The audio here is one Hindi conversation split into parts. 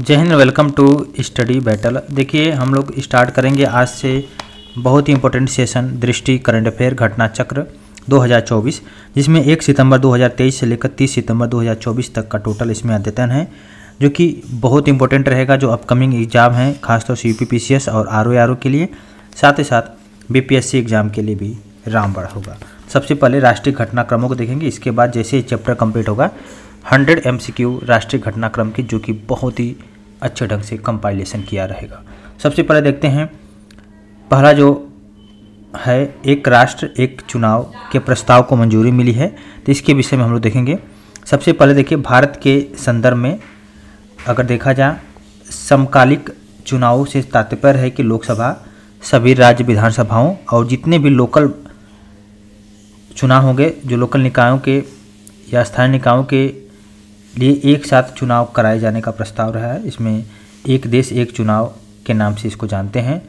जय हिंद वेलकम टू स्टडी बैटल देखिए हम लोग स्टार्ट करेंगे आज से बहुत ही important session Drishti current affair Ghatna Chakra 2024 जिसमें 1 सितंबर 2023 से लेकर 30 सितंबर 2024 तक का टोटल इसमें अद्यतन है जो कि बहुत इंपॉर्टेंट रहेगा जो अपकमिंग एग्ज़ाम हैं खासतौर से यू और आर के लिए साथ ही साथ बी एग्ज़ाम के लिए भी रामबड़ होगा सबसे पहले राष्ट्रीय घटनाक्रमों को देखेंगे इसके बाद जैसे चैप्टर कंप्लीट होगा हंड्रेड एम राष्ट्रीय घटनाक्रम की जो कि बहुत ही अच्छे ढंग से कंपाइलेशन किया रहेगा सबसे पहले देखते हैं पहला जो है एक राष्ट्र एक चुनाव के प्रस्ताव को मंजूरी मिली है तो इसके विषय में हम लोग देखेंगे सबसे पहले देखिए भारत के संदर्भ में अगर देखा जाए समकालिक चुनावों से तात्पर्य है कि लोकसभा सभी राज्य विधानसभाओं और जितने भी लोकल चुनाव होंगे जो लोकल निकायों के या स्थानीय निकायों के लिए एक साथ चुनाव कराए जाने का प्रस्ताव रहा है इसमें एक देश एक चुनाव के नाम से इसको जानते हैं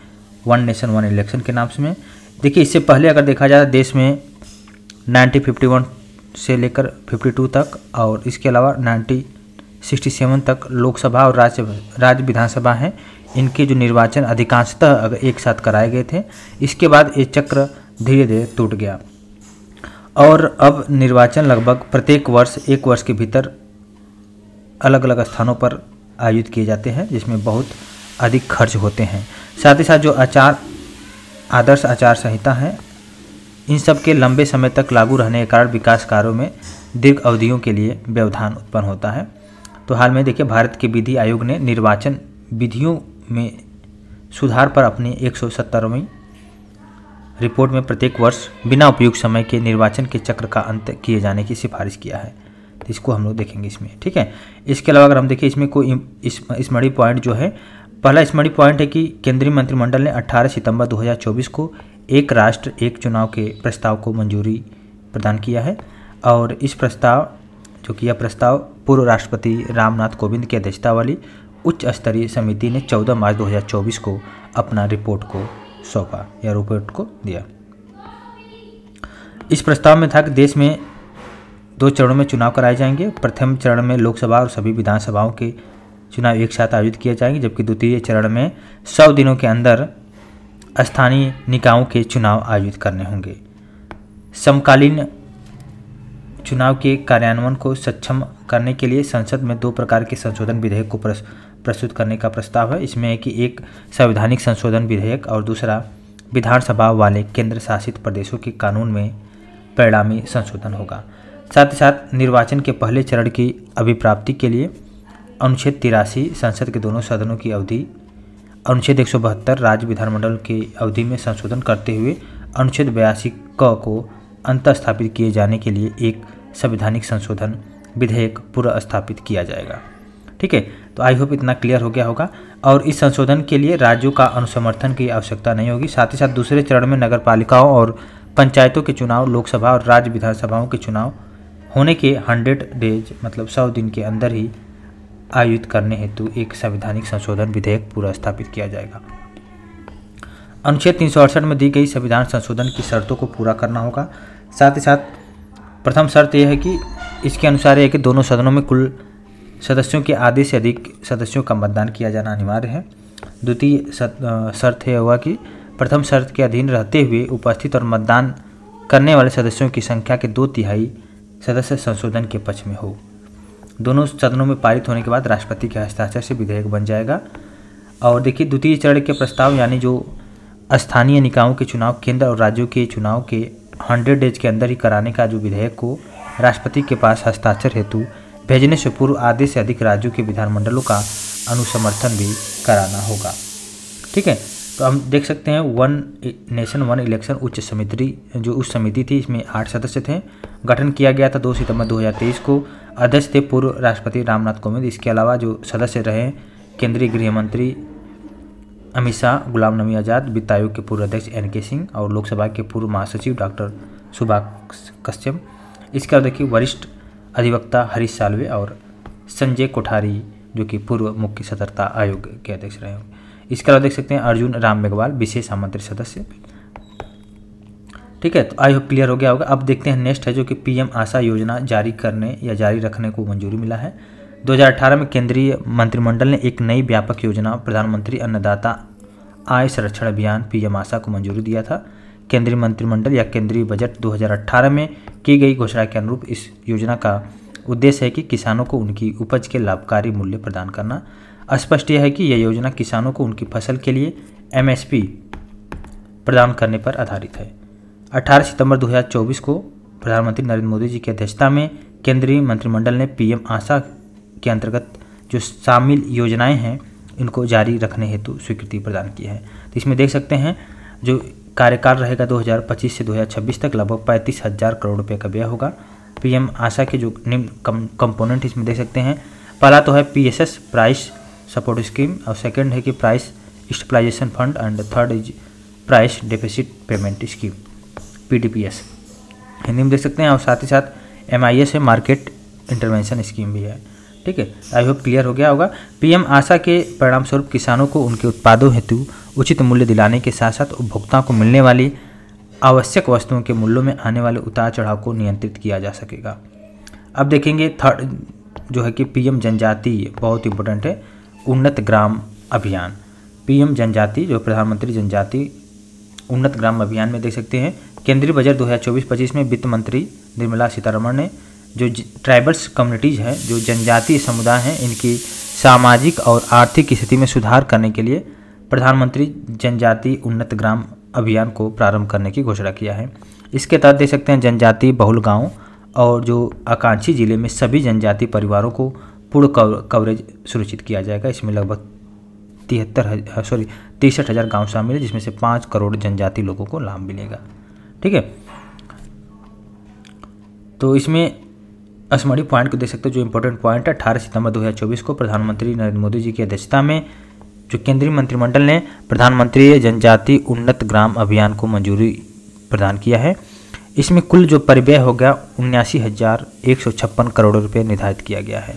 वन नेशन वन इलेक्शन के नाम से देखिए इससे पहले अगर देखा जाए देश में नाइनटीन से लेकर 52 तक और इसके अलावा 1967 तक लोकसभा और राज्य राज्य विधानसभा हैं इनके जो निर्वाचन अधिकांशतः अगर एक साथ कराए गए थे इसके बाद ये चक्र धीरे धीरे टूट गया और अब निर्वाचन लगभग प्रत्येक वर्ष एक वर्ष के भीतर अलग अलग स्थानों पर आयोजित किए जाते हैं जिसमें बहुत अधिक खर्च होते हैं साथ ही साथ जो आचार आदर्श आचार संहिता है इन सब के लंबे समय तक लागू रहने के कारण विकास कार्यों में दीर्घ अवधियों के लिए व्यवधान उत्पन्न होता है तो हाल में देखिए भारत के विधि आयोग ने निर्वाचन विधियों में सुधार पर अपनी एक रिपोर्ट में प्रत्येक वर्ष बिना उपयुक्त समय के निर्वाचन के चक्र का अंत किए जाने की सिफारिश किया है इसको हम लोग देखेंगे इसमें ठीक है इसके अलावा अगर हम देखें इसमें कोई स्मृति पॉइंट जो है पहला स्मृति पॉइंट है कि केंद्रीय मंत्रिमंडल ने 18 सितंबर 2024 को एक राष्ट्र एक चुनाव के प्रस्ताव को मंजूरी प्रदान किया है और इस प्रस्ताव जो कि यह प्रस्ताव पूर्व राष्ट्रपति रामनाथ कोविंद की अध्यक्षता वाली उच्च स्तरीय समिति ने 14 मार्च 2024 को अपना रिपोर्ट को सौंपा या रिपोर्ट को दिया इस प्रस्ताव में था कि देश में दो चरणों में चुनाव कराए जाएंगे प्रथम चरण में लोकसभा और सभी विधानसभाओं के चुनाव एक साथ आयोजित किए जाएंगे जबकि द्वितीय चरण में सौ दिनों के अंदर स्थानीय निकायों के चुनाव आयोजित करने होंगे समकालीन चुनाव के कार्यान्वयन को सक्षम करने के लिए संसद में दो प्रकार के संशोधन विधेयक को प्रस्तुत करने का प्रस्ताव है इसमें है कि एक संवैधानिक संशोधन विधेयक और दूसरा विधानसभा वाले केंद्र शासित प्रदेशों के कानून में परिणामी संशोधन होगा साथ ही साथ निर्वाचन के पहले चरण की अभिप्राप्ति के लिए अनुच्छेद तिरासी संसद के दोनों सदनों की अवधि अनुच्छेद एक राज्य विधानमंडल की अवधि में संशोधन करते हुए अनुच्छेद बयासी क को अंत स्थापित किए जाने के लिए एक संवैधानिक संशोधन विधेयक स्थापित किया जाएगा ठीक है तो आई होप इतना क्लियर हो गया होगा और इस संशोधन के लिए राज्यों का अनुसमर्थन की आवश्यकता नहीं होगी साथ ही साथ दूसरे चरण में नगर पालिकाओं और पंचायतों के चुनाव लोकसभा और राज्य विधानसभाओं के चुनाव होने के हंड्रेड डेज मतलब सौ दिन के अंदर ही आयोजित करने हेतु एक संवैधानिक संशोधन विधेयक पूरा स्थापित किया जाएगा अनुच्छेद तीन में दी गई संविधान संशोधन की शर्तों को पूरा करना होगा साथ ही साथ प्रथम शर्त यह है कि इसके अनुसार यह कि दोनों सदनों में कुल सदस्यों के आधे से अधिक सदस्यों का मतदान किया जाना अनिवार्य है द्वितीय शर्त यह हुआ कि प्रथम शर्त के अधीन रहते हुए उपस्थित और मतदान करने वाले सदस्यों की संख्या के दो तिहाई सदस्य संशोधन के पक्ष में हो दोनों सदनों में पारित होने के बाद राष्ट्रपति के हस्ताक्षर से विधेयक बन जाएगा और देखिए द्वितीय चरण के प्रस्ताव यानी जो स्थानीय निकायों के चुनाव केंद्र और राज्यों के चुनाव के हंड्रेड डेज के अंदर ही कराने का जो विधेयक को राष्ट्रपति के पास हस्ताक्षर हेतु भेजने से पूर्व आधे से अधिक राज्यों के विधानमंडलों का अनुसमर्थन भी कराना होगा ठीक है तो हम देख सकते हैं वन नेशन वन इलेक्शन उच्च समिति जो उस समिति थी इसमें आठ सदस्य थे गठन किया गया था दो सितंबर 2023 को अध्यक्ष थे पूर्व राष्ट्रपति रामनाथ कोविंद इसके अलावा जो सदस्य रहे केंद्रीय गृह मंत्री अमित शाह गुलाम नबी आज़ाद वित्त आयोग के पूर्व अध्यक्ष एन के सिंह और लोकसभा के पूर्व महासचिव डॉक्टर सुभाष कश्यप इसके अलावा देखिए वरिष्ठ अधिवक्ता हरीश सालवे और संजय कोठारी जो कि पूर्व मुख्य सतर्कता आयोग के अध्यक्ष रहे इसके अलावा देख सकते हैं अर्जुन राम मेघवाल विशेष आमंत्रित सदस्य ठीक है तो आई होप क्लियर हो गया होगा अब देखते हैं नेक्स्ट है जो कि पीएम आशा योजना जारी करने या जारी रखने को मंजूरी मिला है 2018 में केंद्रीय मंत्रिमंडल ने एक नई व्यापक योजना प्रधानमंत्री अन्नदाता आय संरक्षण अभियान पीएम आशा को मंजूरी दिया था केंद्रीय मंत्रिमंडल या केंद्रीय बजट 2018 में की गई घोषणा के अनुरूप इस योजना का उद्देश्य है कि किसानों को उनकी उपज के लाभकारी मूल्य प्रदान करना स्पष्ट यह है कि यह योजना किसानों को उनकी फसल के लिए एम प्रदान करने पर आधारित है 18 सितंबर 2024 को प्रधानमंत्री नरेंद्र मोदी जी की अध्यक्षता में केंद्रीय मंत्रिमंडल ने पीएम आशा के अंतर्गत जो शामिल योजनाएं हैं इनको जारी रखने हेतु स्वीकृति प्रदान की है तो इसमें देख सकते हैं जो कार्यकाल रहेगा 2025 से 2026 तक लगभग पैंतीस हज़ार करोड़ रुपये का व्यय होगा पीएम आशा के जो निम्न कंपोनेंट इसमें देख सकते हैं पहला तो है पी प्राइस सपोर्ट स्कीम और सेकेंड है कि price stabilisation fund and third is price deficit payment scheme P Hindi में देख सकते हैं और साथ ही साथ एम आई एस है मार्केट इंटरवेंशन स्कीम भी है ठीक है आई होप क्लियर हो गया होगा पीएम आशा के परिणामस्वरूप किसानों को उनके उत्पादों हेतु उचित मूल्य दिलाने के साथ साथ उपभोक्ताओं को मिलने वाली आवश्यक वस्तुओं के मूल्यों में आने वाले उतार चढ़ाव को नियंत्रित किया जा सकेगा अब देखेंगे थर्ड जो है कि पीएम जनजाति बहुत इंपॉर्टेंट है उन्नत ग्राम अभियान पीएम जनजाति जो प्रधानमंत्री जनजाति उन्नत ग्राम अभियान में देख सकते हैं केंद्रीय बजट 2024-25 में वित्त मंत्री निर्मला सीतारमण ने जो ट्राइबल्स कम्युनिटीज़ हैं जो जनजातीय समुदाय हैं इनकी सामाजिक और आर्थिक स्थिति में सुधार करने के लिए प्रधानमंत्री जनजाति उन्नत ग्राम अभियान को प्रारंभ करने की घोषणा किया है इसके तहत देख सकते हैं जनजाति बहुल गाँव और जो आकांक्षी जिले में सभी जनजाति परिवारों को पूर्ण कवरेज सुनिश्चित किया जाएगा इसमें लगभग तिहत्तर सॉरी तिरसठ हज़ार गाँव शामिल है जिसमें से पाँच करोड़ जनजाति लोगों को लाभ मिलेगा ठीक है तो इसमें स्मरणीय पॉइंट को देख सकते हो जो इम्पोर्टेंट पॉइंट है अठारह सितंबर 2024 को प्रधानमंत्री नरेंद्र मोदी जी की अध्यक्षता में जो केंद्रीय मंत्रिमंडल ने प्रधानमंत्री जनजाति उन्नत ग्राम अभियान को मंजूरी प्रदान किया है इसमें कुल जो परिव्यय हो गया उन्यासी हज़ार एक सौ छप्पन करोड़ रुपये निर्धारित किया गया है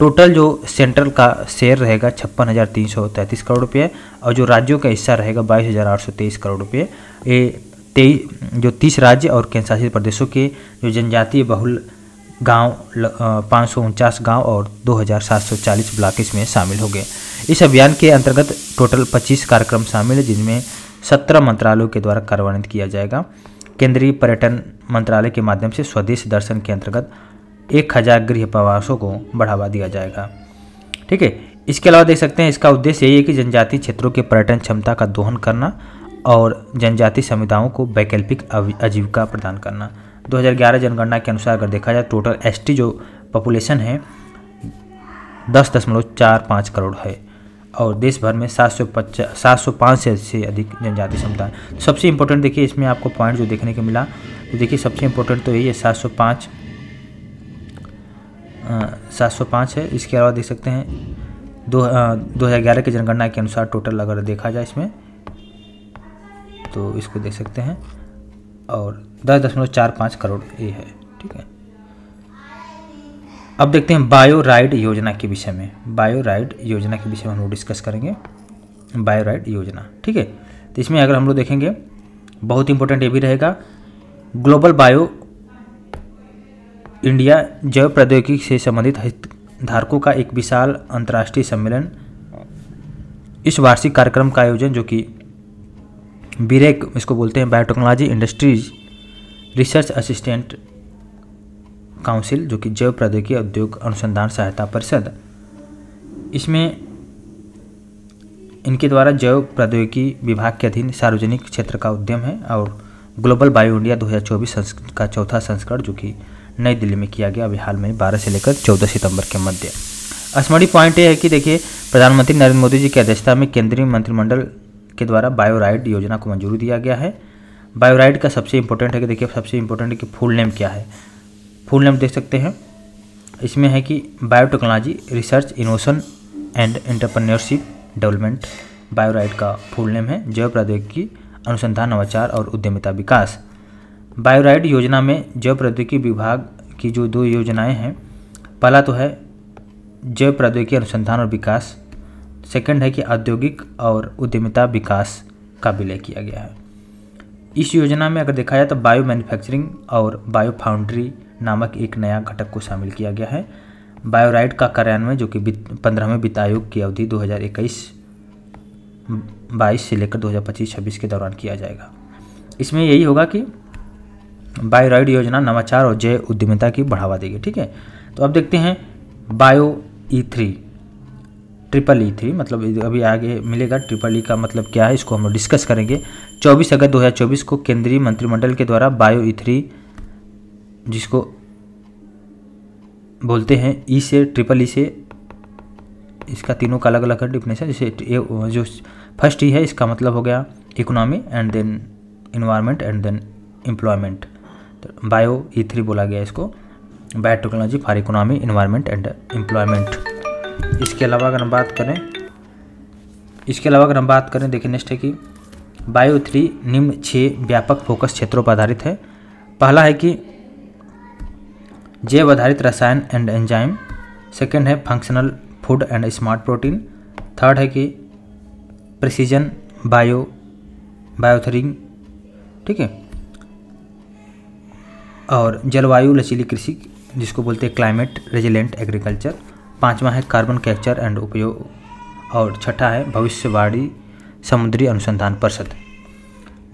टोटल जो सेंट्रल का शेयर रहेगा छप्पन हज़ार तीन सौ तैंतीस करोड़ रुपये और जो राज्यों का हिस्सा रहेगा बाईस हज़ार आठ सौ तेईस करोड़ रुपये ये तेईस जो तीस राज्य और केंद्रशासित प्रदेशों के जो जनजातीय बहुल गांव पाँच सौ उनचास गाँव और 2,740 ब्लॉक इसमें शामिल हो गए इस अभियान के अंतर्गत टोटल 25 कार्यक्रम शामिल हैं जिनमें 17 मंत्रालयों के द्वारा कार्यान्वित किया जाएगा केंद्रीय पर्यटन मंत्रालय के माध्यम से स्वदेश दर्शन के अंतर्गत एक हज़ार गृह प्रवासों को बढ़ावा दिया जाएगा ठीक है इसके अलावा देख सकते हैं इसका उद्देश्य यही है कि जनजातीय क्षेत्रों के पर्यटन क्षमता का दोहन करना और जनजातीय समुदायों को वैकल्पिक आजीविका प्रदान करना 2011 जनगणना के अनुसार अगर देखा जाए टोटल एस जो पॉपुलेशन है दस दशमलव चार पाँच करोड़ है और देश भर में सात सौ पचास सात सौ पाँच से, से अधिक जनजाति समुदाय सबसे इम्पोर्टेंट देखिए इसमें आपको पॉइंट जो देखने को मिला तो देखिए सबसे इम्पोर्टेंट तो यही है सात सौ पाँच सात सौ पाँच है इसके अलावा देख सकते हैं दो दो हज़ार ग्यारह की जनगणना के अनुसार टोटल अगर देखा जाए इसमें तो इसको देख सकते हैं और दस दशमलव चार पाँच करोड़ ये है ठीक है अब देखते हैं बायो राइड योजना के विषय में बायो राइड योजना के विषय में हम लोग डिस्कस करेंगे बायो राइड योजना ठीक है तो इसमें अगर हम लोग देखेंगे बहुत इंपॉर्टेंट ये भी रहेगा ग्लोबल बायो इंडिया जैव प्रौद्योगिकी से संबंधित हितधारकों का एक विशाल अंतर्राष्ट्रीय सम्मेलन इस वार्षिक कार्यक्रम का आयोजन जो कि बीरेक इसको बोलते हैं biotechnology industries research assistant council जो कि जैव प्रौद्योगिकी उद्योग अनुसंधान सहायता परिषद इसमें इनके द्वारा जैव प्रौद्योगिकी विभाग के अधीन सार्वजनिक क्षेत्र का उद्यम है और ग्लोबल बायो इंडिया 2024 का चौथा संस्करण जो कि नई दिल्ली में किया गया अभी हाल में बारह से लेकर चौदह सितंबर के मध्य स्मरणीय पॉइंट ये है कि देखिए प्रधानमंत्री नरेंद्र मोदी जी की अध्यक्षता में केंद्रीय मंत्रिमंडल के द्वारा बायोराइड योजना को मंजूरी दिया गया है बायोराइड का सबसे इम्पोर्टेंट है कि देखिए सबसे इम्पोर्टेंट है कि फुल नेम क्या है फुल नेम देख सकते हैं इसमें है कि biotechnology research innovation and entrepreneurship development BioRIDE का फुल नेम है जैव प्रौद्योगिकी अनुसंधान नवाचार और उद्यमिता विकास बायोराइड योजना में जैव प्रौद्योगिकी विभाग की जो दो योजनाएं हैं पहला तो है जैव प्रौद्योगिकी अनुसंधान और विकास सेकंड है कि औद्योगिक और उद्यमिता विकास का विलय किया गया है इस योजना में अगर देखा जाए तो बायो मैन्युफैक्चरिंग और बायो फाउंड्री नामक एक नया घटक को शामिल किया गया है बायोराइड का कार्यान्वयन जो कि पंद्रहवें वित्त आयोग की अवधि 2021 22 से लेकर 2025-26 के दौरान किया जाएगा इसमें यही होगा कि बायोराइड योजना नवाचार और जैव उद्यमिता की बढ़ावा देगी ठीक है तो अब देखते हैं bio E three triple E three मतलब अभी आगे मिलेगा ट्रिपल ई e का मतलब क्या है इसको हम लोग डिस्कस करेंगे 24 अगस्त 2024 को केंद्रीय मंत्रिमंडल के द्वारा बायो ई e थ्री जिसको बोलते हैं ई e से ट्रिपल ई से इसका तीनों का अलग अलग डिफिनेशन जैसे जो फर्स्ट ई है इसका मतलब हो गया economy and then environment and then employment bio E e three बोला गया इसको biotechnology for economy environment and employment इसके अलावा अगर हम बात करें इसके अलावा अगर हम बात करें देखिए नेक्स्ट है कि बायो थ्री e निम्न छः व्यापक फोकस क्षेत्रों पर आधारित है पहला है कि जैव आधारित रसायन एंड एंजाइम सेकेंड है functional food and smart protein third है कि प्रिसीजन बायो बायोथरिंग ठीक है और जलवायु लचीली कृषि जिसको बोलते हैं क्लाइमेट रेजिलेंट एग्रीकल्चर पांचवा है कार्बन कैप्चर एंड उपयोग और छठा है भविष्यवाणी समुद्री अनुसंधान परिषद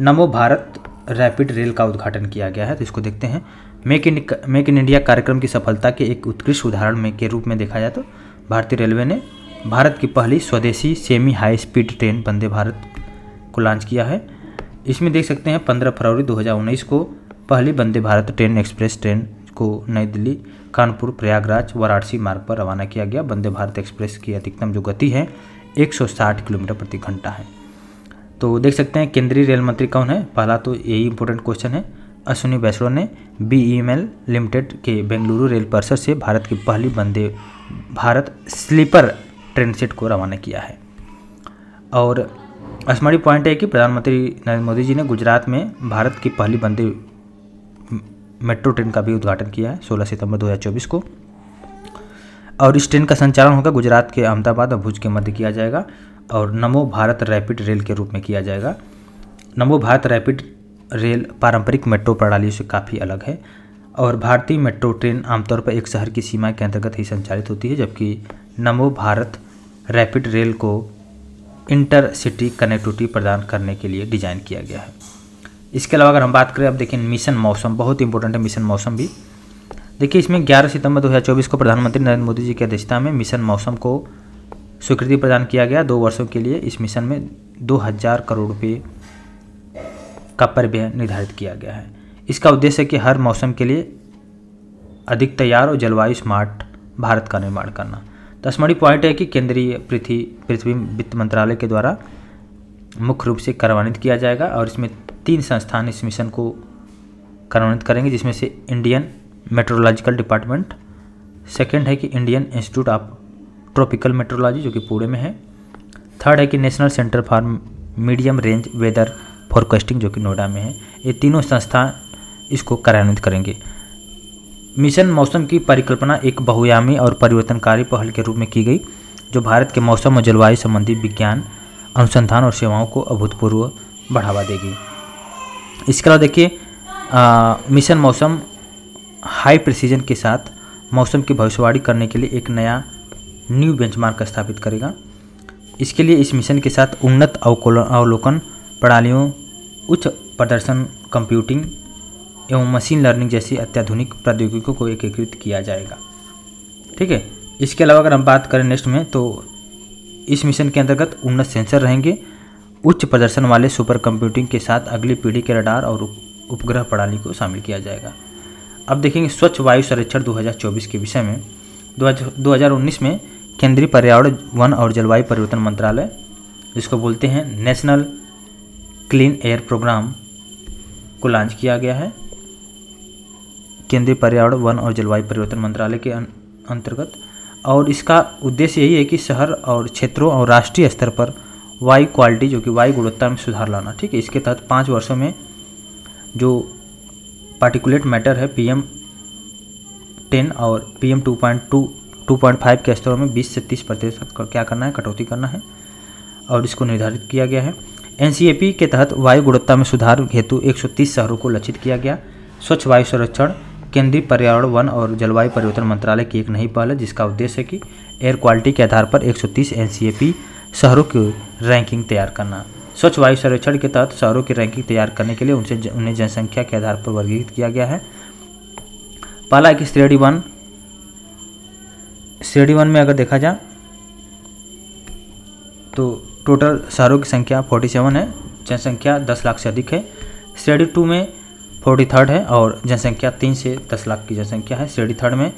नमो भारत रैपिड रेल का उद्घाटन किया गया है तो इसको देखते हैं make in make in India कार्यक्रम की सफलता के एक उत्कृष्ट उदाहरण में के रूप में देखा जाए तो भारतीय रेलवे ने भारत की पहली स्वदेशी semi high speed train Vande Bharat को लॉन्च किया है इसमें देख सकते हैं 15 फरवरी 2019 को पहली Vande Bharat train express train को नई दिल्ली कानपुर प्रयागराज वाराणसी मार्ग पर रवाना किया गया वंदे भारत एक्सप्रेस की अधिकतम जो गति है 160 किलोमीटर प्रति घंटा है तो देख सकते हैं केंद्रीय रेल मंत्री कौन है पहला तो यही इंपॉर्टेंट क्वेश्चन है अश्विनी वैष्णव ने बी लिमिटेड e के बेंगलुरु रेल परिसर से भारत की पहली Vande Bharat sleeper train set को रवाना किया है और स्मरणीय पॉइंट है कि प्रधानमंत्री नरेंद्र मोदी जी ने गुजरात में भारत की पहली वंदे मेट्रो ट्रेन का भी उद्घाटन किया है 16 सितंबर 2024 को और इस ट्रेन का संचालन होगा गुजरात के अहमदाबाद और भुज के मध्य किया जाएगा और नमो भारत रैपिड रेल के रूप में किया जाएगा नमो भारत रैपिड रेल पारंपरिक मेट्रो प्रणाली से काफ़ी अलग है और भारतीय मेट्रो ट्रेन आमतौर पर एक शहर की सीमा के अंतर्गत ही संचालित होती है जबकि नमो भारत रैपिड रेल को इंटरसिटी कनेक्टिविटी प्रदान करने के लिए डिज़ाइन किया गया है इसके अलावा अगर हम बात करें अब देखिए मिशन मौसम बहुत इंपॉर्टेंट है मिशन मौसम भी देखिए इसमें 11 सितंबर 2024 को प्रधानमंत्री नरेंद्र मोदी जी की अध्यक्षता में मिशन मौसम को स्वीकृति प्रदान किया गया दो वर्षों के लिए इस मिशन में 2000 करोड़ रुपये का परिव्यय निर्धारित किया गया है इसका उद्देश्य है कि हर मौसम के लिए अधिक तैयार और जलवायु स्मार्ट भारत का निर्माण करना दसमणी पॉइंट है कि केंद्रीय पृथ्वी पृथ्वी वित्त मंत्रालय के द्वारा मुख्य रूप से कार्यान्वित किया जाएगा और इसमें तीन संस्थान इस मिशन को कार्यान्वित करेंगे जिसमें से इंडियन मेट्रोलॉजिकल डिपार्टमेंट सेकेंड है कि Indian Institute of Tropical Meteorology जो कि पुणे में है थर्ड है कि National Centre for Medium Range Weather Forecasting जो कि नोएडा में है ये तीनों संस्थान इसको कार्यान्वित करेंगे मिशन मौसम की परिकल्पना एक बहुयामी और परिवर्तनकारी पहल के रूप में की गई जो भारत के मौसम और जलवायु संबंधी विज्ञान अनुसंधान और सेवाओं को अभूतपूर्व बढ़ावा देगी इसके अलावा देखिए मिशन मौसम हाई प्रिसीजन के साथ मौसम की भविष्यवाणी करने के लिए एक नया न्यू बेंचमार्क स्थापित करेगा इसके लिए इस मिशन के साथ उन्नत अवलोकन प्रणालियों उच्च प्रदर्शन कंप्यूटिंग एवं मशीन लर्निंग जैसी अत्याधुनिक प्रौद्योगिकियों को एकीकृत किया जाएगा ठीक है इसके अलावा अगर हम बात करें नेक्स्ट में तो इस मिशन के अंतर्गत उन्नत सेंसर रहेंगे उच्च प्रदर्शन वाले सुपर कंप्यूटिंग के साथ अगली पीढ़ी के रडार और उपग्रह प्रणाली को शामिल किया जाएगा अब देखेंगे स्वच्छ वायु सर्वेक्षण 2024 के विषय में 2019 में केंद्रीय पर्यावरण वन और जलवायु परिवर्तन मंत्रालय जिसको बोलते हैं नेशनल क्लीन एयर प्रोग्राम को लॉन्च किया गया है केंद्रीय पर्यावरण वन और जलवायु परिवर्तन मंत्रालय के अं-, अंतर्गत और इसका उद्देश्य यही है कि शहर और क्षेत्रों और राष्ट्रीय स्तर पर वायु क्वालिटी जो कि वायु गुणवत्ता में सुधार लाना ठीक है इसके तहत पाँच वर्षों में जो पार्टिकुलेट मैटर है पीएम टेन और PM two point two two point five के स्तरों में बीस से तीस प्रतिशत क्या करना है कटौती करना है और इसको निर्धारित किया गया है एन के तहत वायु गुणवत्ता में सुधार हेतु 130 शहरों को लक्षित किया गया स्वच्छ वायु संरक्षण केंद्रीय पर्यावरण वन और जलवायु परिवर्तन मंत्रालय की एक नई पहल है जिसका उद्देश्य है कि एयर क्वालिटी के आधार पर 130 एन शहरों की रैंकिंग तैयार करना स्वच्छ वायु सर्वेक्षण के तहत शहरों की रैंकिंग तैयार करने के लिए उनसे उन्हें जनसंख्या के आधार पर वर्गीकृत किया गया है पहला एक श्रेणी वन श्रेणी वन में अगर देखा जाए तो टोटल शहरों की संख्या 47 है जनसंख्या 10 लाख से अधिक है श्रेणी टू में फोर्टी थर्ड है और जनसंख्या तीन से दस लाख की जनसंख्या है श्रेणी थर्ड में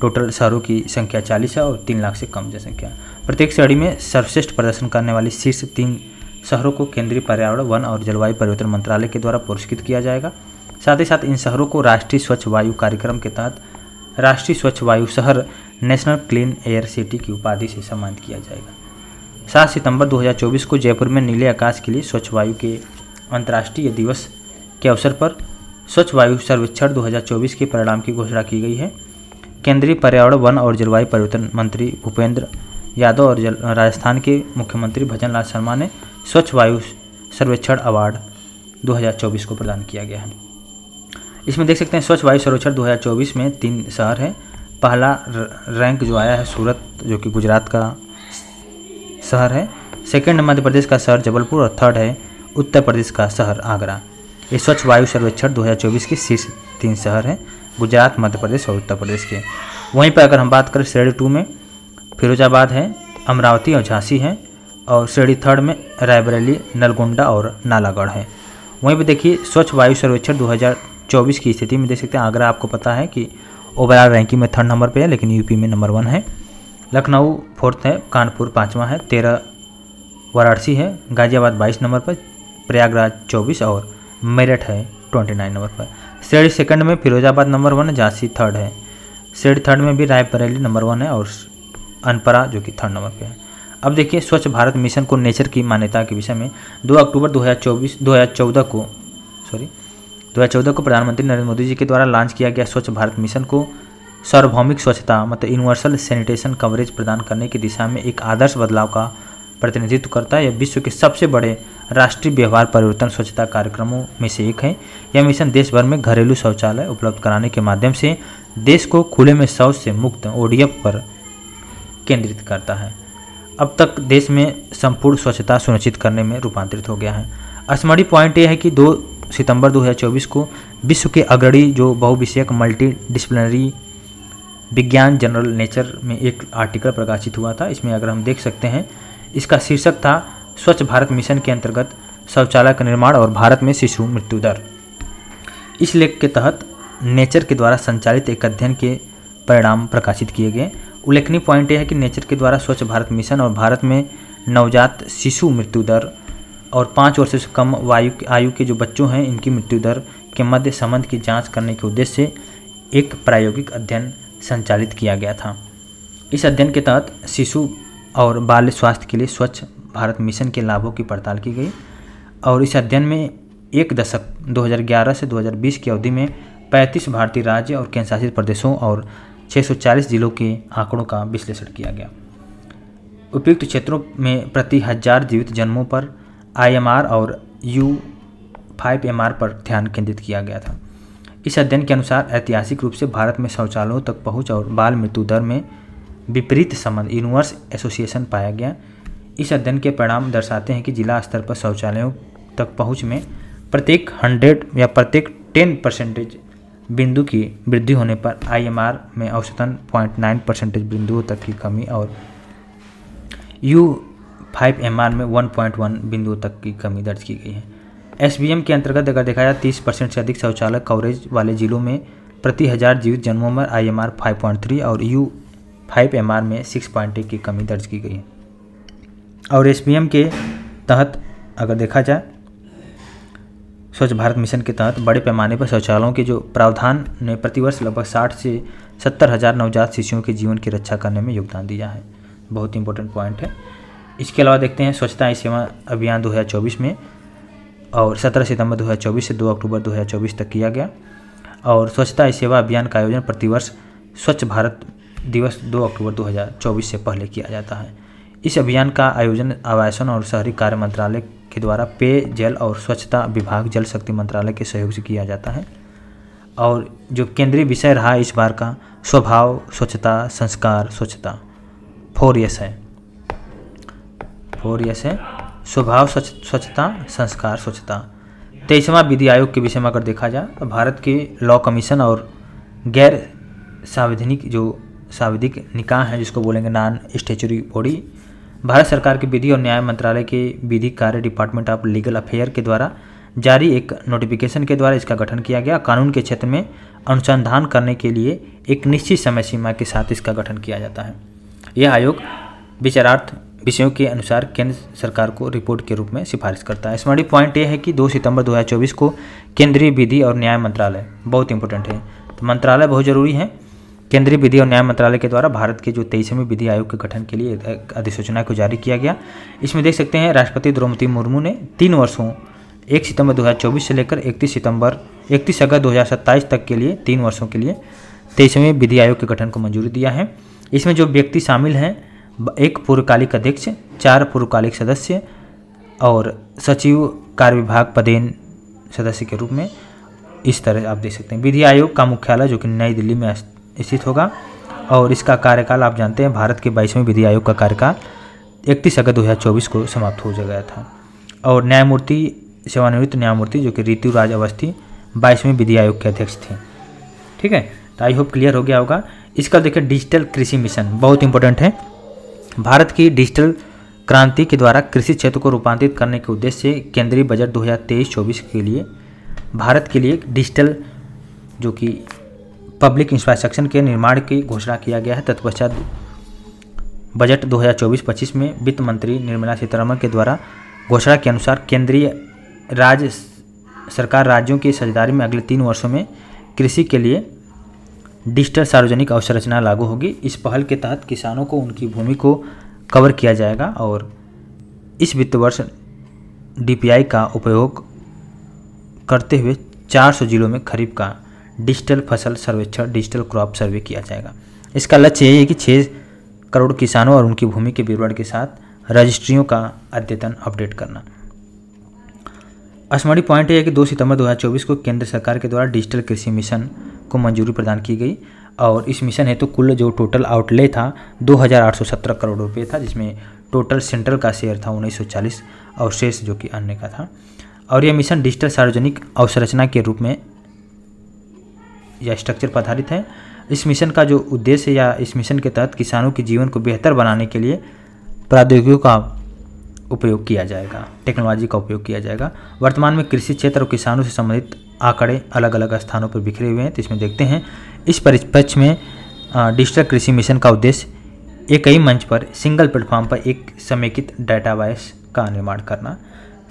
टोटल शहरों की संख्या चालीस है और तीन लाख से कम जनसंख्या है प्रत्येक श्रेणी में सर्वश्रेष्ठ प्रदर्शन करने वाली शीर्ष तीन शहरों को केंद्रीय पर्यावरण वन और जलवायु परिवर्तन मंत्रालय के द्वारा पुरस्कृत किया जाएगा साथ ही साथ इन शहरों को राष्ट्रीय स्वच्छ वायु कार्यक्रम के तहत राष्ट्रीय स्वच्छ वायु शहर नेशनल क्लीन एयर सिटी की उपाधि से सम्मानित किया जाएगा सात सितंबर 2024 को जयपुर में नीले आकाश के लिए स्वच्छ वायु के अंतर्राष्ट्रीय दिवस के अवसर पर स्वच्छ वायु सर्वेक्षण 2024 के परिणाम की घोषणा की गई है केंद्रीय पर्यावरण वन और जलवायु परिवर्तन मंत्री भूपेंद्र यादव और राजस्थान के मुख्यमंत्री भजन लाल शर्मा ने स्वच्छ वायु सर्वेक्षण अवार्ड 2024 को प्रदान किया गया है इसमें देख सकते हैं स्वच्छ वायु सर्वेक्षण 2024 में तीन शहर हैं पहला रैंक जो आया है सूरत जो कि गुजरात का शहर है सेकेंड मध्य प्रदेश का शहर जबलपुर और थर्ड है उत्तर प्रदेश का शहर आगरा ये स्वच्छ वायु सर्वेक्षण 2024 के शीर्ष तीन शहर हैं गुजरात मध्य प्रदेश और उत्तर प्रदेश के वहीं पर अगर हम बात करें श्रेणी टू में फिरोजाबाद है अमरावती और झांसी है और श्रेणी थर्ड में रायबरेली नलगुंडा और नालागढ़ है वहीं पर देखिए स्वच्छ वायु सर्वेक्षण 2024 की स्थिति में देख सकते हैं आगरा आपको पता है कि ओवरऑल रैंकिंग में थर्ड नंबर पे है लेकिन यूपी में नंबर वन है लखनऊ फोर्थ है कानपुर पाँचवा है तेरह वाराणसी है गाजियाबाद बाईस नंबर पर प्रयागराज चौबीस और मेरठ है ट्वेंटी नाइन नंबर पर श्रेणी सेकंड में Firozabad number one Jhansi third है श्रेणी थर्ड में भी रायबरेली नंबर वन है और अनपरा जो कि थर्ड नंबर पे है अब देखिए स्वच्छ भारत मिशन को नेचर की मान्यता के विषय में 2 अक्टूबर 2024 2014 को सॉरी 2014 को प्रधानमंत्री नरेंद्र मोदी जी के द्वारा लॉन्च किया गया स्वच्छ भारत मिशन को सार्वभौमिक स्वच्छता मतलब यूनिवर्सल सैनिटेशन कवरेज प्रदान करने की दिशा में एक आदर्श बदलाव का प्रतिनिधित्व करता है यह विश्व के सबसे बड़े राष्ट्रीय व्यवहार परिवर्तन स्वच्छता कार्यक्रमों में से एक है यह मिशन देश भर में घरेलू शौचालय उपलब्ध कराने के माध्यम से देश को खुले में शौच से मुक्त ओडीएफ पर केंद्रित करता है अब तक देश में संपूर्ण स्वच्छता सुनिश्चित करने में रूपांतरित हो गया है स्मरणीय पॉइंट ये है कि दो सितंबर 2024 को विश्व के अग्रणी जो बहुविषयक मल्टी डिसप्लिनरी विज्ञान जनरल नेचर में एक आर्टिकल प्रकाशित हुआ था इसमें अगर हम देख सकते हैं इसका शीर्षक था स्वच्छ भारत मिशन के अंतर्गत शौचालय का निर्माण और भारत में शिशु मृत्यु दर इस लेख के तहत नेचर के द्वारा संचालित एक अध्ययन के परिणाम प्रकाशित किए गए उल्लेखनीय पॉइंट यह है कि नेचर के द्वारा स्वच्छ भारत मिशन और भारत में नवजात शिशु मृत्यु दर और पाँच वर्ष से कम वायु आयु के जो बच्चों हैं इनकी मृत्यु दर के मध्य संबंध की जांच करने के उद्देश्य से एक प्रायोगिक अध्ययन संचालित किया गया था इस अध्ययन के तहत शिशु और बाल स्वास्थ्य के लिए स्वच्छ भारत मिशन के लाभों की पड़ताल की गई और इस अध्ययन में एक दशक 2011 से 2020 की अवधि में 35 भारतीय राज्य और केंद्रशासित प्रदेशों और 640 जिलों के आंकड़ों का विश्लेषण किया गया उपयुक्त क्षेत्रों में प्रति हजार जीवित जन्मों पर आईएमआर और यू फाइव एम पर ध्यान केंद्रित किया गया था इस अध्ययन के अनुसार ऐतिहासिक रूप से भारत में शौचालयों तक पहुंच और बाल मृत्यु दर में विपरीत संबंध यूनिवर्स एसोसिएशन पाया गया इस अध्ययन के परिणाम दर्शाते हैं कि जिला स्तर पर शौचालयों तक पहुंच में प्रत्येक हंड्रेड या प्रत्येक टेन परसेंटेज बिंदु की वृद्धि होने पर आईएमआर में औसतन 0.9 परसेंटेज बिंदुओं तक की कमी और यू फाइव एम में 1.1 बिंदुओं तक की कमी दर्ज की गई है एस के अंतर्गत अगर देखा जाए तीस परसेंट से अधिक शौचालय कवरेज वाले जिलों में प्रति हज़ार जीवित जन्मों में आई एम और यू फाइव एम में सिक्स की कमी दर्ज की गई है और एस के तहत अगर देखा जाए स्वच्छ भारत मिशन के तहत बड़े पैमाने पर शौचालयों के जो प्रावधान ने प्रतिवर्ष लगभग साठ से सत्तर हज़ार नवजात शिशुओं के जीवन की रक्षा करने में योगदान दिया है बहुत इंपॉर्टेंट पॉइंट है इसके अलावा देखते हैं स्वच्छता ही सेवा अभियान 2024 में और 17 सितंबर 2024 से 2 अक्टूबर 2024 तक किया गया और स्वच्छता ही सेवा अभियान का आयोजन प्रतिवर्ष स्वच्छ भारत दिवस 2 अक्टूबर 2024 से पहले किया जाता है इस अभियान का आयोजन आवासन और शहरी कार्य मंत्रालय के द्वारा पेय जल और स्वच्छता विभाग जल शक्ति मंत्रालय के सहयोग से किया जाता है और जो केंद्रीय विषय रहा इस बार का स्वभाव स्वच्छता संस्कार स्वच्छता फोर यस है फोर यस है स्वभाव स्वच्छता संस्कार स्वच्छता तेईसवा विधि आयोग के विषय में अगर देखा जाए तो भारत के लॉ कमीशन और गैर सांविधानिक जो सांविधिक निकाय है जिसको बोलेंगे नॉन स्टेचुरी बॉडी भारत सरकार के विधि और न्याय मंत्रालय के विधि कार्य डिपार्टमेंट ऑफ लीगल अफेयर के द्वारा जारी एक नोटिफिकेशन के द्वारा इसका गठन किया गया कानून के क्षेत्र में अनुसंधान करने के लिए एक निश्चित समय सीमा के साथ इसका गठन किया जाता है यह आयोग विचारार्थ विषयों के अनुसार केंद्र सरकार को रिपोर्ट के रूप में सिफारिश करता है स्मरणीय पॉइंट ये है कि 2 सितंबर 2024 को केंद्रीय विधि और न्याय मंत्रालय बहुत इंपॉर्टेंट है तो मंत्रालय बहुत ज़रूरी है केंद्रीय विधि और न्याय मंत्रालय के द्वारा भारत के जो तेईसवें विधि आयोग के गठन के लिए अधिसूचना को जारी किया गया इसमें देख सकते हैं राष्ट्रपति द्रौपदी मुर्मू ने तीन वर्षों एक सितंबर 2024 से लेकर 31 सितंबर 31 अगस्त 2027 तक के लिए तीन वर्षों के लिए तेईसवें विधि आयोग के गठन को मंजूरी दिया है इसमें जो व्यक्ति शामिल हैं एक पूर्वकालिक अध्यक्ष चार पूर्वकालिक सदस्य और सचिव कार्य विभाग पदेन सदस्य के रूप में इस तरह आप देख सकते हैं विधि आयोग का मुख्यालय जो कि नई दिल्ली में स्थित होगा और इसका कार्यकाल आप जानते हैं भारत के बाईसवें विधि आयोग का कार्यकाल इकतीस अगस्त दो को समाप्त हो गया था और न्यायमूर्ति सेवानिवृत्त न्यायमूर्ति जो कि राज अवस्थी बाईसवें विधि आयोग के अध्यक्ष थे ठीक है तो आई होप क्लियर हो गया होगा इसका देखिए डिजिटल कृषि मिशन बहुत इंपॉर्टेंट है भारत की डिजिटल क्रांति के द्वारा कृषि क्षेत्र को रूपांतरित करने के उद्देश्य से केंद्रीय बजट 2023-24 के लिए भारत के लिए डिजिटल जो कि पब्लिक इंफ्रास्ट्रक्चर के निर्माण की घोषणा किया गया है तत्पश्चात बजट 2024-25 में वित्त मंत्री निर्मला सीतारमण के द्वारा घोषणा के अनुसार केंद्रीय राज्य सरकार राज्यों की साझेदारी में अगले तीन वर्षों में कृषि के लिए डिजिटल सार्वजनिक अवसंरचना लागू होगी इस पहल के तहत किसानों को उनकी भूमि को कवर किया जाएगा और इस वित्त वर्ष डीपीआई का उपयोग करते हुए 400 जिलों में खरीफ का डिजिटल फसल सर्वेक्षण डिजिटल क्रॉप सर्वे किया जाएगा इसका लक्ष्य यही है कि छः करोड़ किसानों और उनकी भूमि के विवरण के साथ रजिस्ट्रियों का अद्यतन अपडेट करना स्मरणीय पॉइंट यह है कि 2 सितंबर 2024 को केंद्र सरकार के द्वारा डिजिटल कृषि मिशन को मंजूरी प्रदान की गई और इस मिशन हेतु तो कुल जो टोटल आउटले था 2817 करोड़ रुपए था जिसमें टोटल सेंट्रल का शेयर था 1940 और शेष जो कि अन्य का था और यह मिशन डिजिटल सार्वजनिक अवसंरचना के रूप में या स्ट्रक्चर पर आधारित है इस मिशन का जो उद्देश्य या इस मिशन के तहत किसानों के जीवन को बेहतर बनाने के लिए प्रौद्योगिकियों का उपयोग किया जाएगा टेक्नोलॉजी का उपयोग किया जाएगा वर्तमान में कृषि क्षेत्र और किसानों से संबंधित आंकड़े अलग अलग स्थानों पर बिखरे हुए हैं तो इसमें देखते हैं इस परिपक्ष में डिजिटल कृषि मिशन का उद्देश्य एक ही मंच पर सिंगल प्लेटफॉर्म पर एक समेकित डाटाबेस का निर्माण करना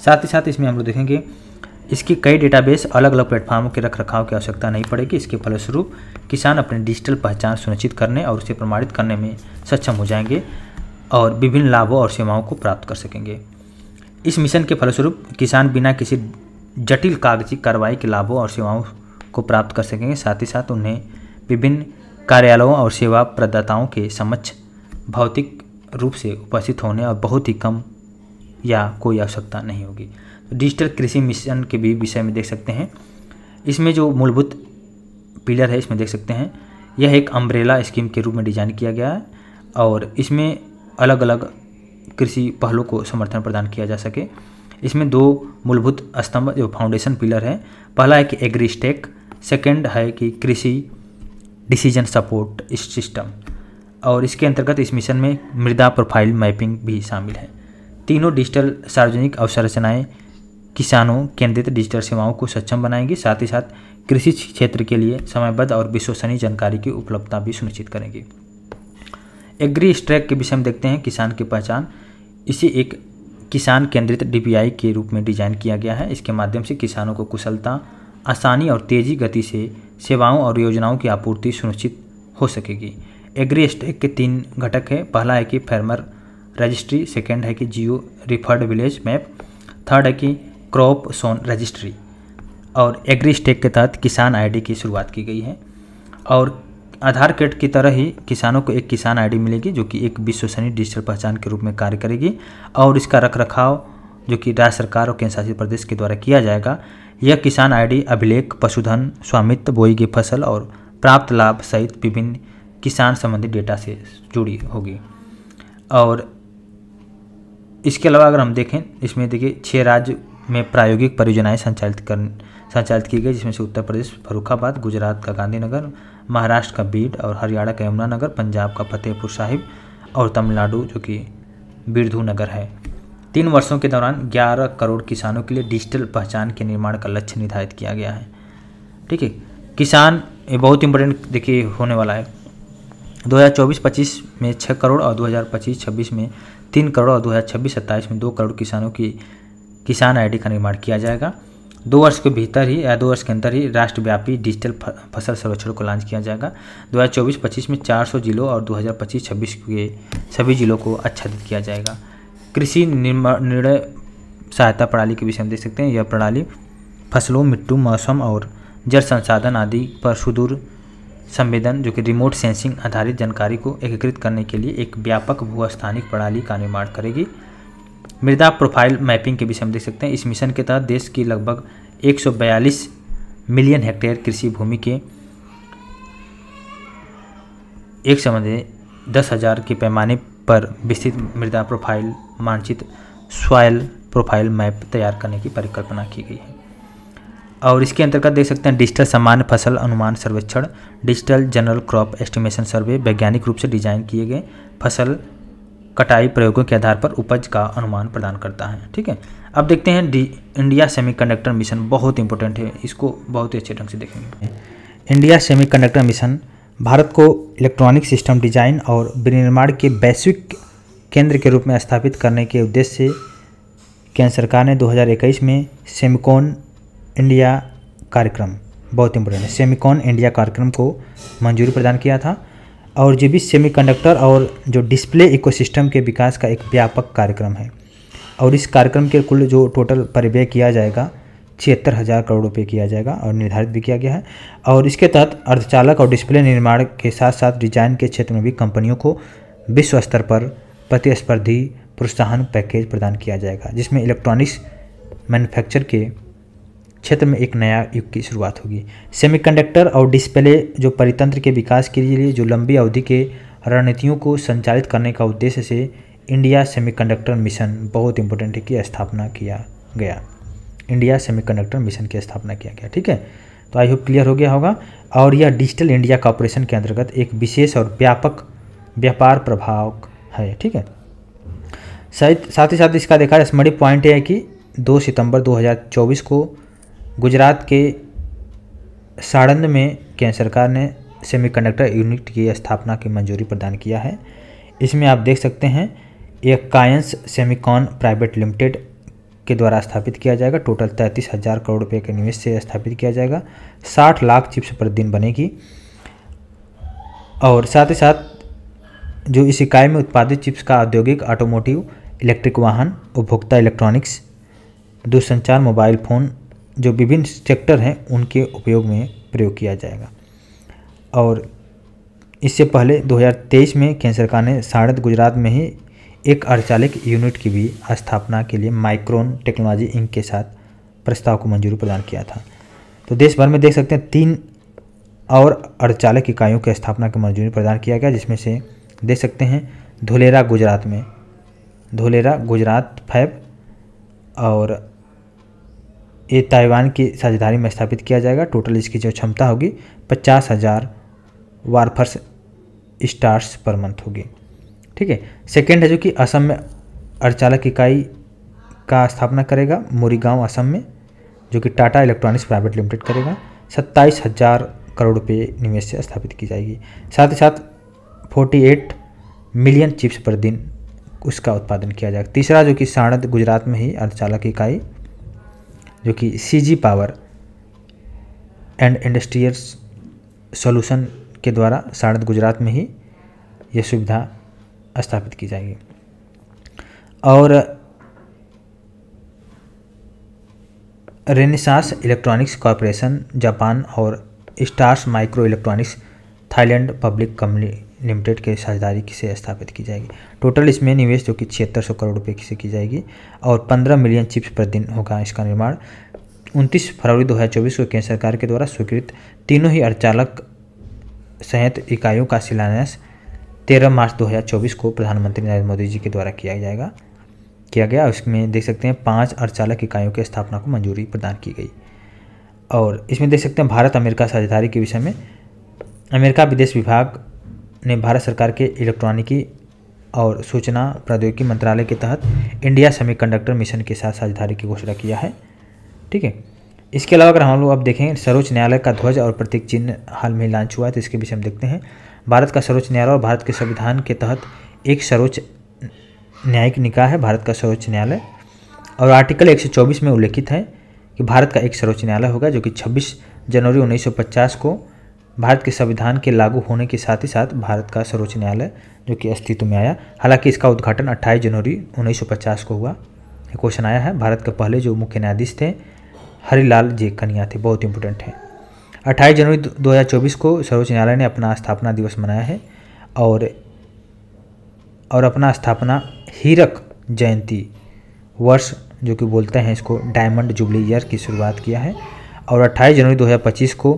साथ ही साथ इसमें हम लोग देखेंगे इसकी कई डेटाबेस अलग अलग प्लेटफार्मों के रख रखाव की आवश्यकता नहीं पड़ेगी इसके फलस्वरूप किसान अपने डिजिटल पहचान सुनिश्चित करने और उसे प्रमाणित करने में सक्षम हो जाएंगे और विभिन्न लाभों और सेवाओं को प्राप्त कर सकेंगे इस मिशन के फलस्वरूप किसान बिना किसी जटिल कागजी कार्रवाई के लाभों और सेवाओं को प्राप्त कर सकेंगे साथ ही साथ उन्हें विभिन्न कार्यालयों और सेवा प्रदाताओं के समक्ष भौतिक रूप से उपस्थित होने और बहुत ही कम या कोई आवश्यकता नहीं होगी डिजिटल कृषि मिशन के भी विषय में देख सकते हैं इसमें जो मूलभूत पिलर है इसमें देख सकते हैं यह एक अम्ब्रेला स्कीम के रूप में डिजाइन किया गया है और इसमें अलग अलग कृषि पहलों को समर्थन प्रदान किया जा सके इसमें दो मूलभूत स्तंभ जो फाउंडेशन पिलर हैं पहला है कि एग्रीस्टेक सेकेंड है कि कृषि डिसीजन सपोर्ट सिस्टम और इसके अंतर्गत इस मिशन में मृदा प्रोफाइल मैपिंग भी शामिल है तीनों डिजिटल सार्वजनिक अवसंरचनाएँ किसानों केंद्रित डिजिटल सेवाओं को सक्षम बनाएंगे साथ ही साथ कृषि क्षेत्र के लिए समयबद्ध और विश्वसनीय जानकारी की उपलब्धता भी सुनिश्चित करेंगे एग्री स्ट्रैक के विषय में देखते हैं किसान की पहचान इसे एक किसान केंद्रित डी के रूप में डिजाइन किया गया है इसके माध्यम से किसानों को कुशलता आसानी और तेजी गति से सेवाओं और योजनाओं की आपूर्ति सुनिश्चित हो सकेगी एग्री स्टेक के तीन घटक हैं पहला है कि फार्मर रजिस्ट्री सेकेंड है कि geo referred village map third है कि क्रॉप सोन रजिस्ट्री और एग्री स्टेक के तहत किसान आईडी की शुरुआत की गई है और आधार कार्ड की तरह ही किसानों को एक किसान आईडी मिलेगी जो कि एक विश्वसनीय डिजिटल पहचान के रूप में कार्य करेगी और इसका रख रखाव जो कि राज्य सरकार और केंद्र शासित प्रदेश के द्वारा किया जाएगा यह किसान आईडी अभिलेख पशुधन स्वामित्व बोई गई फसल और प्राप्त लाभ सहित विभिन्न किसान संबंधी डेटा से जुड़ी होगी और इसके अलावा अगर हम देखें इसमें देखिए छः राज्य में प्रायोगिक परियोजनाएं संचालित कर संचालित की गई जिसमें से उत्तर प्रदेश फरुखाबाद गुजरात का गांधीनगर महाराष्ट्र का बीड और हरियाणा का यमुनानगर पंजाब का फतेहपुर साहिब और तमिलनाडु जो कि बिरधू नगर है तीन वर्षों के दौरान 11 करोड़ किसानों के लिए डिजिटल पहचान के निर्माण का लक्ष्य निर्धारित किया गया है ठीक है किसान ये बहुत इंपॉर्टेंट देखिए होने वाला है 2024-25 में 6 करोड़ और 2025-26 में 3 करोड़ और 2026-27 में 2 करोड़ किसानों की किसान आईडी का निर्माण किया जाएगा दो वर्ष के भीतर ही या दो वर्ष के अंदर ही राष्ट्रव्यापी डिजिटल फसल सर्वेक्षण को लॉन्च किया जाएगा 2024-25 में 400 जिलों और 2025-26 के सभी जिलों को आच्छादित किया जाएगा कृषि निर्णय सहायता प्रणाली के विषय में देख सकते हैं यह प्रणाली फसलों मिट्टू मौसम और जल संसाधन आदि पर सुदूर संवेदन जो कि रिमोट सेंसिंग आधारित जानकारी को एकीकृत करने के लिए एक व्यापक भूस्थानिक प्रणाली का निर्माण करेगी मृदा प्रोफाइल मैपिंग के विषय हम देख सकते हैं इस मिशन के तहत देश की लगभग 142 मिलियन हेक्टेयर कृषि भूमि के एक समय दस हज़ार के पैमाने पर विस्तृत मृदा प्रोफाइल मानचित्र सॉयल प्रोफाइल मैप तैयार करने की परिकल्पना की गई है और इसके अंतर्गत देख सकते हैं डिजिटल सामान्य फसल अनुमान सर्वेक्षण digital general crop estimation survey वैज्ञानिक रूप से डिजाइन किए गए फसल कटाई प्रयोगों के आधार पर उपज का अनुमान प्रदान करता है ठीक है अब देखते हैं डी इंडिया सेमीकंडक्टर मिशन बहुत इंपॉर्टेंट है इसको बहुत ही अच्छे ढंग से देखेंगे इंडिया सेमीकंडक्टर मिशन भारत को इलेक्ट्रॉनिक सिस्टम डिजाइन और विनिर्माण के वैश्विक केंद्र के रूप में स्थापित करने के उद्देश्य से केंद्र सरकार ने 2021 में सेमिकॉन इंडिया कार्यक्रम बहुत इंपॉर्टेंट है सेमिकॉन इंडिया कार्यक्रम को मंजूरी प्रदान किया था और जो भी सेमीकंडक्टर और जो डिस्प्ले इकोसिस्टम के विकास का एक व्यापक कार्यक्रम है और इस कार्यक्रम के कुल जो टोटल परिव्यय किया जाएगा छिहत्तर हज़ार करोड़ रुपये किया जाएगा और निर्धारित भी किया गया है और इसके तहत अर्धचालक और डिस्प्ले निर्माण के साथ साथ डिजाइन के क्षेत्र में भी कंपनियों को विश्व स्तर पर प्रतिस्पर्धी प्रोत्साहन पैकेज प्रदान किया जाएगा जिसमें इलेक्ट्रॉनिक्स मैन्युफैक्चर के क्षेत्र में एक नया युग की शुरुआत होगी सेमीकंडक्टर और डिस्प्ले जो परितंत्र के विकास के लिए जो लंबी अवधि के रणनीतियों को संचालित करने का उद्देश्य से इंडिया सेमीकंडक्टर मिशन बहुत इंपॉर्टेंट है की स्थापना किया गया इंडिया सेमीकंडक्टर मिशन की स्थापना किया गया ठीक है तो आई होप क्लियर हो गया होगा और यह डिजिटल इंडिया कॉरपोरेशन के अंतर्गत एक विशेष और व्यापक व्यापार प्रभाव है ठीक है साथ ही साथ इसका देखा स्मरणीय पॉइंट है कि 2 सितंबर 2024 को गुजरात के साड़ंद में केंद्र सरकार ने सेमीकंडक्टर यूनिट की स्थापना की मंजूरी प्रदान किया है इसमें आप देख सकते हैं एक कायंस सेमिकॉन प्राइवेट लिमिटेड के द्वारा स्थापित किया जाएगा टोटल तैंतीस हज़ार करोड़ रुपये के निवेश से स्थापित किया जाएगा साठ लाख चिप्स प्रतिदिन बनेगी और साथ ही साथ जो इस इकाई में उत्पादित चिप्स का औद्योगिक ऑटोमोटिव इलेक्ट्रिक वाहन उपभोक्ता इलेक्ट्रॉनिक्स दूरसंचार मोबाइल फ़ोन जो विभिन्न सेक्टर हैं उनके उपयोग में प्रयोग किया जाएगा और इससे पहले 2023 में केंद्र सरकार ने सारण गुजरात में ही एक अड़चालिक यूनिट की भी स्थापना के लिए माइक्रोन टेक्नोलॉजी इंक के साथ प्रस्ताव को मंजूरी प्रदान किया था तो देश भर में देख सकते हैं तीन और अड़चालक इकाइयों की स्थापना की मंजूरी प्रदान किया गया जिसमें से देख सकते हैं धोलेरा गुजरात में धोलेरा गुजरात फैब और ये ताइवान की साझेदारी में स्थापित किया जाएगा टोटल इसकी जो क्षमता होगी पचास हज़ार वारफर्स स्टार्स पर मंथ होगी ठीक है सेकेंड है जो कि असम में अड़चालक इकाई का स्थापना करेगा मोरीगांव असम में जो कि टाटा इलेक्ट्रॉनिक्स प्राइवेट लिमिटेड करेगा सत्ताईस हज़ार करोड़ रुपये निवेश से स्थापित की जाएगी साथ ही साथ फोर्टी एट मिलियन चिप्स पर दिन उसका उत्पादन किया जाएगा तीसरा जो कि साणद गुजरात में ही अर्धचालक इकाई जो कि C G Power and Industrial Solution के द्वारा सारद गुजरात में ही ये सुविधा स्थापित की जाएगी और रेनिसास इलेक्ट्रॉनिक्स कॉरपोरेशन जापान और Stars Micro Electronics Thailand Public Company Limited के साझेदारी किसे स्थापित की जाएगी टोटल इसमें निवेश जो कि छिहत्तर सौ करोड़ रुपये की से की जाएगी और पंद्रह मिलियन चिप्स पर दिन होगा इसका निर्माण उनतीस फरवरी 2024 को केंद्र सरकार के द्वारा स्वीकृत तीनों ही अर्चालक संयंत्र इकाइयों का शिलान्यास 13 मार्च 2024 को प्रधानमंत्री नरेंद्र मोदी जी के द्वारा किया जाएगा किया गया उसमें देख सकते हैं पाँच अर्चालक इकाइयों की स्थापना को मंजूरी प्रदान की गई और इसमें देख सकते हैं भारत अमेरिका साझेदारी के विषय में अमेरिका विदेश विभाग ने भारत सरकार के इलेक्ट्रॉनिकी और सूचना प्रौद्योगिकी मंत्रालय के तहत इंडिया सेमीकंडक्टर मिशन के साथ साझेदारी की घोषणा किया है ठीक है इसके अलावा अगर हम लोग अब देखें सर्वोच्च न्यायालय का ध्वज और प्रतीक चिन्ह हाल में लॉन्च हुआ है तो इसके बीच हम देखते हैं भारत का सर्वोच्च न्यायालय और भारत के संविधान के तहत एक सर्वोच्च न्यायिक निकाय है भारत का सर्वोच्च न्यायालय और आर्टिकल एक में उल्लेखित है कि भारत का एक सर्वोच्च न्यायालय होगा जो कि छब्बीस जनवरी उन्नीस को भारत के संविधान के लागू होने के साथ ही साथ भारत का सर्वोच्च न्यायालय जो कि अस्तित्व में आया हालांकि इसका उद्घाटन 28 जनवरी 1950 को हुआ ये क्वेश्चन आया है भारत के पहले जो मुख्य न्यायाधीश थे हरिलाल जे कनिया थे बहुत इंपॉर्टेंट हैं 28 जनवरी 2024 को सर्वोच्च न्यायालय ने अपना स्थापना दिवस मनाया है और और अपना स्थापना हीरक जयंती वर्ष जो कि बोलते हैं इसको डायमंड जुबली ईयर की शुरुआत किया है और 28 जनवरी 2025 को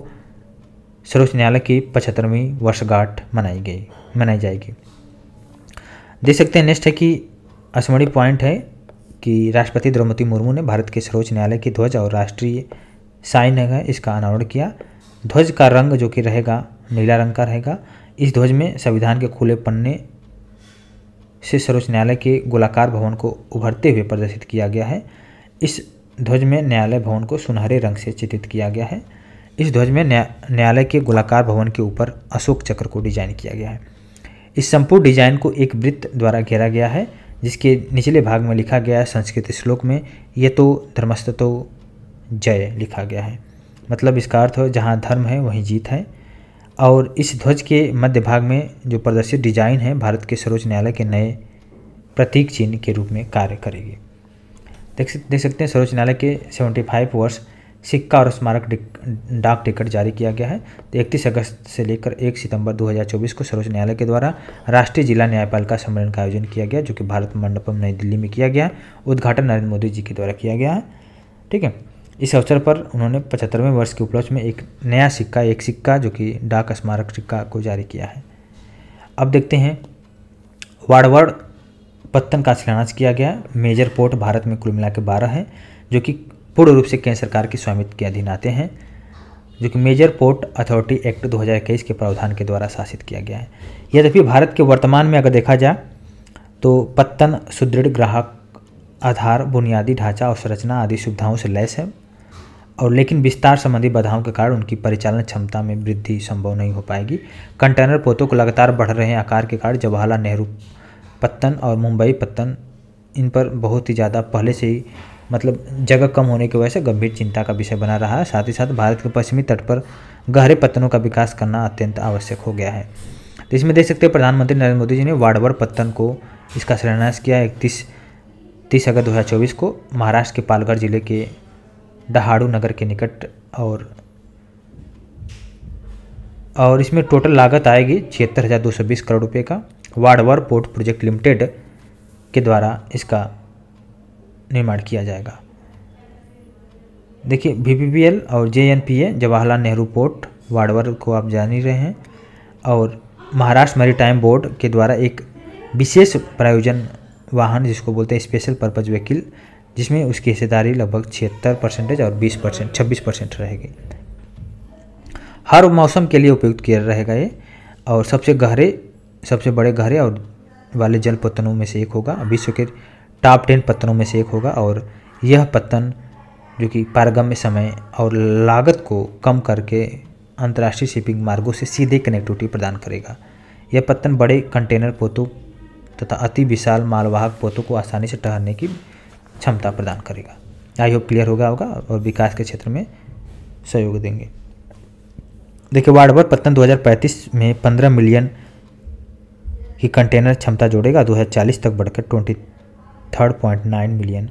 सर्वोच्च न्यायालय की पचहत्तरवीं वर्षगांठ मनाई गई मनाई जाएगी देख सकते हैं नेक्स्ट है कि स्मरणीय पॉइंट है कि राष्ट्रपति द्रौपदी मुर्मू ने भारत के सर्वोच्च न्यायालय की ध्वज और राष्ट्रीय साइन है इसका अनावरण किया ध्वज का रंग जो कि रहेगा नीला रंग का रहेगा इस ध्वज में संविधान के खुले पन्ने से सर्वोच्च न्यायालय के गोलाकार भवन को उभरते हुए प्रदर्शित किया गया है इस ध्वज में न्यायालय भवन को सुनहरे रंग से चित्रित किया गया है इस ध्वज में न्या, न्यायालय के गोलाकार भवन के ऊपर अशोक चक्र को डिजाइन किया गया है इस संपूर्ण डिजाइन को एक वृत्त द्वारा घेरा गया है जिसके निचले भाग में लिखा गया है संस्कृत श्लोक में ये तो धर्मस्तो जय लिखा गया है मतलब इसका अर्थ है जहाँ धर्म है वहीं जीत है और इस ध्वज के मध्य भाग में जो प्रदर्शित डिजाइन है भारत के सर्वोच्च न्यायालय के नए प्रतीक चिन्ह के रूप में कार्य करेगी देख देख सकते हैं सर्वोच्च न्यायालय के 75 वर्ष सिक्का और स्मारक डाक टिकट जारी किया गया है तो इकतीस अगस्त से लेकर 1 सितंबर 2024 को सर्वोच्च न्यायालय के द्वारा राष्ट्रीय जिला न्यायपालिका सम्मेलन का आयोजन किया गया जो कि भारत मंडपम नई दिल्ली में किया गया उद्घाटन नरेंद्र मोदी जी के द्वारा किया गया है ठीक है इस अवसर पर उन्होंने पचहत्तरवें वर्ष के उपलक्ष्य में एक नया सिक्का एक सिक्का जो कि डाक स्मारक सिक्का को जारी किया है अब देखते हैं वाड़वाड़ पत्तन का शिलान्यास किया गया मेजर पोर्ट भारत में कुल मिला के बारह है जो कि पूर्ण रूप से केंद्र सरकार की स्वामित्व के अधीन आते हैं जो कि मेजर पोर्ट अथॉरिटी एक्ट 2021 के प्रावधान के द्वारा शासित किया गया है यद्यपि भारत के वर्तमान में अगर देखा जाए तो पत्तन सुदृढ़ ग्राहक आधार बुनियादी ढांचा और संरचना आदि सुविधाओं से लैस है और लेकिन विस्तार संबंधी बाधाओं के कारण उनकी परिचालन क्षमता में वृद्धि संभव नहीं हो पाएगी कंटेनर पोतों को लगातार बढ़ रहे आकार के कारण जवाहरलाल नेहरू पत्तन और मुंबई पत्तन इन पर बहुत ही ज़्यादा पहले से ही मतलब जगह कम होने की वजह से गंभीर चिंता का विषय बना रहा है साथ ही साथ भारत के पश्चिमी तट पर गहरे पत्तनों का विकास करना अत्यंत आवश्यक हो गया है तो इसमें देख सकते हैं प्रधानमंत्री नरेंद्र मोदी जी ने वाडवर पत्तन को इसका शिलान्यास किया है इकतीस तीस अगस्त चौबीस को महाराष्ट्र के पालगढ़ जिले के दहाड़ू नगर के निकट और और इसमें टोटल लागत आएगी छिहत्तर हज़ार दो सौ बीस करोड़ रुपये का वाडवर पोर्ट प्रोजेक्ट लिमिटेड के द्वारा इसका निर्माण किया जाएगा देखिए एल और जे जवाहरलाल नेहरू पोर्ट वाडवर को आप जान ही रहे हैं और महाराष्ट्र टाइम बोर्ड के द्वारा एक विशेष प्रायोजन वाहन जिसको बोलते हैं स्पेशल पर्पज व्हीकिल जिसमें उसकी हिस्सेदारी लगभग छिहत्तर परसेंटेज और बीस परसेंट छब्बीस परसेंट रहेगी हर मौसम के लिए उपयुक्त किया रहेगा ये और सबसे गहरे सबसे बड़े गहरे और वाले जलपतनों में से एक होगा विश्व के टॉप टेन पत्तनों में से एक होगा और यह पत्तन जो कि पारगम्य समय और लागत को कम करके अंतर्राष्ट्रीय शिपिंग मार्गों से सीधे कनेक्टिविटी प्रदान करेगा यह पत्तन बड़े कंटेनर पोतों तथा अति विशाल मालवाहक पोतों को आसानी से टहरने की क्षमता प्रदान करेगा आई होप क्लियर होगा होगा और विकास के क्षेत्र में सहयोग देंगे देखिए वार्डवर पत्तन 2035 में 15 मिलियन की कंटेनर क्षमता जोड़ेगा 2040 तक बढ़कर twenty third point nine million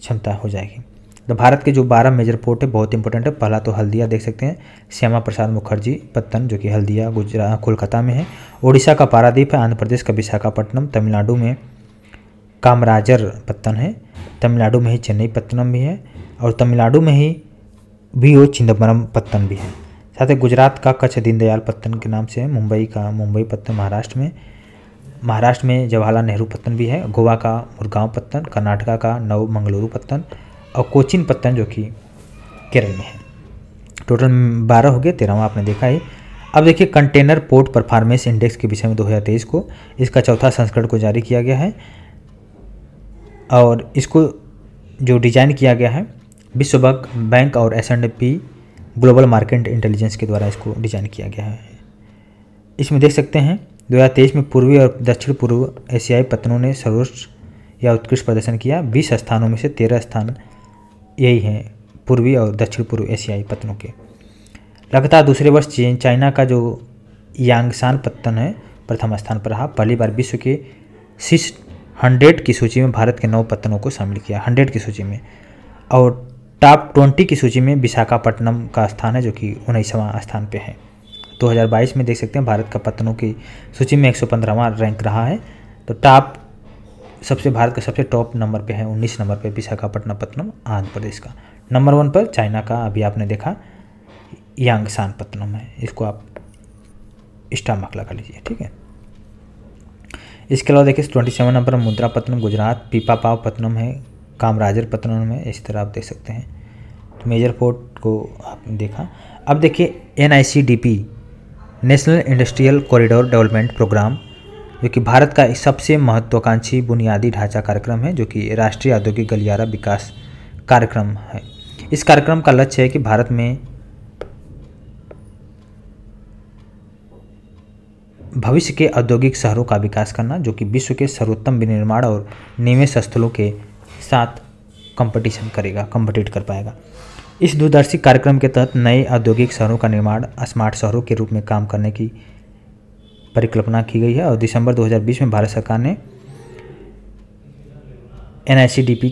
क्षमता हो जाएगी तो भारत के जो बारह मेजर पोर्ट है बहुत इंपॉर्टेंट है पहला तो हल्दिया देख सकते हैं श्यामा प्रसाद मुखर्जी पत्तन जो कि हल्दिया गुजरात कोलकाता में है ओडिशा का पारादीप है आंध्र प्रदेश का विशाखापट्टनम तमिलनाडु में कामराजर पत्तन है तमिलनाडु में ही चेन्नई पत्तनम भी है और तमिलनाडु में ही वी ओ चिदम्बरम पत्तन भी है साथ ही गुजरात का कच्छ दीनदयाल पत्तन के नाम से है मुंबई का मुंबई पत्तन महाराष्ट्र में महाराष्ट्र में जवाहरलाल नेहरू पत्तन भी है गोवा का मुरगांव पत्तन कर्नाटका का नव मंगलुरु पत्तन और कोचिन पत्तन जो कि केरल में है टोटल बारह हो गए तेरहवा आपने देखा ही अब देखिए कंटेनर पोर्ट परफॉर्मेंस इंडेक्स के विषय में 2023 को इसका चौथा संस्करण को जारी किया गया है और इसको जो डिजाइन किया गया है विश्व बैंक और S and P Global Market Intelligence के द्वारा इसको डिजाइन किया गया है इसमें देख सकते हैं 2023 में पूर्वी और दक्षिण पूर्व एशियाई पतनों ने सर्वोच्च या उत्कृष्ट प्रदर्शन किया 20 स्थानों में से 13 स्थान यही हैं पूर्वी और दक्षिण पूर्व एशियाई पतनों के लगातार दूसरे वर्ष चीन चाइना का जो यांगसान पत्तन है प्रथम स्थान पर रहा पहली बार विश्व के शीर्ष हंड्रेड की सूची में भारत के नौ पत्तनों को शामिल किया हंड्रेड की सूची में और टॉप ट्वेंटी की सूची में विशाखापट्टनम का स्थान है जो कि उन्नीसवां स्थान पर है 2022 में देख सकते हैं भारत का पतनों की सूची में एक रैंक रहा है तो टॉप सबसे भारत का सबसे टॉप नंबर पे है 19 नंबर पे विशाखापट्टनम आंध्र प्रदेश का नंबर वन पर चाइना का अभी आपने देखा यांगसान पतनम है इसको आप स्टार मार्क लगा लीजिए ठीक है इसके अलावा देखिए ट्वेंटी सेवन नंबर मुद्रा पतनम गुजरात पीपा पाव पतनम है कामराजर पतनम है इस तरह आप देख सकते हैं तो मेजर फोर्ट को आपने देखा अब देखिए N I C D P National Industrial Corridor Development Programme जो कि भारत का सबसे महत्वाकांक्षी बुनियादी ढांचा कार्यक्रम है जो कि राष्ट्रीय औद्योगिक गलियारा विकास कार्यक्रम है इस कार्यक्रम का लक्ष्य है कि भारत में भविष्य के औद्योगिक शहरों का विकास करना जो कि विश्व के सर्वोत्तम विनिर्माण और निवेश स्थलों के साथ कंपटीशन करेगा कंपटीट कर पाएगा इस दूरदर्शी कार्यक्रम के तहत नए औद्योगिक शहरों का निर्माण स्मार्ट शहरों के रूप में काम करने की परिकल्पना की गई है और दिसंबर 2020 में भारत सरकार ने एन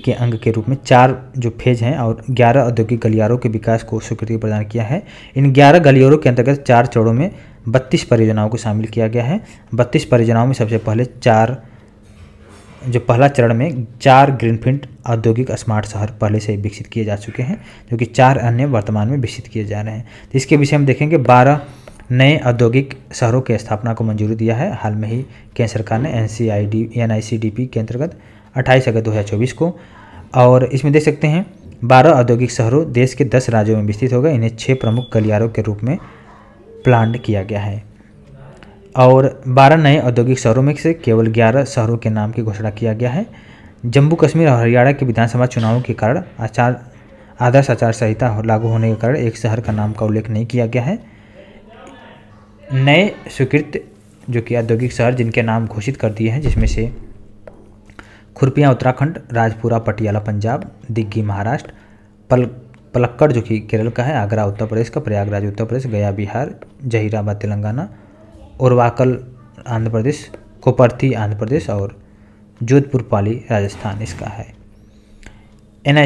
के अंग के रूप में चार जो फेज हैं और 11 औद्योगिक गलियारों के विकास को स्वीकृति प्रदान किया है इन 11 गलियारों के अंतर्गत चार चौड़ों में 32 परियोजनाओं को शामिल किया गया है 32 परियोजनाओं में सबसे पहले चार जो पहला चरण में चार ग्रीनफील्ड औद्योगिक स्मार्ट शहर पहले से विकसित किए जा चुके हैं जो कि चार अन्य वर्तमान में विकसित किए जा रहे हैं तो इसके विषय हम देखेंगे बारह नए औद्योगिक शहरों की स्थापना को मंजूरी दिया है हाल में ही केंद्र सरकार ने N C I D N I C D P के अंतर्गत अट्ठाईस अगस्त दो हज़ार चौबीस को और इसमें देख सकते हैं बारह औद्योगिक शहरों देश के दस राज्यों में विस्तृत होगा इन्हें छः प्रमुख गलियारों के रूप में प्लान किया गया है और 12 नए औद्योगिक शहरों में से केवल 11 शहरों के नाम की घोषणा किया गया है जम्मू कश्मीर और हरियाणा के विधानसभा चुनावों के कारण आचार आदर्श आचार संहिता लागू होने के कारण एक शहर का नाम का उल्लेख नहीं किया गया है नए स्वीकृत जो कि औद्योगिक शहर जिनके नाम घोषित कर दिए हैं जिसमें से खुरपियाँ उत्तराखंड राजपुरा पटियाला पंजाब दिग्गी महाराष्ट्र पल पलक्कड़ जो कि केरल का है आगरा उत्तर प्रदेश का प्रयागराज उत्तर प्रदेश गया बिहार जहीराबाद तेलंगाना उर्वाकल आंध्र प्रदेश कोपर्थी आंध्र प्रदेश और जोधपुर पाली राजस्थान इसका है एन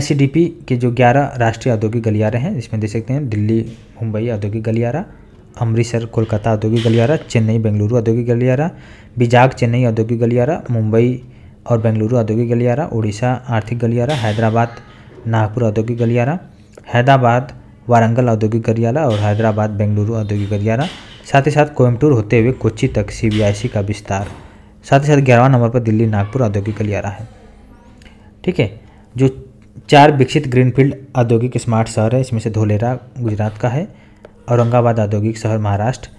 के जो 11 राष्ट्रीय औद्योगिक गलियारे हैं जिसमें देख सकते हैं दिल्ली मुंबई औद्योगिक गलियारा अमृतसर कोलकाता औद्योगिक गलियारा चेन्नई बेंगलुरु औद्योगिक गलियारा बिजाग चेन्नई औद्योगिक गलियारा मुंबई और बेंगलुरु औद्योगिक गलियारा उड़ीसा आर्थिक गलियारा हैदराबाद नागपुर औद्योगिक गलियारा हैदराबाद वारंगल औद्योगिक गलियारा और हैदराबाद बेंगलुरु औद्योगिक गलियारा साथ ही साथ कोयम्बटूर होते हुए कोच्चि तक सी का विस्तार साथ ही साथ ग्यारहवा नंबर पर दिल्ली नागपुर औद्योगिक गलियारा है ठीक है जो चार विकसित ग्रीनफील्ड औद्योगिक स्मार्ट शहर है इसमें से धोलेरा गुजरात का है औरंगाबाद औद्योगिक शहर महाराष्ट्र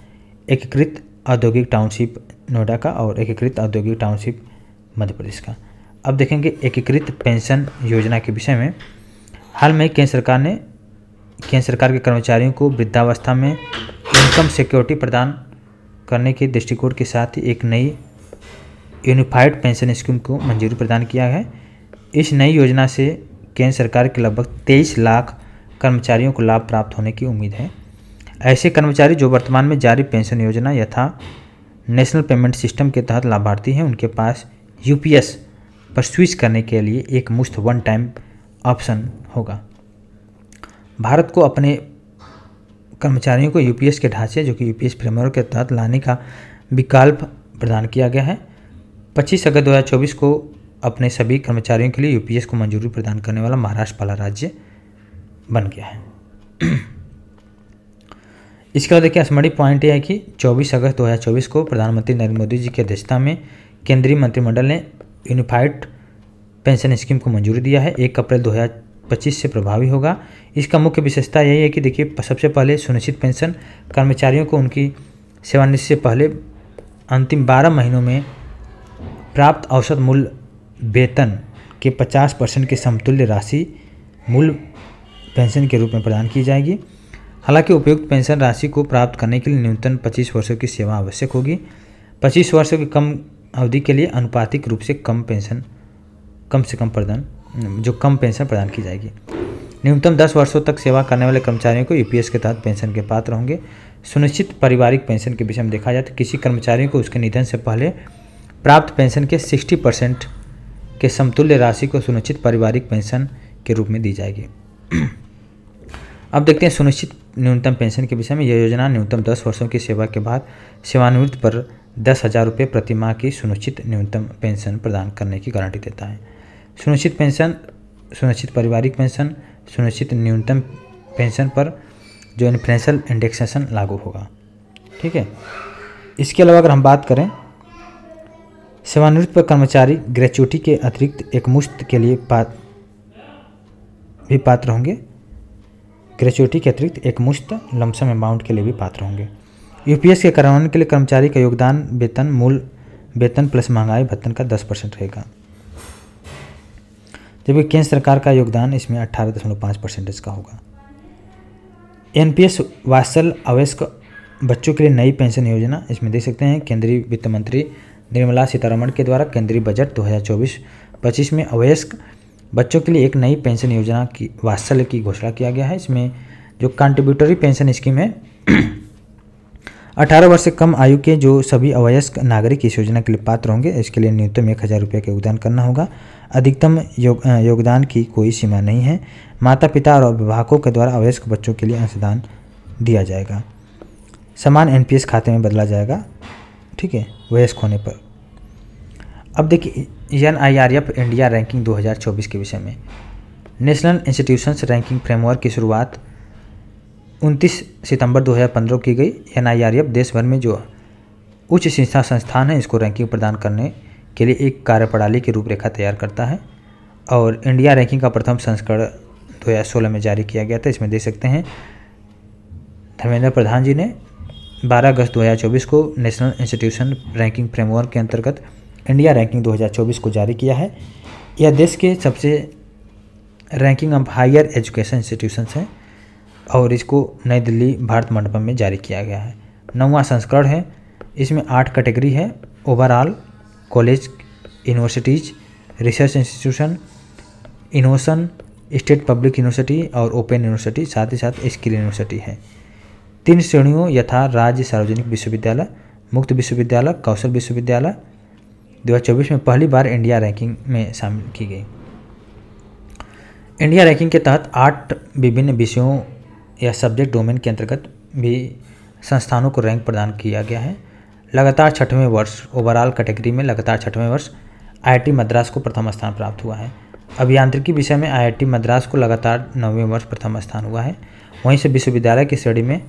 एकीकृत औद्योगिक टाउनशिप नोएडा का और एकीकृत औद्योगिक टाउनशिप मध्य प्रदेश का अब देखेंगे एकीकृत पेंशन योजना के विषय में हाल में केंद्र सरकार ने केंद्र सरकार के कर्मचारियों को वृद्धावस्था में इनकम सिक्योरिटी प्रदान करने के दृष्टिकोण के साथ एक नई यूनिफाइड पेंशन स्कीम को मंजूरी प्रदान किया है इस नई योजना से केंद्र सरकार के लगभग तेईस लाख कर्मचारियों को लाभ प्राप्त होने की उम्मीद है ऐसे कर्मचारी जो वर्तमान में जारी पेंशन योजना यथा नेशनल पेमेंट सिस्टम के तहत लाभार्थी हैं उनके पास यूपीएस पर स्विच करने के लिए एक मुश्त वन टाइम ऑप्शन होगा भारत को अपने कर्मचारियों को यूपीएस के ढांचे जो कि यूपीएस फ्रेमवर्क के तहत लाने का विकल्प प्रदान किया गया है 25 अगस्त 2024 को अपने सभी कर्मचारियों के लिए यूपीएस को मंजूरी प्रदान करने वाला महाराष्ट्र पहला राज्य बन गया है इसके बाद देखिए स्मरणीय पॉइंट यह है कि 24 अगस्त 2024 को प्रधानमंत्री नरेंद्र मोदी जी की अध्यक्षता में केंद्रीय मंत्रिमंडल ने यूनिफाइड पेंशन स्कीम को मंजूरी दिया है एक अप्रैल दो पच्चीस से प्रभावी होगा इसका मुख्य विशेषता यही है कि देखिए सबसे पहले सुनिश्चित पेंशन कर्मचारियों को उनकी सेवानिवृत्ति से पहले अंतिम बारह महीनों में प्राप्त औसत मूल वेतन के 50 परसेंट के समतुल्य राशि मूल पेंशन के रूप में प्रदान की जाएगी हालांकि उपयुक्त पेंशन राशि को प्राप्त करने के लिए न्यूनतम 25 वर्षों की सेवा आवश्यक होगी 25 वर्षों की कम अवधि के लिए अनुपातिक रूप से कम पेंशन कम से कम प्रदान हम्म, जो कम पेंशन प्रदान की जाएगी न्यूनतम दस वर्षों तक सेवा करने वाले कर्मचारियों को यूपीएस के तहत पेंशन के पात्र होंगे सुनिश्चित पारिवारिक पेंशन के विषय में देखा जाए तो किसी कर्मचारी को उसके निधन से पहले प्राप्त पेंशन के 60 परसेंट के समतुल्य राशि को सुनिश्चित पारिवारिक पेंशन के रूप में दी जाएगी अब देखते हैं सुनिश्चित न्यूनतम पेंशन के विषय में यह योजना न्यूनतम दस वर्षों की सेवा के बाद सेवानिवृत्त पर दस हज़ार रुपये प्रति माह की सुनिश्चित न्यूनतम पेंशन प्रदान करने की गारंटी देता है सुनिश्चित पेंशन सुनिश्चित पारिवारिक पेंशन सुनिश्चित न्यूनतम पेंशन पर जो इन्फ्लेशन इंडेक्सेशन लागू होगा ठीक है इसके अलावा अगर हम बात करें सेवानिवृत्त पर कर्मचारी ग्रेचुटी के अतिरिक्त एकमुश्त के लिए पात्र भी पात्र होंगे ग्रेचुटी के अतिरिक्त एकमुश्त लमसम अमाउंट के लिए भी पात्र होंगे यूपीएस के कार्यान्वयन के लिए कर्मचारी का योगदान वेतन मूल वेतन प्लस महंगाई भत्तन का दस परसेंट रहेगा जबकि केंद्र सरकार का योगदान इसमें अट्ठारह दशमलव पाँच परसेंटेज का होगा एन पी एस वासल अवयस्क बच्चों के लिए नई पेंशन योजना इसमें देख सकते हैं केंद्रीय वित्त मंत्री निर्मला सीतारमण के द्वारा केंद्रीय बजट 2024-25 में अवयस्क बच्चों के लिए एक नई पेंशन योजना की वात्सल्य की घोषणा किया गया है इसमें जो कंट्रीब्यूटरी पेंशन स्कीम है अठारह वर्ष से कम आयु के जो सभी अवयस्क नागरिक इस योजना के लिए पात्र होंगे इसके लिए न्यूनतम एक हज़ार रुपये का योगदान करना होगा अधिकतम योग, योगदान की कोई सीमा नहीं है माता पिता और अभिभावकों के द्वारा अवयस्क बच्चों के लिए अंशदान दिया जाएगा समान एन खाते में बदला जाएगा ठीक है वयस्क होने पर अब देखिए N I R F India ranking दो के विषय में नेशनल इंस्टीट्यूशंस रैंकिंग फ्रेमवर्क की शुरुआत उनतीस सितंबर 2015 की गई एन आई देश भर में जो उच्च शिक्षा संस्थान है इसको रैंकिंग प्रदान करने के लिए एक कार्यप्रणाली की रूपरेखा तैयार करता है और इंडिया रैंकिंग का प्रथम संस्करण 2016 में जारी किया गया था इसमें देख सकते हैं धर्मेंद्र प्रधान जी ने 12 अगस्त 2024 को नेशनल इंस्टीट्यूशन रैंकिंग फ्रेमवर्क के अंतर्गत इंडिया रैंकिंग 2024 को जारी किया है यह देश के सबसे ranking of higher education institution हैं और इसको नई दिल्ली भारत मंडपम में जारी किया गया है नौवा संस्करण है इसमें आठ कैटेगरी है overall college universities research institution innovation state public university और ओपन यूनिवर्सिटी साथ ही साथ स्किल यूनिवर्सिटी है तीन श्रेणियों यथा राज्य सार्वजनिक विश्वविद्यालय मुक्त विश्वविद्यालय कौशल विश्वविद्यालय 2024 में पहली बार इंडिया रैंकिंग में शामिल की गई इंडिया रैंकिंग के तहत आठ विभिन्न विषयों या सब्जेक्ट डोमेन के अंतर्गत भी संस्थानों को रैंक प्रदान किया गया है लगातार छठवें वर्ष ओवरऑल कैटेगरी में लगातार छठवें वर्ष आईआईटी मद्रास को प्रथम स्थान प्राप्त हुआ है अभियांत्रिकी विषय में आईआईटी मद्रास को लगातार नौवें वर्ष प्रथम स्थान हुआ है वहीं से विश्वविद्यालय की श्रेणी में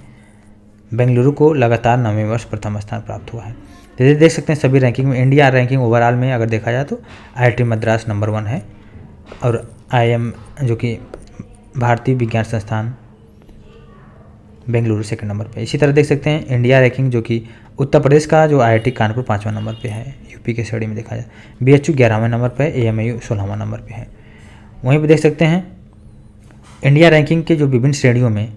बेंगलुरु को लगातार नौवें वर्ष प्रथम स्थान प्राप्त हुआ है जैसे देख सकते हैं सभी रैंकिंग में इंडिया रैंकिंग ओवरऑल में अगर देखा जाए तो आई मद्रास नंबर वन है और आई जो कि भारतीय विज्ञान संस्थान बेंगलुरु सेकंड नंबर पे इसी तरह देख सकते हैं इंडिया रैंकिंग जो कि उत्तर प्रदेश का जो आईआईटी कानपुर पाँचवा नंबर पे है यूपी के श्रेणी में देखा जाए बी एच ग्यारहवें नंबर पर ए एम यू नंबर पर है वहीं पर देख सकते हैं इंडिया रैंकिंग के जो विभिन्न श्रेणियों में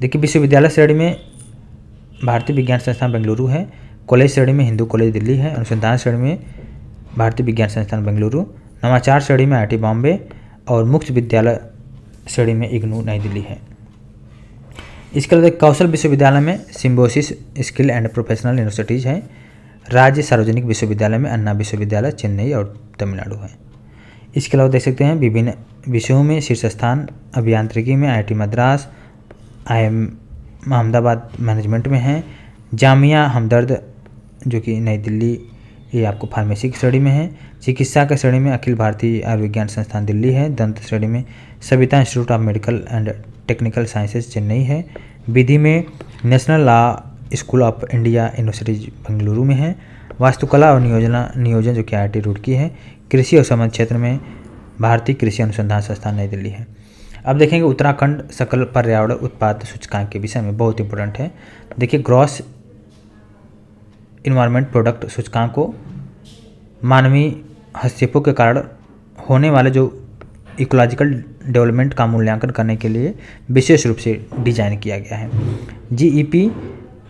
देखिए विश्वविद्यालय श्रेणी में भारतीय विज्ञान संस्थान बेंगलुरु है कॉलेज श्रेणी में हिंदू कॉलेज दिल्ली है अनुसंधान श्रेणी में भारतीय विज्ञान संस्थान बेंगलुरु नवाचार श्रेणी में आई बॉम्बे और मुक्त विद्यालय श्रेणी में इग्नू नई दिल्ली है इसके अलावा कौशल विश्वविद्यालय में Symbiosis Skill and Professional universities हैं राज्य सार्वजनिक विश्वविद्यालय में अन्ना विश्वविद्यालय चेन्नई और तमिलनाडु है इसके अलावा देख सकते हैं विभिन्न विषयों में शीर्ष स्थान अभियांत्रिकी में I Madras I M Ahmedabad management में हैं जामिया हमदर्द जो कि नई दिल्ली ये आपको फार्मेसी की श्रेणी में है चिकित्सा के श्रेणी में अखिल भारतीय आयुर्विज्ञान संस्थान दिल्ली है दंत श्रेणी में Saveetha Institute of Medical and Technical Sciences Chennai है विधि में National Law School of India University Bengaluru में है वास्तुकला और नियोजना नियोजन जो कि आई आई रुड़की है कृषि और संबंध क्षेत्र में भारतीय कृषि अनुसंधान संस्थान नई दिल्ली है अब देखेंगे उत्तराखंड सकल पर्यावरण उत्पाद सूचकांक के विषय में बहुत इंपॉर्टेंट है देखिए ग्रॉस इन्वायरमेंट प्रोडक्ट सूचकांक को मानवीय हस्तक्षेपों के कारण होने वाले जो इकोलॉजिकल डेवलपमेंट का मूल्यांकन करने के लिए विशेष रूप से डिजाइन किया गया है जीईपी e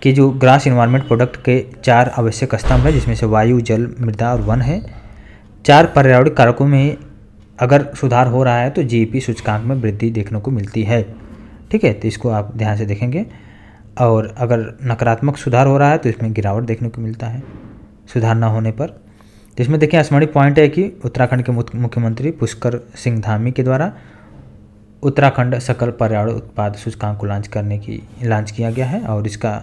के जो ग्रास इन्वायरमेंट प्रोडक्ट के चार आवश्यक स्तंभ है जिसमें से वायु जल मृदा और वन है चार पर्यावरण कारकों में अगर सुधार हो रहा है तो जीईपी e सूचकांक में वृद्धि देखने को मिलती है ठीक है तो इसको आप ध्यान से देखेंगे और अगर नकारात्मक सुधार हो रहा है तो इसमें गिरावट देखने को मिलता है सुधार न होने पर जिसमें इसमें देखिए स्मरणीय पॉइंट है कि उत्तराखंड के मुख्यमंत्री पुष्कर सिंह धामी के द्वारा उत्तराखंड सकल पर्यावरण उत्पाद सूचकांक को लॉन्च करने की लॉन्च किया गया है और इसका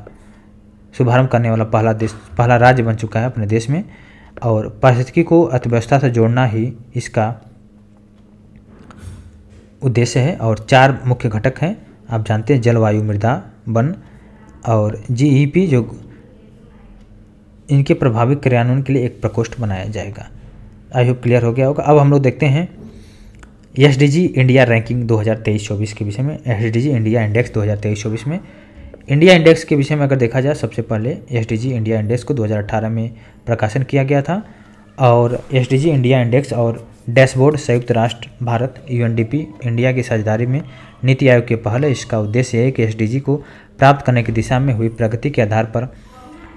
शुभारंभ करने वाला पहला देश पहला राज्य बन चुका है अपने देश में और पारिस्थितिकी को अर्थव्यवस्था से जोड़ना ही इसका उद्देश्य है और चार मुख्य घटक हैं आप जानते हैं जलवायु मृदा वन और जी e जो इनके प्रभावी क्रियान्वयन के लिए एक प्रकोष्ठ बनाया जाएगा आई होप क्लियर हो गया होगा अब हम लोग देखते हैं एस इंडिया रैंकिंग 2023-24 के विषय में एस इंडिया इंडेक्स 2023-24 में इंडिया इंडेक्स के विषय में अगर देखा जाए सबसे पहले एस इंडिया इंडेक्स को 2018 में प्रकाशन किया गया था और एस इंडिया इंडेक्स और डैशबोर्ड संयुक्त राष्ट्र भारत पी इंडिया की साझेदारी में नीति आयोग के पहले इसका उद्देश्य है कि एस को प्राप्त करने की दिशा में हुई प्रगति के आधार पर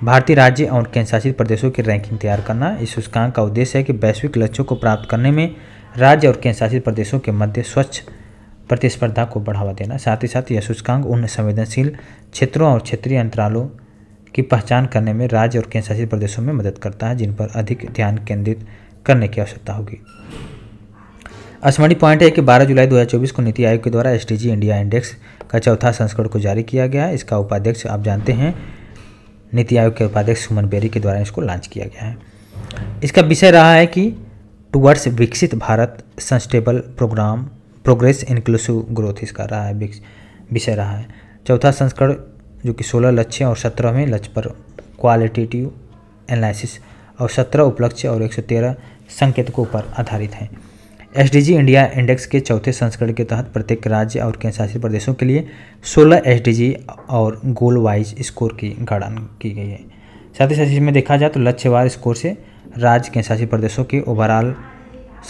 भारतीय राज्य और केंद्रशासित प्रदेशों की रैंकिंग तैयार करना इस सूचकांक का उद्देश्य है कि वैश्विक लक्ष्यों को प्राप्त करने में राज्य और केंद्र शासित प्रदेशों के मध्य स्वच्छ प्रतिस्पर्धा को बढ़ावा देना साथ ही साथ यह सूचकांक उन संवेदनशील क्षेत्रों और क्षेत्रीय अंतरालों की पहचान करने में राज्य और केंद्र शासित प्रदेशों में मदद करता है जिन पर अधिक ध्यान केंद्रित करने की आवश्यकता होगी स्मरणीय पॉइंट है कि 12 जुलाई 2024 को नीति आयोग के द्वारा एस इंडिया इंडेक्स का चौथा संस्करण को जारी किया गया इसका उपाध्यक्ष आप जानते हैं नीति आयोग के उपाध्यक्ष सुमन बेरी के द्वारा इसको लॉन्च किया गया है इसका विषय रहा है कि towards Viksit Bharat sustainable programme progress inclusive growth इसका रहा है विषय रहा है चौथा संस्करण जो कि सोलह लक्ष्य और सत्रहवें लक्ष्य पर क्वालिटेटिव एनालिसिस और सत्रह उपलक्ष्य और एक सौ तेरह संकेतकों पर आधारित हैं एस इंडिया इंडेक्स के चौथे संस्करण के तहत प्रत्येक राज्य और केंद्रशासित प्रदेशों के लिए 16 एस और गोल वाइज स्कोर की गणना की गई है साथ ही साथ इसमें देखा जाए तो लक्ष्यवार स्कोर से राज्य के शासित प्रदेशों के ओवरऑल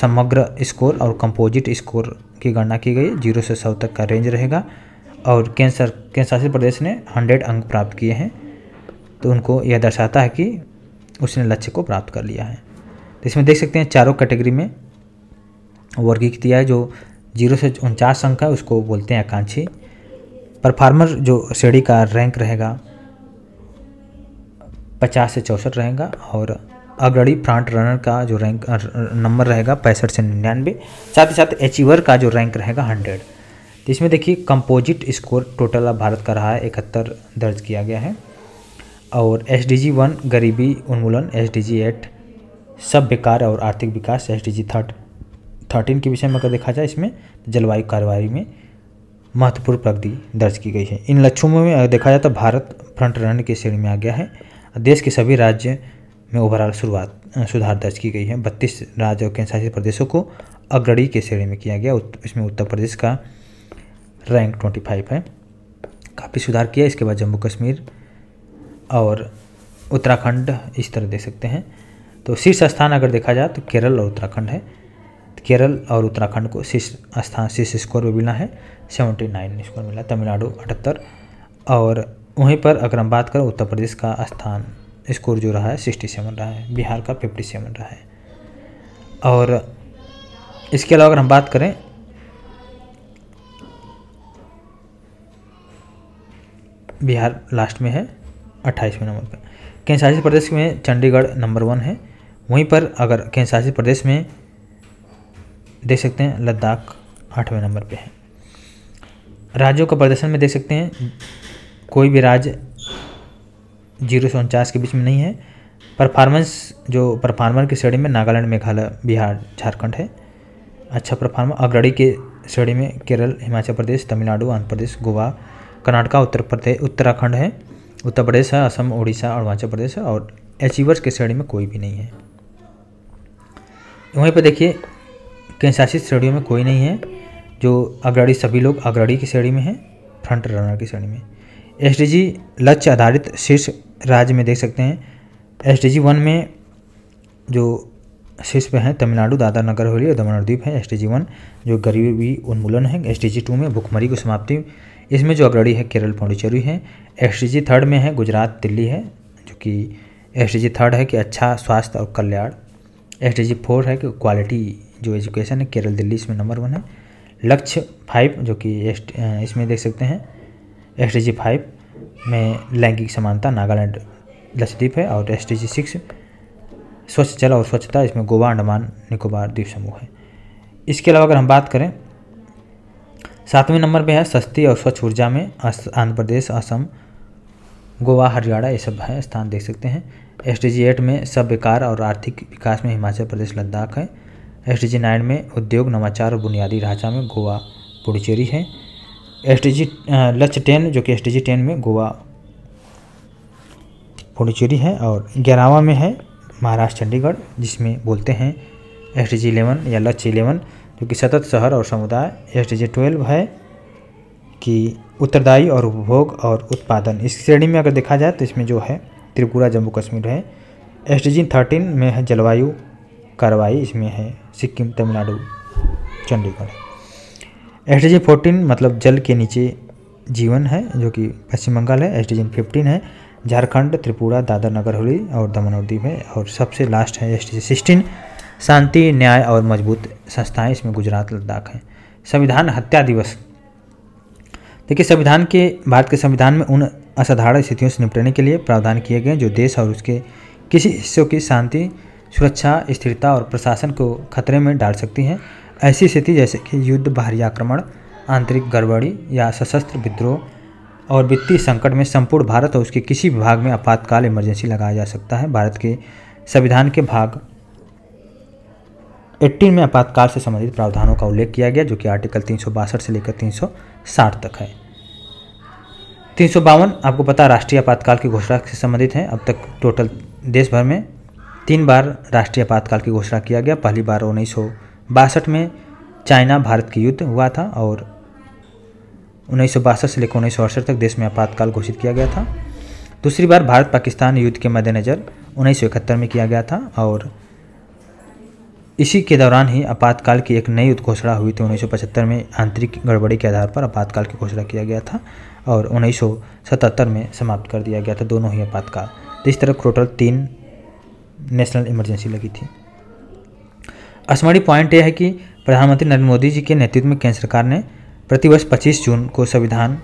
समग्र स्कोर और कंपोजिट स्कोर की गणना की गई जीरो से सौ तक का रेंज रहेगा और केंद्र केंद्र शासित प्रदेश ने हंड्रेड अंक प्राप्त किए हैं तो उनको यह दर्शाता है कि उसने लक्ष्य को प्राप्त कर लिया है तो इसमें देख सकते हैं चारों कैटेगरी में वर्गीकृत किया है जो जीरो से उनचास अंक है उसको बोलते हैं आकांक्षी परफार्मर जो श्रेणी का रैंक रहेगा पचास से चौंसठ रहेगा और अग्रणी फ्रंट रनर का जो रैंक नंबर रहेगा पैंसठ से निन्यानवे साथ ही साथ अचीवर का जो रैंक रहेगा हंड्रेड तो इसमें देखिए कंपोजिट स्कोर टोटल अब भारत का रहा है इकहत्तर दर्ज किया गया है और एस डी जी वन गरीबी उन्मूलन एस डी जी एट सब बेकार और आर्थिक विकास एस डी जी थर्ट थर्टीन के विषय में अगर देखा जाए इसमें तो जलवायु कार्रवाई में महत्वपूर्ण प्रगति दर्ज की गई है इन लक्ष्यों में देखा जाए तो भारत फ्रंट रनर की श्रेणी में आ गया है देश के सभी राज्य में ओवरऑल शुरुआत सुधार दर्ज की गई है बत्तीस राज्य और केंद्र शासित प्रदेशों को अग्रणी के श्रेणी में किया गया इसमें उत्तर प्रदेश का रैंक ट्वेंटी फाइव है काफ़ी सुधार किया इसके बाद जम्मू कश्मीर और उत्तराखंड इस तरह देख सकते हैं तो शीर्ष स्थान अगर देखा जाए तो केरल और उत्तराखंड है केरल और उत्तराखंड को शीर्ष स्थान शीर्ष स्कोर में मिला है सेवेंटी नाइन स्कोर मिला तमिलनाडु अठहत्तर और वहीं पर अगर हम बात करें उत्तर प्रदेश का स्थान स्कोर जो रहा है सिक्सटी सेवन रहा है बिहार का फिफ्टी सेवन रहा है और इसके अलावा अगर हम बात करें बिहार लास्ट में है अट्ठाईसवें नंबर पर केंद्रशासित प्रदेश में चंडीगढ़ नंबर वन है वहीं पर अगर केंद्रशासित प्रदेश में देख सकते हैं लद्दाख आठवें नंबर पे है राज्यों का प्रदर्शन में देख सकते हैं कोई भी राज्य जीरो से उनचास के बीच में नहीं है परफार्मेंस जो परफार्मर की श्रेणी में नागालैंड मेघालय बिहार झारखंड है अच्छा परफार्मर अग्रणी के श्रेणी में केरल हिमाचल प्रदेश तमिलनाडु आंध्र प्रदेश गोवा कर्नाटका उत्तर प्रदेश उत्तराखंड है उत्तर प्रदेश है असम उड़ीसा अरुणाचल प्रदेश है और अचीवर्स के श्रेणी में कोई भी नहीं है वहीं पर देखिए कई शासित श्रेणियों में कोई नहीं है जो अग्रणी सभी लोग अग्रणी की श्रेणी में हैं फ्रंट रनर की श्रेणी में एस लक्ष्य आधारित शीर्ष राज्य में देख सकते हैं एस टी जी वन में जो शिष्य हैं तमिलनाडु दादा नगर हवेली और दमन और द्वीप है एस टी जी वन जो गरीबी उन्मूलन है एस टी जी टू में भुखमरी को समाप्ति इसमें जो अग्रणी है केरल पौंडीचेरी है एस टी जी थर्ड में है गुजरात दिल्ली है जो कि एस टी जी थर्ड है कि अच्छा स्वास्थ्य और कल्याण एस टी जी फोर है कि क्वालिटी जो एजुकेशन है केरल दिल्ली इसमें नंबर वन है लक्ष्य फाइव जो कि इसमें देख सकते हैं एस टी जी फाइव में लैंगिक समानता नागालैंड लक्षद्वीप है और एस टी जी सिक्स स्वच्छ जल और स्वच्छता इसमें गोवा अंडमान निकोबार द्वीप समूह है इसके अलावा अगर हम बात करें सातवें नंबर पे है सस्ती और स्वच्छ ऊर्जा में आंध्र प्रदेश असम गोवा हरियाणा ये सब है स्थान देख सकते हैं एस डी जी एट में सब विकार और आर्थिक विकास में हिमाचल प्रदेश लद्दाख है एस डी जी नाइन में उद्योग नवाचार और बुनियादी ढांचा में गोवा पुडुचेरी है एस टी जी लक्ष्य टेन जो कि एस टी जी टेन में गोवा पुडुचेरी है और ग्यारहवा में है महाराष्ट्र चंडीगढ़ जिसमें बोलते हैं एस टी जी इलेवन या लक्ष्य इलेवन जो कि सतत शहर और समुदाय एस टी जी ट्वेल्व है कि उत्तरदायी और उपभोग और उत्पादन इस श्रेणी में अगर देखा जाए तो इसमें जो है त्रिपुरा जम्मू कश्मीर है एस टी जी थर्टीन में है जलवायु कार्रवाई इसमें है Sikkim Tamil Nadu Chandigarh S D fourteen मतलब जल के नीचे जीवन है जो कि पश्चिम बंगाल है एस डी फिफ्टीन है झारखंड त्रिपुरा दादर नगर हवेली और दमन और दीप है और सबसे लास्ट है एस डी सिक्सटीन शांति न्याय और मजबूत संस्थाएं इसमें गुजरात लद्दाख हैं संविधान हत्या दिवस देखिए संविधान के भारत के संविधान में उन असाधारण स्थितियों से निपटने के लिए प्रावधान किए गए जो देश और उसके किसी हिस्सों की शांति सुरक्षा स्थिरता और प्रशासन को खतरे में डाल सकती हैं ऐसी स्थिति जैसे कि युद्ध बाहरी आक्रमण आंतरिक गड़बड़ी या सशस्त्र विद्रोह और वित्तीय संकट में संपूर्ण भारत और उसके किसी विभाग में आपातकाल इमरजेंसी लगाया जा सकता है भारत के संविधान के भाग 18 में आपातकाल से संबंधित प्रावधानों का उल्लेख किया गया जो कि आर्टिकल तीन से लेकर तीन तक है तीन आपको पता राष्ट्रीय आपातकाल की घोषणा से संबंधित है अब तक टोटल देश भर में तीन बार राष्ट्रीय आपातकाल की घोषणा किया गया पहली बार उन्नीस सौ बासठ में चाइना भारत के युद्ध हुआ था और उन्नीस से लेकर उन्नीस तक देश में आपातकाल घोषित किया गया था दूसरी बार भारत पाकिस्तान युद्ध के मद्देनज़र उन्नीस में किया गया था और इसी के दौरान ही आपातकाल की एक नई उद्घोषणा हुई थी तो उन्नीस में आंतरिक गड़बड़ी के आधार पर आपातकाल की घोषणा किया गया था और उन्नीस में समाप्त कर दिया गया था दोनों ही आपातकाल इस तरह टोटल तीन नेशनल इमरजेंसी लगी थी स्मरणीय पॉइंट यह है कि प्रधानमंत्री नरेंद्र मोदी जी के नेतृत्व में केंद्र सरकार ने प्रतिवर्ष पच्चीस जून को संविधान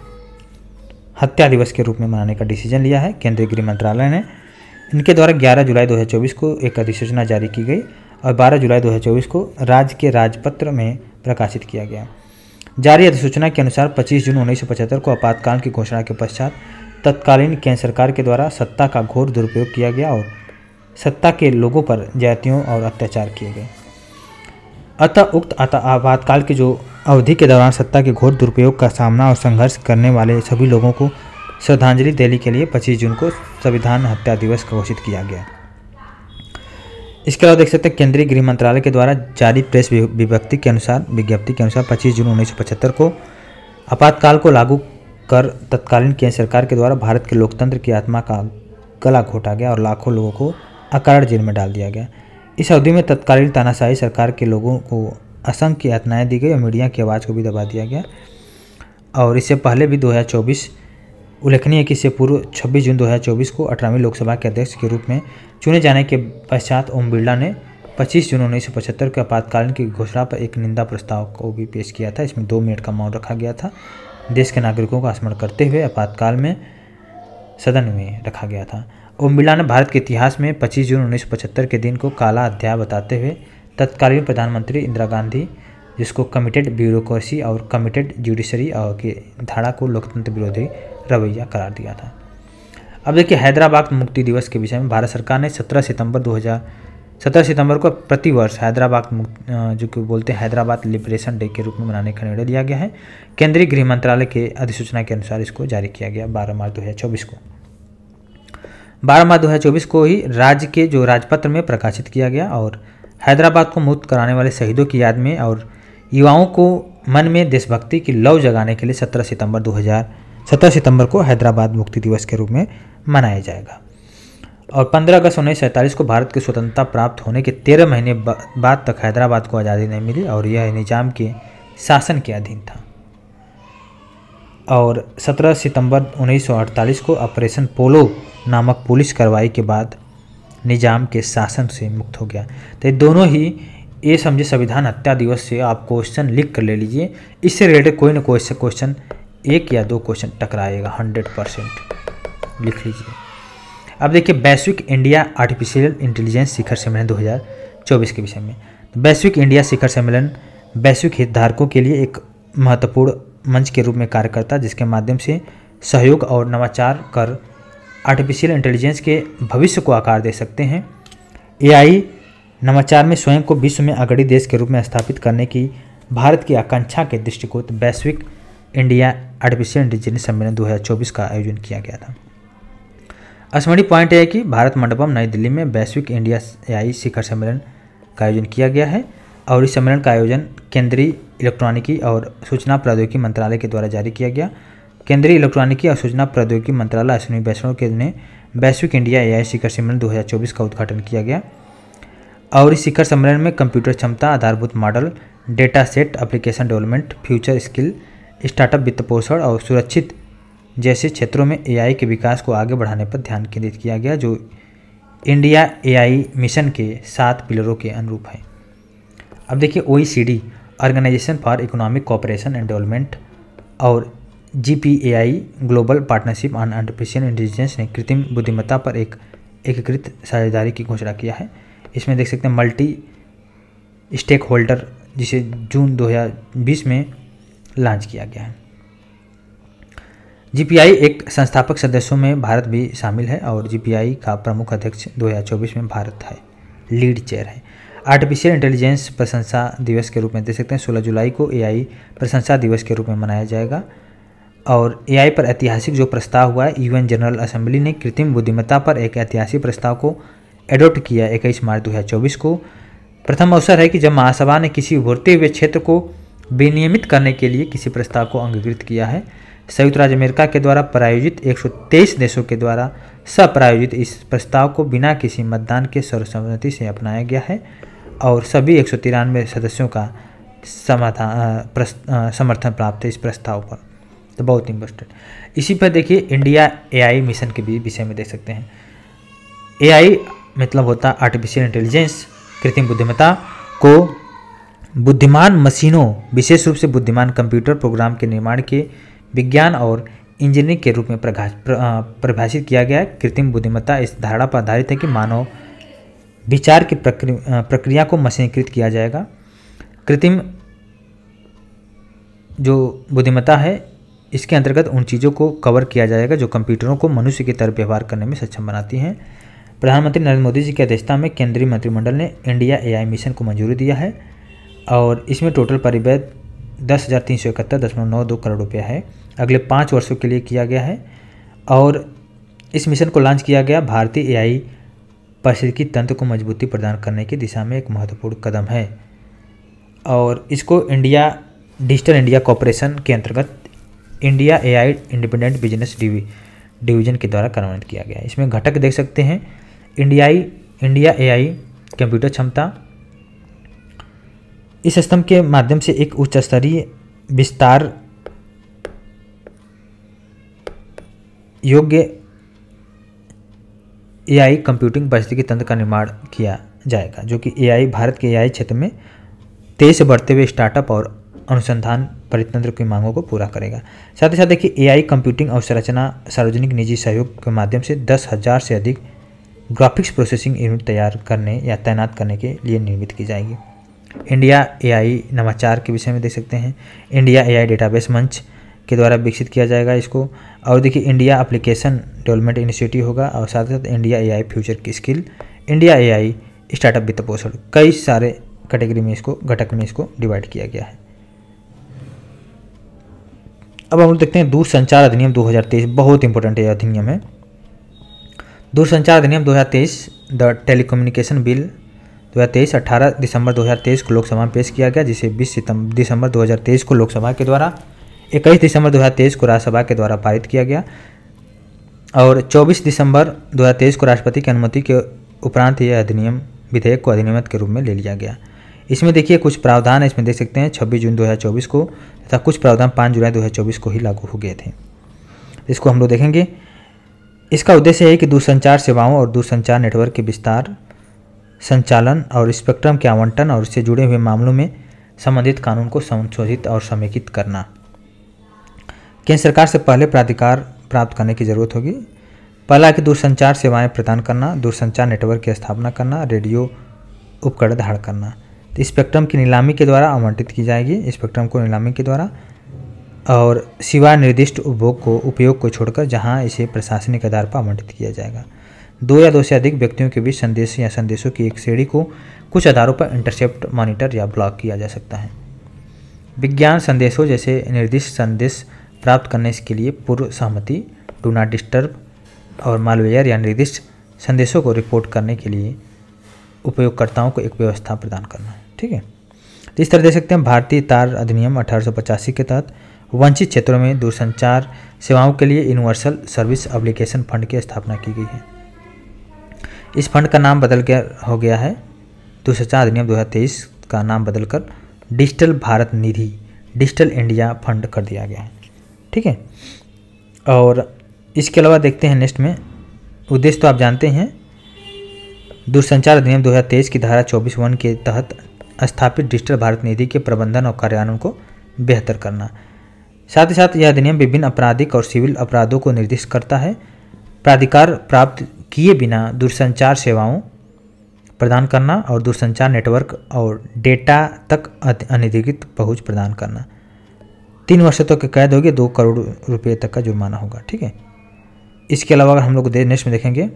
हत्या दिवस के रूप में मनाने का डिसीजन लिया है केंद्रीय गृह मंत्रालय ने इनके द्वारा 11 जुलाई 2024 को एक अधिसूचना जारी की गई और 12 जुलाई 2024 को राज्य के राजपत्र में प्रकाशित किया गया जारी अधिसूचना के अनुसार 25 जून उन्नीस को आपातकाल की घोषणा के पश्चात तत्कालीन केंद्र सरकार के द्वारा सत्ता का घोर दुरुपयोग किया गया और सत्ता के लोगों पर जातियों और अत्याचार किए गए अतः उक्त आपातकाल की जो अवधि के दौरान सत्ता के घोर दुरुपयोग का सामना और संघर्ष करने वाले सभी लोगों को श्रद्धांजलि देने के लिए 25 जून को संविधान हत्या दिवस घोषित किया गया इसके अलावा देख सकते हैं केंद्रीय गृह मंत्रालय के द्वारा जारी प्रेस विज्ञप्ति के अनुसार विज्ञप्ति के अनुसार 25 जून 1975 को आपातकाल को लागू कर तत्कालीन केंद्र सरकार के द्वारा भारत के लोकतंत्र की आत्मा का गला घोटा गया और लाखों लोगों को अकारण जेल में डाल दिया गया इस अवधि में तत्कालीन तानाशाही सरकार के लोगों को असंख्य यातनाएँ दी गई और मीडिया की आवाज़ को भी दबा दिया गया और इससे पहले भी 2024 उल्लेखनीय है कि इससे पूर्व 26 जून 2024 को अठारहवीं लोकसभा के अध्यक्ष के रूप में चुने जाने के पश्चात ओम बिरला ने 25 जून उन्नीस के आपातकालीन की घोषणा पर एक निंदा प्रस्ताव को भी पेश किया था इसमें दो मिनट का मौन रखा गया था देश के नागरिकों का स्मरण करते हुए आपातकाल में सदन में रखा गया था ओम बिरला ने भारत के इतिहास में 25 जून 1975 के दिन को काला अध्याय बताते हुए तत्कालीन प्रधानमंत्री इंदिरा गांधी जिसको कमिटेड ब्यूरोक्रेसी और कमिटेड जुडिशरी की धारा को लोकतंत्र विरोधी रवैया करार दिया था अब देखिए हैदराबाद मुक्ति दिवस के विषय में भारत सरकार ने 17 सितंबर 2000 17 सितंबर को प्रतिवर्ष हैदराबाद जो कि बोलते हैं हैदराबाद लिबरेशन डे के रूप में मनाने का निर्णय लिया गया है केंद्रीय गृह मंत्रालय के अधिसूचना के अनुसार इसको जारी किया गया 12 मार्च 2024 को बारह मार्च चौबीस को ही राज्य के जो राजपत्र में प्रकाशित किया गया और हैदराबाद को मुक्त कराने वाले शहीदों की याद में और युवाओं को मन में देशभक्ति की लव जगाने के लिए 17 सितंबर सत्रह सितंबर को हैदराबाद मुक्ति दिवस के रूप में मनाया जाएगा और 15 अगस्त उन्नीस को भारत की स्वतंत्रता प्राप्त होने के तेरह महीने बाद तक हैदराबाद को आज़ादी नहीं मिली और यह निजाम के शासन के अधीन था और 17 सितंबर 1948 को ऑपरेशन पोलो नामक पुलिस कार्रवाई के बाद निज़ाम के शासन से मुक्त हो गया तो ये दोनों ही ये समझे संविधान हत्या दिवस से आप क्वेश्चन लिख कर ले लीजिए इससे रिलेटेड कोई ना कोई क्वेश्चन एक या दो क्वेश्चन टकराएगा हंड्रेड परसेंट लिख लीजिए अब देखिए वैश्विक इंडिया आर्टिफिशियल इंटेलिजेंस शिखर सम्मेलन 2024 के विषय में वैश्विक इंडिया शिखर सम्मेलन वैश्विक हितधारकों के लिए एक महत्वपूर्ण मंच के रूप में कार्य करता जिसके माध्यम से सहयोग और नवाचार कर आर्टिफिशियल इंटेलिजेंस के भविष्य को आकार दे सकते हैं ए नवाचार में स्वयं को विश्व में अग्रणी देश के रूप में स्थापित करने की भारत की आकांक्षा के दृष्टिकोण वैश्विक इंडिया आर्टिफिशियल इंटेलिजेंस सम्मेलन 2024 का आयोजन किया गया था स्मरणीय पॉइंट यह है कि भारत मंडपम नई दिल्ली में वैश्विक इंडिया ए शिखर सम्मेलन का आयोजन किया गया है और इस सम्मेलन का आयोजन केंद्रीय इलेक्ट्रॉनिकी और सूचना प्रौद्योगिकी मंत्रालय के द्वारा जारी किया गया केंद्रीय इलेक्ट्रॉनिकी और सूचना प्रौद्योगिकी मंत्रालय अश्विनी वैष्णव के ने वैश्विक इंडिया आई शिखर सम्मेलन 2024 का उद्घाटन किया गया और इस शिखर सम्मेलन में कंप्यूटर क्षमता आधारभूत model data set application development future skill startup वित्त पोषण और सुरक्षित जैसे क्षेत्रों में एआई के विकास को आगे बढ़ाने पर ध्यान केंद्रित किया गया जो इंडिया एआई मिशन के सात पिलरों के अनुरूप हैं अब देखिए O Organisation for Economic Cooperation and Development और G P A I Global Partnership on Artificial Intelligence ने कृत्रिम बुद्धिमत्ता पर एक एकीकृत साझेदारी की घोषणा किया है इसमें देख सकते हैं मल्टी स्टेक होल्डर जिसे जून 2020 में लॉन्च किया गया है जी एक संस्थापक सदस्यों में भारत भी शामिल है और जी का प्रमुख अध्यक्ष 2024 में भारत है लीड चेयर है आर्टिफिशियल इंटेलिजेंस प्रशंसा दिवस के रूप में देख सकते हैं सोलह जुलाई को ए प्रशंसा दिवस के रूप में मनाया जाएगा और एआई पर ऐतिहासिक जो प्रस्ताव हुआ है यूएन जनरल असेंबली ने कृत्रिम बुद्धिमत्ता पर एक ऐतिहासिक प्रस्ताव को एडोप्ट किया इक्कीस मार्च 2024 को प्रथम अवसर है कि जब महासभा ने किसी उभरते हुए क्षेत्र को विनियमित करने के लिए किसी प्रस्ताव को अंगीकृत किया है संयुक्त राज्य अमेरिका के द्वारा प्रायोजित एक देशों के द्वारा सप्रायोजित इस प्रस्ताव को बिना किसी मतदान के सर्वसम्मति से अपनाया गया है और सभी एक सदस्यों का समाधान समर्थन प्राप्त है इस प्रस्ताव पर तो बहुत इंपॉर्टेंट इसी पर देखिए इंडिया एआई मिशन के भी विषय में देख सकते हैं एआई मतलब होता है आर्टिफिशियल इंटेलिजेंस कृत्रिम बुद्धिमत्ता को बुद्धिमान मशीनों विशेष रूप से बुद्धिमान कंप्यूटर प्रोग्राम के निर्माण के विज्ञान और इंजीनियरिंग के रूप में परिभाषित किया गया है कृत्रिम बुद्धिमत्ता इस धारणा पर आधारित है कि मानव विचार की प्रक्रिया प्रक्रिया को मशीनीकृत किया जाएगा कृत्रिम जो बुद्धिमत्ता है इसके अंतर्गत उन चीज़ों को कवर किया जाएगा जो कंप्यूटरों को मनुष्य की तरह व्यवहार करने में सक्षम बनाती हैं प्रधानमंत्री नरेंद्र मोदी जी की अध्यक्षता में केंद्रीय मंत्रिमंडल ने इंडिया एआई मिशन को मंजूरी दिया है और इसमें टोटल परिवैद दस हज़ार तीन सौ इकहत्तर दशमलव नौ दो करोड़ रुपया है अगले पाँच वर्षों के लिए किया गया है और इस मिशन को लॉन्च किया गया भारतीय ए पारिस्थितिकी तंत्र को मजबूती प्रदान करने की दिशा में एक महत्वपूर्ण कदम है और इसको इंडिया डिजिटल इंडिया कॉरपोरेशन के अंतर्गत India A independent business division के द्वारा कार्यान्वित किया गया इसमें घटक देख सकते हैं इंडिया इंडिया ए कंप्यूटर क्षमता इस स्तंभ के माध्यम से एक उच्च स्तरीय विस्तार योग्य एआई कंप्यूटिंग पारिस्थितिकी तंत्र का निर्माण किया जाएगा जो कि एआई भारत के एआई क्षेत्र में तेज से बढ़ते हुए स्टार्टअप और अनुसंधान परितंत्र की मांगों को पूरा करेगा साथ ही साथ देखिए एआई कंप्यूटिंग अवसंरचना सार्वजनिक निजी सहयोग के माध्यम से दस हज़ार से अधिक ग्राफिक्स प्रोसेसिंग यूनिट तैयार करने या तैनात करने के लिए निर्मित की जाएगी इंडिया एआई नवाचार के विषय में देख सकते हैं इंडिया एआई डेटाबेस मंच के द्वारा विकसित किया जाएगा इसको और देखिए इंडिया एप्लीकेशन डेवलपमेंट इनिशिएटिव होगा और साथ ही साथ इंडिया ए फ्यूचर की स्किल इंडिया ए स्टार्टअप वित्त पोषण कई सारे कैटेगरी में इसको घटक में इसको डिवाइड किया गया है अब हम लोग देखते हैं दूरसंचार अधिनियम 2023 बहुत इंपॉर्टेंट है अधिनियम है दूरसंचार अधिनियम 2023 द टेलीकम्युनिकेशन बिल 2023 18 दिसंबर 2023 को लोकसभा में पेश किया गया जिसे 20 सितंबर दिसंबर 2023 को लोकसभा के द्वारा इक्कीस दिसंबर तेईस को राज्यसभा के द्वारा पारित किया गया और 24 दिसंबर 2023 को राष्ट्रपति की अनुमति के उपरांत यह अधिनियम विधेयक को अधिनियमित के रूप में ले लिया गया इसमें देखिए कुछ प्रावधान है इसमें देख सकते हैं 26 जून 2024 को तथा कुछ प्रावधान 5 जुलाई 2024 को ही लागू हो गए थे इसको हम लोग देखेंगे इसका उद्देश्य है कि दूरसंचार सेवाओं और दूरसंचार नेटवर्क के विस्तार संचालन और स्पेक्ट्रम के आवंटन और इससे जुड़े हुए मामलों में संबंधित कानून को संशोधित और समेकित करना केंद्र सरकार से पहले प्राधिकार प्राप्त करने की जरूरत होगी पहला कि दूरसंचार सेवाएं प्रदान करना दूरसंचार नेटवर्क की स्थापना करना रेडियो उपकरण धारण करना तो स्पेक्ट्रम की नीलामी के द्वारा आवंटित की जाएगी स्पेक्ट्रम को नीलामी के द्वारा और सिवा निर्दिष्ट उपभोग को उपयोग को छोड़कर जहां इसे प्रशासनिक आधार पर आवंटित किया जाएगा दो या दो से अधिक व्यक्तियों के बीच संदेश या संदेशों की एक श्रेणी को कुछ आधारों पर इंटरसेप्ट मॉनिटर या ब्लॉक किया जा सकता है विज्ञान संदेशों जैसे निर्दिष्ट संदेश प्राप्त करने के लिए पूर्व सहमति डू नॉट डिस्टर्ब और मालवेयर या निर्दिष्ट संदेशों को रिपोर्ट करने के लिए उपयोगकर्ताओं को एक व्यवस्था प्रदान करना ठीक है तो इस तरह देख सकते हैं भारतीय तार अधिनियम अठारह के तहत वंचित क्षेत्रों में दूरसंचार सेवाओं के लिए यूनिवर्सल सर्विस एप्लीकेशन फंड की स्थापना की गई है इस फंड का नाम बदल गया हो गया है दूरसंचार अधिनियम 2023 का नाम बदलकर digital Bharat Nidhi digital India fund कर दिया गया है ठीक है और इसके अलावा देखते हैं नेक्स्ट में उद्देश्य तो आप जानते हैं दूरसंचार अधिनियम 2023 की धारा चौबीस वन के तहत स्थापित डिजिटल भारत निधि के प्रबंधन और कार्यान्वयन को बेहतर करना साथ ही साथ यह अधिनियम विभिन्न आपराधिक और सिविल अपराधों को निर्दिष्ट करता है प्राधिकार प्राप्त किए बिना दूरसंचार सेवाओं प्रदान करना और दूरसंचार नेटवर्क और डेटा तक अनधिकृत पहुंच प्रदान करना तीन वर्ष तक तो कैद होगी दो करोड़ रुपये तक का जुर्माना होगा ठीक है इसके अलावा अगर हम लोग नेक्स्ट में देखेंगे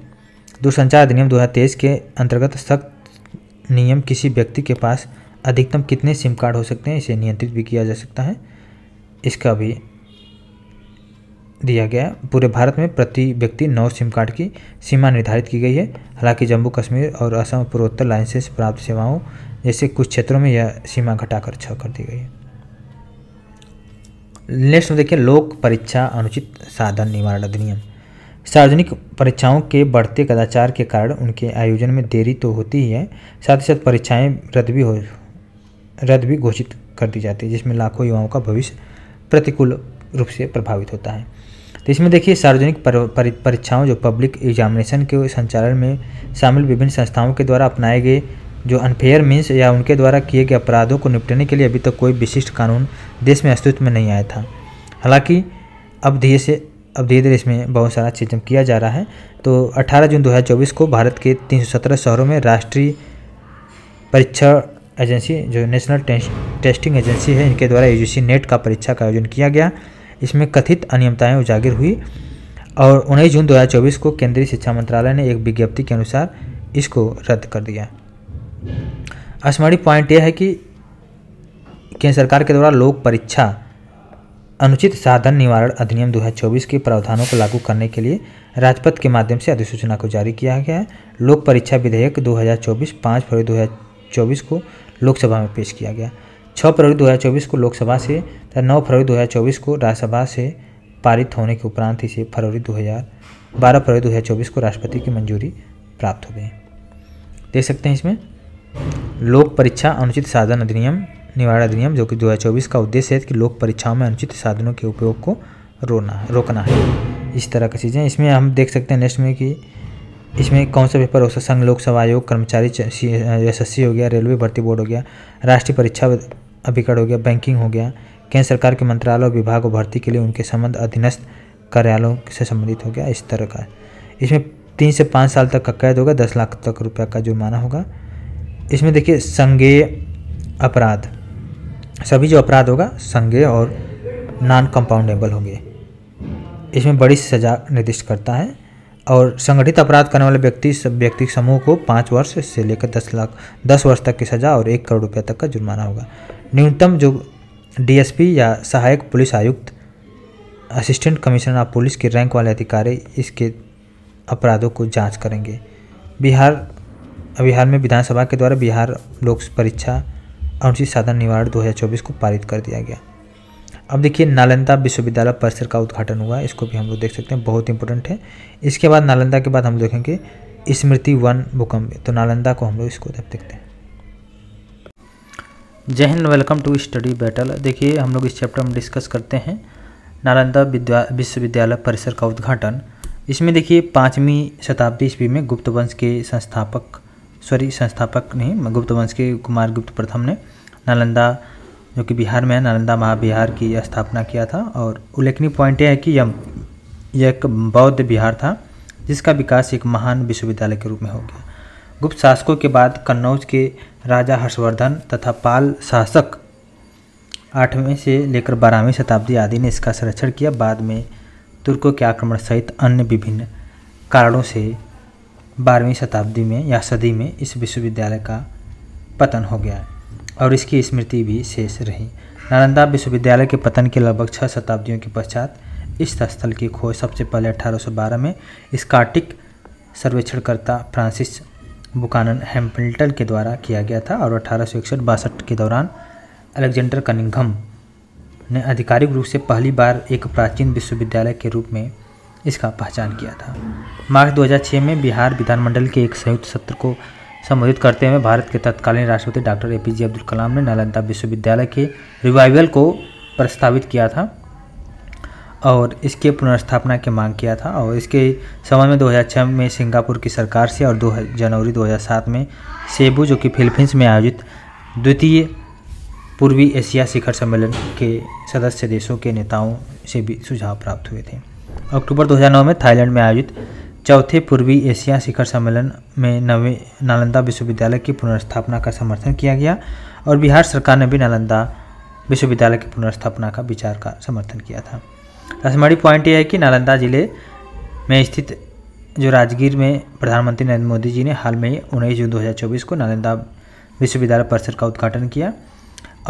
दूरसंचार अधिनियम 2023 के अंतर्गत सख्त नियम किसी व्यक्ति के पास अधिकतम कितने सिम कार्ड हो सकते हैं इसे नियंत्रित भी किया जा सकता है इसका भी दिया गया पूरे भारत में प्रति व्यक्ति नौ सिम कार्ड की सीमा निर्धारित की गई है हालांकि जम्मू कश्मीर और असम पूर्वोत्तर लाइसेंस प्राप्त सेवाओं जैसे कुछ क्षेत्रों में यह सीमा घटाकर छः कर दी गई है नेक्स्ट में देखिए लोक परीक्षा अनुचित साधन निवारण अधिनियम सार्वजनिक परीक्षाओं के बढ़ते कदाचार के कारण उनके आयोजन में देरी तो होती ही है साथ ही साथ परीक्षाएँ रद्द भी हो रद्द भी घोषित कर दी जाती है जिसमें लाखों युवाओं का भविष्य प्रतिकूल रूप से प्रभावित होता है तो इसमें देखिए सार्वजनिक परीक्षाओं जो पब्लिक एग्जामिनेशन के संचालन में शामिल विभिन्न संस्थाओं के द्वारा अपनाए गए जो अनफेयर मीन्स या उनके द्वारा किए गए अपराधों को निपटने के लिए अभी तक तो कोई विशिष्ट कानून देश में अस्तित्व में नहीं आया था हालांकि अब धीरे से अब धीरे धीरे इसमें बहुत सारा चीज़ किया जा रहा है तो 18 जून 2024 को भारत के 317 शहरों में राष्ट्रीय परीक्षा एजेंसी जो नेशनल टेस्टिंग एजेंसी है इनके द्वारा यू नेट का परीक्षा का आयोजन किया गया इसमें कथित अनियमताएँ उजागर हुई और उन्नीस जून दो को केंद्रीय शिक्षा मंत्रालय ने एक विज्ञप्ति के अनुसार इसको रद्द कर दिया स्मरणीय पॉइंट यह है कि केंद्र सरकार के द्वारा लोक परीक्षा अनुचित साधन निवारण अधिनियम 2024 के प्रावधानों को लागू करने के लिए राजपथ के माध्यम से अधिसूचना को जारी किया गया है लोक परीक्षा विधेयक 2024 5 फरवरी 2024 को लोकसभा में पेश किया गया छः फरवरी 2024 को लोकसभा से तथा नौ फरवरी 2024 को राज्यसभा से पारित होने के उपरांत इसे फरवरी दो बारह फरवरी दो को राष्ट्रपति की मंजूरी प्राप्त हो गई देख सकते हैं इसमें लोक परीक्षा अनुचित साधन अधिनियम निवारण अधिनियम जो कि 2024 का उद्देश्य है कि लोक परीक्षाओं में अनुचित साधनों के उपयोग को रोना रोकना है इस तरह की चीज़ें इसमें हम देख सकते हैं नेक्स्ट में कि इसमें कौन सा पेपर हो सकता संघ लोक सेवा आयोग कर्मचारी एस हो गया रेलवे भर्ती बोर्ड हो गया राष्ट्रीय परीक्षा अभिकरण हो गया बैंकिंग हो गया केंद्र सरकार के मंत्रालय और विभाग और भर्ती के लिए उनके संबंध अधीनस्थ कार्यालयों से संबंधित हो गया इस तरह का इसमें तीन से पाँच साल तक का कैद होगा दस लाख तक रुपया का जुर्माना होगा इसमें देखिए संज्ञेय अपराध सभी जो अपराध होगा संज्ञेय और नॉन कंपाउंडेबल होंगे इसमें बड़ी सजा निर्दिष्ट करता है और संगठित अपराध करने वाले व्यक्ति व्यक्ति समूह को पाँच वर्ष से लेकर दस लाख दस वर्ष तक की सज़ा और एक करोड़ रुपये तक का जुर्माना होगा न्यूनतम जो डीएसपी या सहायक पुलिस आयुक्त असिस्टेंट कमिश्नर ऑफ पुलिस के रैंक वाले अधिकारी इसके अपराधों को जांच करेंगे बिहार बिहार में विधानसभा के द्वारा बिहार लोक परीक्षा अनुसूचित साधन निवारण 2024 को पारित कर दिया गया अब देखिए नालंदा विश्वविद्यालय परिसर का उद्घाटन हुआ इसको भी हम लोग देख सकते हैं बहुत इंपॉर्टेंट है इसके बाद नालंदा के बाद हम देखेंगे स्मृति वन भूकंप तो नालंदा को हम लोग इसको देखते हैं जय हिंद वेलकम टू स्टडी बैटल देखिए हम लोग इस चैप्टर में डिस्कस करते हैं नालंदा विद्या विश्वविद्यालय परिसर का उद्घाटन इसमें देखिए पाँचवीं शताब्दी ईस्वी में गुप्त वंश के संस्थापक सॉरी संस्थापक नहीं गुप्त वंश के कुमार गुप्त प्रथम ने नालंदा जो कि बिहार में है नालंदा महाविहार की स्थापना किया था और उल्लेखनीय पॉइंट यह है कि यह एक बौद्ध बिहार था जिसका विकास एक महान विश्वविद्यालय के रूप में हो गया गुप्त शासकों के बाद कन्नौज के राजा हर्षवर्धन तथा पाल शासक आठवीं से लेकर बारहवीं शताब्दी आदि ने इसका संरक्षण किया बाद में तुर्कों के आक्रमण सहित अन्य विभिन्न कारणों से बारहवीं शताब्दी में या सदी में इस विश्वविद्यालय का पतन हो गया और इसकी स्मृति भी शेष रही नालंदा विश्वविद्यालय के पतन के लगभग छः शताब्दियों के पश्चात इस स्थल की खोज सबसे पहले 1812 में स्कार्टिक सर्वेक्षणकर्ता फ्रांसिस बुकानन हेम्पल्टन के द्वारा किया गया था और अठारह सौ के दौरान अलेक्जेंडर कनिंघम ने आधिकारिक रूप से पहली बार एक प्राचीन विश्वविद्यालय के रूप में इसका पहचान किया था मार्च 2006 में बिहार विधानमंडल के एक संयुक्त सत्र को संबोधित करते हुए भारत के तत्कालीन राष्ट्रपति doctor A P Abdul Kalam ने नालंदा विश्वविद्यालय के रिवाइवल को प्रस्तावित किया था और इसके पुनर्स्थापना की मांग किया था और इसके संबंध में 2006 में सिंगापुर की सरकार से और 2 जनवरी 2007 में सेबू जो कि फिलीपींस में आयोजित द्वितीय पूर्वी एशिया शिखर सम्मेलन के सदस्य देशों के नेताओं से भी सुझाव प्राप्त हुए थे अक्टूबर 2009 में थाईलैंड में आयोजित चौथे पूर्वी एशिया शिखर सम्मेलन में नवे नालंदा विश्वविद्यालय की पुनर्स्थापना का समर्थन किया गया और बिहार सरकार ने भी नालंदा विश्वविद्यालय की पुनर्स्थापना का विचार का समर्थन किया था रसमड़ी पॉइंट यह है कि नालंदा जिले में स्थित जो राजगीर में प्रधानमंत्री नरेंद्र मोदी जी ने हाल में ही उन्नीस जून 2024 को नालंदा विश्वविद्यालय परिसर का उद्घाटन किया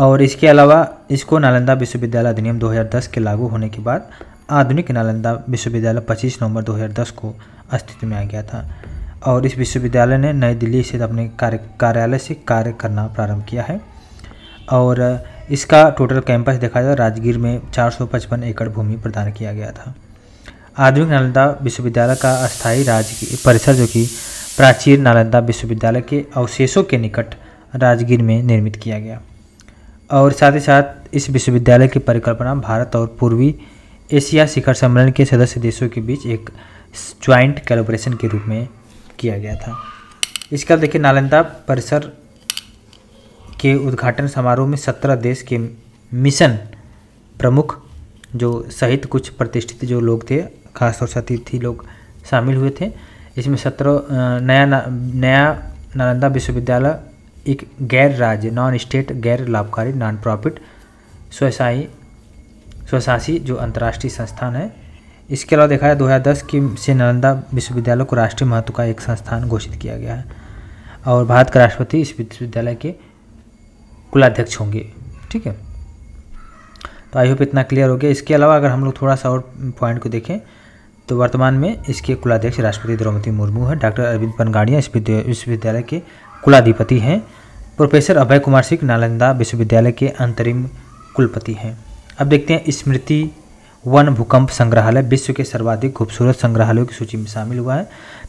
और इसके अलावा इसको नालंदा विश्वविद्यालय अधिनियम 2010 के लागू होने के बाद आधुनिक नालंदा विश्वविद्यालय 25 नवंबर 2010 को अस्तित्व में आ गया था और इस विश्वविद्यालय ने नई दिल्ली स्थित अपने कार्य कार्यालय से कार्य करना प्रारंभ किया है और इसका टोटल कैंपस देखा जाए तो राजगीर में 455 एकड़ भूमि प्रदान किया गया था आधुनिक नालंदा विश्वविद्यालय का अस्थायी राजकीय परिसर जो कि प्राचीन नालंदा विश्वविद्यालय के अवशेषों के निकट राजगीर में निर्मित किया गया और साथ ही साथ इस विश्वविद्यालय की परिकल्पना भारत और पूर्वी एशिया शिखर सम्मेलन के सदस्य देशों के बीच एक ज्वाइंट कैलोब्रेशन के रूप में किया गया था इसके बाद देखिए नालंदा परिसर के उद्घाटन समारोह में सत्रह देश के मिशन प्रमुख जो सहित कुछ प्रतिष्ठित जो लोग थे खासतौर से अतिथि लोग शामिल हुए थे इसमें सत्रह नया ना, नया नालंदा विश्वविद्यालय एक गैर राज्य नॉन स्टेट गैर लाभकारी नॉन प्रॉफिट स्वसाई स्वशासी जो अंतर्राष्ट्रीय संस्थान है इसके अलावा देखा जाए दस की से नालंदा विश्वविद्यालय को राष्ट्रीय महत्व का एक संस्थान घोषित किया गया है और भारत के राष्ट्रपति इस विश्वविद्यालय के कुलाध्यक्ष होंगे ठीक है तो आई होप इतना क्लियर हो गया इसके अलावा अगर हम लोग थोड़ा सा और पॉइंट को देखें तो वर्तमान में इसके कुलाध्यक्ष राष्ट्रपति द्रौपदी मुर्मू हैं डॉक्टर अरविंद पनगाड़िया इस विश्वविद्यालय के कुलाधिपति हैं प्रोफेसर अभय कुमार सिंह नालंदा विश्वविद्यालय के अंतरिम कुलपति हैं अब देखते हैं स्मृति वन भूकंप संग्रहालय विश्व के सर्वाधिक खूबसूरत संग्रहालयों की सूची में शामिल हुआ है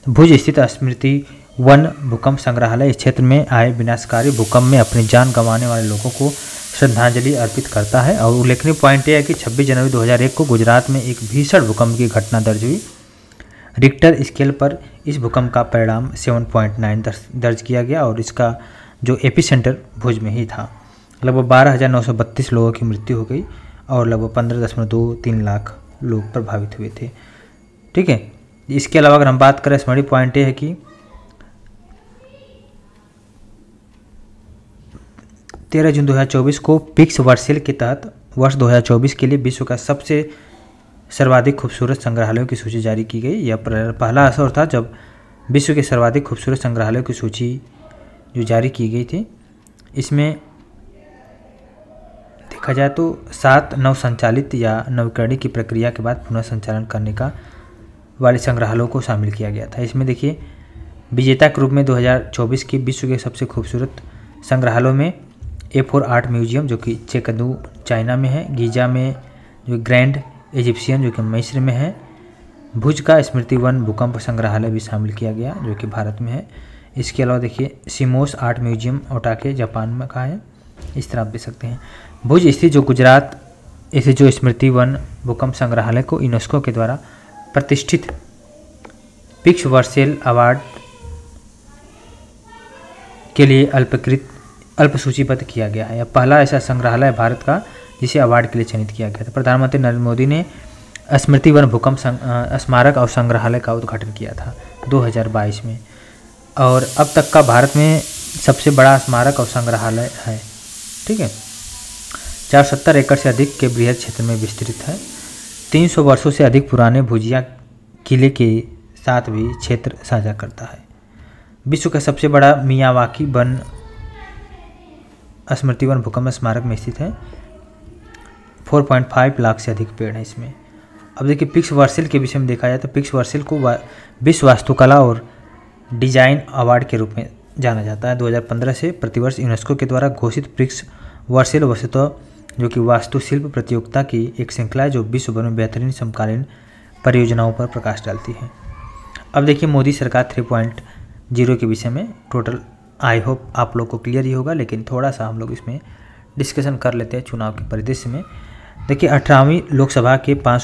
तो भुज स्थित स्मृति वन भूकंप संग्रहालय इस क्षेत्र में आए विनाशकारी भूकंप में अपनी जान गंवाने वाले लोगों को श्रद्धांजलि अर्पित करता है और उल्लेखनीय पॉइंट यह है कि 26 जनवरी 2001 को गुजरात में एक भीषण भूकंप की घटना दर्ज हुई रिक्टर स्केल पर इस भूकंप का परिणाम 7.9 दर्ज किया गया और इसका जो एपिसेंटर भुज में ही था लगभग बारह लोगों की मृत्यु हो गई और लगभग पंद्रह दशमलव दो तीन लाख लोग प्रभावित हुए थे ठीक है इसके अलावा अगर हम बात करें स्मरणी पॉइंट ये है कि तेरह जून 2024 को पिक्स वर्सेल के तहत वर्ष 2024 के लिए विश्व का सबसे सर्वाधिक खूबसूरत संग्रहालयों की सूची जारी की गई यह पहला असर था जब विश्व के सर्वाधिक खूबसूरत संग्रहालयों की सूची जो जारी की गई थी इसमें देखा जाए तो सात नव संचालित या नवकरणी की प्रक्रिया के बाद पुनः संचालन करने का वाले संग्रहालयों को शामिल किया गया था इसमें देखिए विजेता के रूप में 2024 के विश्व के सबसे खूबसूरत संग्रहालयों में ए फोर आर्ट म्यूजियम जो कि चेकदू चाइना में है गीजा में जो ग्रैंड इजिप्शियन जो कि मिस्र में है भुज का स्मृति वन भूकंप संग्रहालय भी शामिल किया गया जो कि भारत में है इसके अलावा देखिए Shimose art museum Otake Japan में का है इस तरह आप देख सकते हैं भुज स्थित जो गुजरात स्थित जो स्मृति वन भूकंप संग्रहालय को यूनेस्को के द्वारा प्रतिष्ठित पिक्स वर्सेल अवार्ड के लिए अल्पकृत अल्प सूचीबद्ध किया गया है यह पहला ऐसा संग्रहालय भारत का जिसे अवार्ड के लिए चयनित किया गया था प्रधानमंत्री नरेंद्र मोदी ने स्मृति वन भूकंप स्मारक और संग्रहालय का उद्घाटन किया था 2022 में और अब तक का भारत में सबसे बड़ा स्मारक और संग्रहालय है ठीक है चार सत्तर एकड़ से अधिक के बृहद क्षेत्र में विस्तृत है तीन सौ वर्षों से अधिक पुराने भुजिया किले के साथ भी क्षेत्र साझा करता है विश्व का सबसे बड़ा मियावाकी वन स्मृति वन भूकंप स्मारक में स्थित है 4.5 लाख से अधिक पेड़ हैं इसमें अब देखिए पिक्स वर्सिल के विषय में देखा जाए तो पिक्स वर्सिल को विश्व वास्तुकला और डिजाइन अवार्ड के रूप में जाना जाता है 2015 से प्रतिवर्ष यूनेस्को के द्वारा घोषित पिक्स वर्सेल वस्तुत्व जो कि वास्तुशिल्प प्रतियोगिता की एक श्रृंखला है जो विश्व भर में बेहतरीन समकालीन परियोजनाओं पर प्रकाश डालती है अब देखिए मोदी सरकार थ्री पॉइंट जीरो के विषय में टोटल आई होप आप लोग को क्लियर ही होगा लेकिन थोड़ा सा हम लोग इसमें डिस्कशन कर लेते हैं चुनाव के परिदृश्य में देखिए अठारहवीं लोकसभा के पाँच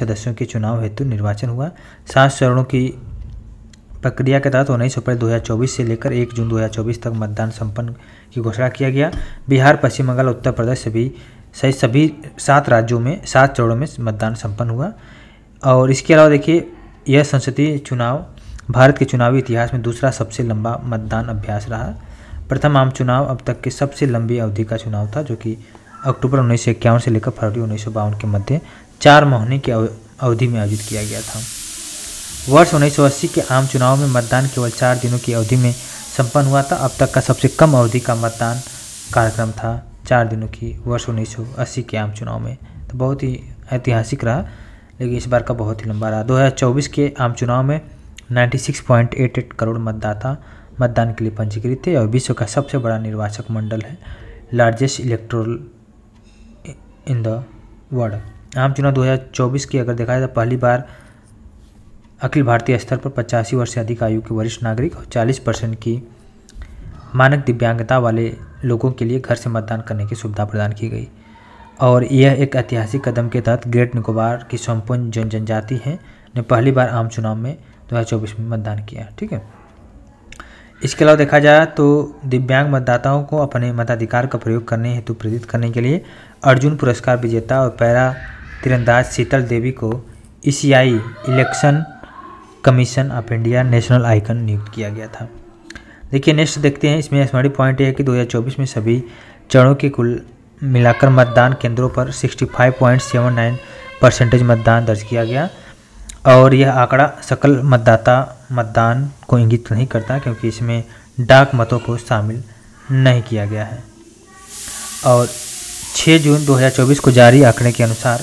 सदस्यों के चुनाव हेतु निर्वाचन हुआ सात चरणों की प्रक्रिया के तहत उन्नीस अप्रैल 2024 से लेकर 1 जून 2024 तक मतदान संपन्न की घोषणा किया गया बिहार पश्चिम बंगाल उत्तर प्रदेश सभी सहित सभी सात राज्यों में सात चरणों में मतदान संपन्न हुआ और इसके अलावा देखिए यह संसदीय चुनाव भारत के चुनावी इतिहास में दूसरा सबसे लंबा मतदान अभ्यास रहा प्रथम आम चुनाव अब तक के सबसे लंबी अवधि का चुनाव था जो कि अक्टूबर उन्नीस से लेकर फरवरी उन्नीस के मध्य चार महीने की अवधि में आयोजित किया गया था वर्ष उन्नीस के आम चुनाव में मतदान केवल चार दिनों की अवधि में संपन्न हुआ था अब तक का सबसे कम अवधि का मतदान कार्यक्रम था चार दिनों की वर्ष उन्नीस सौ अस्सी के आम चुनाव में तो बहुत ही ऐतिहासिक रहा लेकिन इस बार का बहुत ही लंबा रहा दो हज़ार चौबीस के आम चुनाव में ninety six point eight eight crore मतदाता मतदान के लिए पंजीकृत थे और विश्व का सबसे बड़ा निर्वाचक मंडल है largest electoral in the world आम चुनाव 2024 की अगर देखा जाए तो पहली बार अखिल भारतीय स्तर पर पचासी वर्ष से अधिक आयु के वरिष्ठ नागरिक और चालीस परसेंट की मानक दिव्यांगता वाले लोगों के लिए घर से मतदान करने की सुविधा प्रदान की गई और यह एक ऐतिहासिक कदम के तहत ग्रेट निकोबार की संपूर्ण जन जनजाति है ने पहली बार आम चुनाव में 2024 में मतदान किया ठीक है इसके अलावा देखा जाए तो दिव्यांग मतदाताओं को अपने मताधिकार का प्रयोग करने हेतु प्रेरित करने के लिए अर्जुन पुरस्कार विजेता और पैरा तीरंदाज शीतल देवी को E e Election Commission of India National Icon नियुक्त किया गया था देखिए नेक्स्ट देखते हैं इसमें स्मरणीय पॉइंट है कि 2024 में सभी चरणों के कुल मिलाकर मतदान केंद्रों पर 65.79 परसेंटेज मतदान दर्ज किया गया और यह आंकड़ा सकल मतदाता मतदान को इंगित नहीं करता क्योंकि इसमें डाक मतों को शामिल नहीं किया गया है और 6 जून 2024 को जारी आंकड़े के अनुसार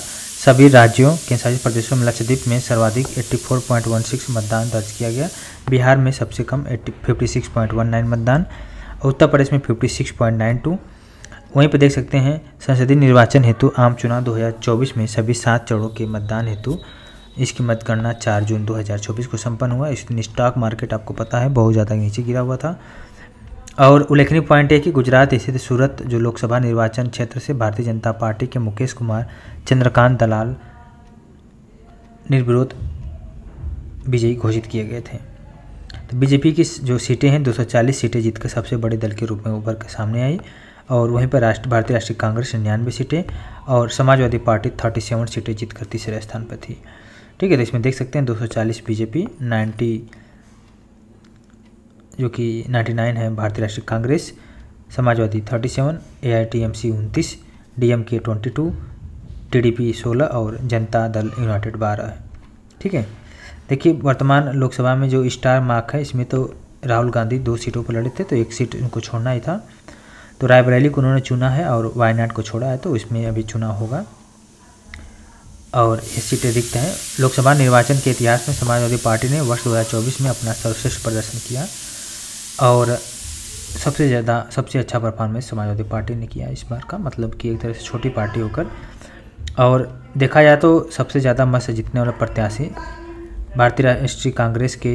सभी राज्यों केंद्रशासित प्रदेशों में लक्षद्वीप में सर्वाधिक 84.16 मतदान दर्ज किया गया बिहार में सबसे कम eighty fifty six point one nine मतदान उत्तर प्रदेश में fifty six point nine two वहीं पर देख सकते हैं संसदीय निर्वाचन हेतु आम चुनाव 2024 में सभी सात चरणों के मतदान हेतु इसकी मतगणना 4 जून 2024 को संपन्न हुआ इस स्टॉक मार्केट आपको पता है बहुत ज़्यादा नीचे गिरा हुआ था और उल्लेखनीय पॉइंट है कि गुजरात स्थित सूरत जो लोकसभा निर्वाचन क्षेत्र से भारतीय जनता पार्टी के मुकेश कुमार चंद्रकांत दलाल निर्विरोध विजयी घोषित किए गए थे तो बीजेपी की जो सीटें हैं 240 सीटें जीतकर सबसे बड़े दल के रूप में उभर के सामने आई और वहीं पर राष्ट्र भारतीय राष्ट्रीय कांग्रेस निन्यानवे सीटें और समाजवादी पार्टी थर्टी सीटें जीतकर तीसरे स्थान पर थी ठीक है तो इसमें देख सकते हैं दो बीजेपी नाइन्टी जो कि 99 है Bharatiya Rashtriya Congress Samajwadi 37 D M K twenty two T और जनता दल यूनाइटेड 12 है ठीक है देखिए वर्तमान लोकसभा में जो स्टार मार्क है इसमें तो राहुल गांधी दो सीटों पर लड़े थे तो एक सीट उनको छोड़ना ही था तो रायबरेली को उन्होंने चुना है और वायनाड को छोड़ा है तो इसमें अभी चुना होगा और ये सीटें रिक्त हैं लोकसभा निर्वाचन के इतिहास में समाजवादी पार्टी ने वर्ष 2024 में अपना सर्वश्रेष्ठ प्रदर्शन किया और सबसे ज़्यादा सबसे अच्छा परफॉर्मेंस समाजवादी पार्टी ने किया इस बार का मतलब कि एक तरह से छोटी पार्टी होकर और देखा जाए तो सबसे ज़्यादा मत से जीतने वाला प्रत्याशी भारतीय राष्ट्रीय कांग्रेस के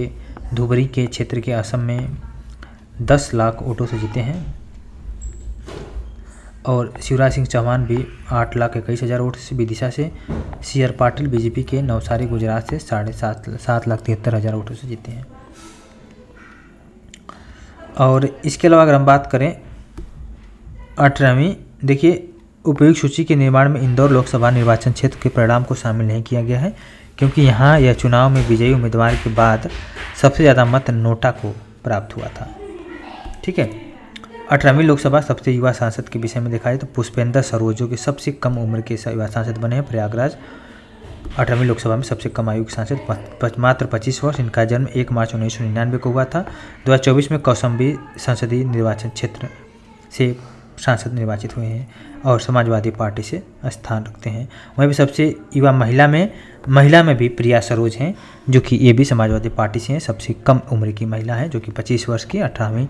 धुबरी के क्षेत्र के असम में दस लाख वोटों से जीते हैं और शिवराज सिंह चौहान भी आठ लाख इक्कीस हज़ार वोट से विदिशा से सी आर पाटिल बीजेपी के नवसारी गुजरात से साढ़े सात सात लाख तिहत्तर हज़ार वोटों से जीते हैं और इसके अलावा अगर हम बात करें अठारहवीं देखिए उपयुक्त सूची के निर्माण में इंदौर लोकसभा निर्वाचन क्षेत्र के परिणाम को शामिल नहीं किया गया है क्योंकि यहाँ यह चुनाव में विजयी उम्मीदवार के बाद सबसे ज़्यादा मत नोटा को प्राप्त हुआ था ठीक है अठारहवीं लोकसभा सबसे युवा सांसद के विषय में देखा जाए तो पुष्पेंद्र सरोजो के सबसे कम उम्र के युवा सांसद बने हैं प्रयागराज अठारहवीं लोकसभा में सबसे कम आयु के सांसद मात्र पच्चीस वर्ष इनका जन्म एक मार्च उन्नीस सौ निन्यानवे को हुआ था चौबीस में कौशम्बी संसदीय निर्वाचन क्षेत्र से सांसद निर्वाचित हुए हैं और समाजवादी पार्टी से स्थान रखते हैं वहीं भी सबसे युवा महिला में महिला में भी प्रिया सरोज हैं जो कि ये भी समाजवादी पार्टी से हैं सबसे कम उम्र की महिला हैं जो कि 25 वर्ष की अठारहवीं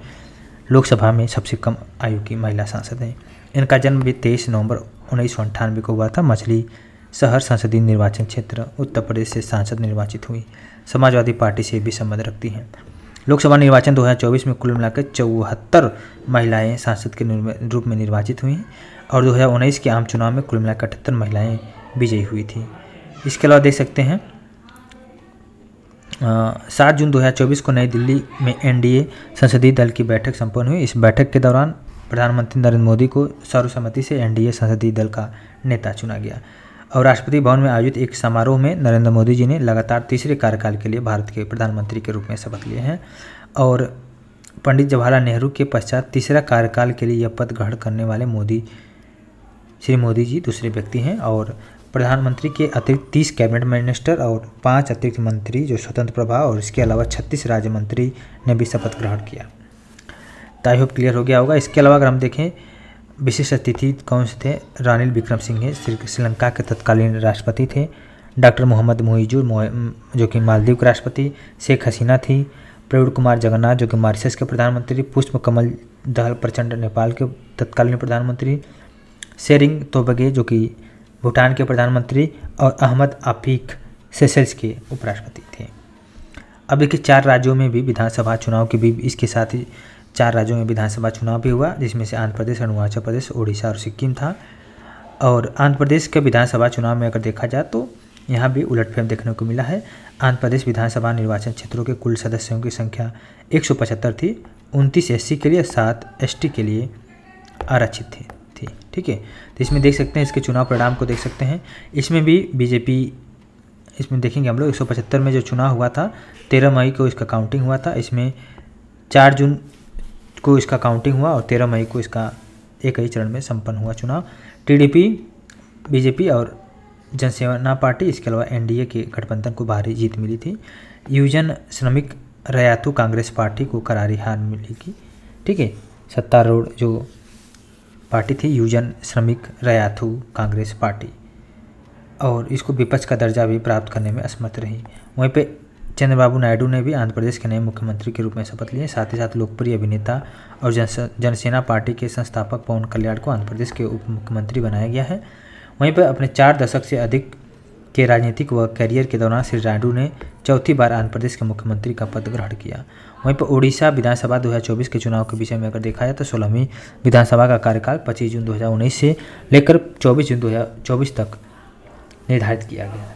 लोकसभा में सबसे कम आयु की महिला सांसद हैं इनका जन्म भी तेईस नवंबर उन्नीस को हुआ था मछली शहर संसदीय निर्वाचन क्षेत्र उत्तर प्रदेश से सांसद निर्वाचित हुई समाजवादी पार्टी से भी संबंध रखती हैं लोकसभा निर्वाचन 2024 में कुल मिलाकर चौहत्तर महिलाएं सांसद के रूप में निर्वाचित हुई हैं और 2019 के आम चुनाव में कुल मिलाकर अठहत्तर महिलाएं विजयी हुई थीं इसके अलावा देख सकते हैं सात जून 2024 को नई दिल्ली में एनडीए संसदीय दल की बैठक संपन्न हुई इस बैठक के दौरान प्रधानमंत्री नरेंद्र मोदी को सर्वसम्मति से एनडीए संसदीय दल का नेता चुना गया और राष्ट्रपति भवन में आयोजित एक समारोह में नरेंद्र मोदी जी ने लगातार तीसरे कार्यकाल के लिए भारत के प्रधानमंत्री के रूप में शपथ लिए हैं और पंडित जवाहरलाल नेहरू के पश्चात तीसरा कार्यकाल के लिए यह पद ग्रहण करने वाले मोदी श्री मोदी जी दूसरे व्यक्ति हैं और प्रधानमंत्री के अतिरिक्त तीस कैबिनेट मिनिस्टर और पाँच अतिरिक्त मंत्री जो स्वतंत्र प्रभाव और इसके अलावा छत्तीस राज्य मंत्री ने भी शपथ ग्रहण किया तो आई होप क्लियर हो गया होगा इसके अलावा अगर हम देखें विशिष्ट अतिथि कौन से थे रानिल विक्रम सिंह श्रीलंका के तत्कालीन राष्ट्रपति थे डॉक्टर मोहम्मद मोइजू जो कि मालदीव के राष्ट्रपति शेख हसीना थी प्रवीण कुमार जगन्नाथ जो कि मॉरिशस के प्रधानमंत्री पुष्प कमल दहल प्रचंड नेपाल के तत्कालीन प्रधानमंत्री शेरिंग तोबगे जो कि भूटान के प्रधानमंत्री और अहमद आफीक सेसल्स के उपराष्ट्रपति थे अब के चार राज्यों में भी विधानसभा चुनाव के भी इसके साथ ही चार राज्यों में विधानसभा चुनाव भी हुआ जिसमें से आंध्र प्रदेश अरुणाचल प्रदेश उड़ीसा और सिक्किम था और आंध्र प्रदेश के विधानसभा चुनाव में अगर देखा जाए तो यहाँ भी उलटफेर देखने को मिला है आंध्र प्रदेश विधानसभा निर्वाचन क्षेत्रों के कुल सदस्यों की संख्या एक थी उनतीस एस के लिए सात एस के लिए आरक्षित थी थी ठीक है तो इसमें देख सकते हैं इसके चुनाव परिणाम को देख सकते हैं इसमें भी बीजेपी इसमें देखेंगे हम लोग एक में जो चुनाव हुआ था तेरह मई को इसका काउंटिंग हुआ था इसमें चार जून को इसका काउंटिंग हुआ और तेरह मई को इसका एक ही चरण में संपन्न हुआ चुनाव टीडीपी बीजेपी और जनसेना पार्टी इसके अलावा एनडीए के गठबंधन को भारी जीत मिली थी यूजन श्रमिक रयातु कांग्रेस पार्टी को करारी हार मिली थी ठीक है सत्तारूढ़ जो पार्टी थी यूजन श्रमिक रयाथू कांग्रेस पार्टी और इसको विपक्ष का दर्जा भी प्राप्त करने में असमर्थ रही वहीं पे चंद्रबाबू नायडू ने भी आंध्र प्रदेश के नए मुख्यमंत्री के रूप में शपथ लिए साथ ही साथ लोकप्रिय अभिनेता और जन जनसेना पार्टी के संस्थापक पवन कल्याण को आंध्र प्रदेश के उप मुख्यमंत्री बनाया गया है वहीं पर अपने चार दशक से अधिक के राजनीतिक व कैरियर के दौरान श्री नायडू ने चौथी बार आंध्र प्रदेश के मुख्यमंत्री का पद ग्रहण किया वहीं पर उड़ीसा विधानसभा 2024 के चुनाव के विषय में अगर देखा जाए तो सोलहवीं विधानसभा का कार्यकाल 25 जून 2019 से लेकर 24 जून 2024 तक निर्धारित किया गया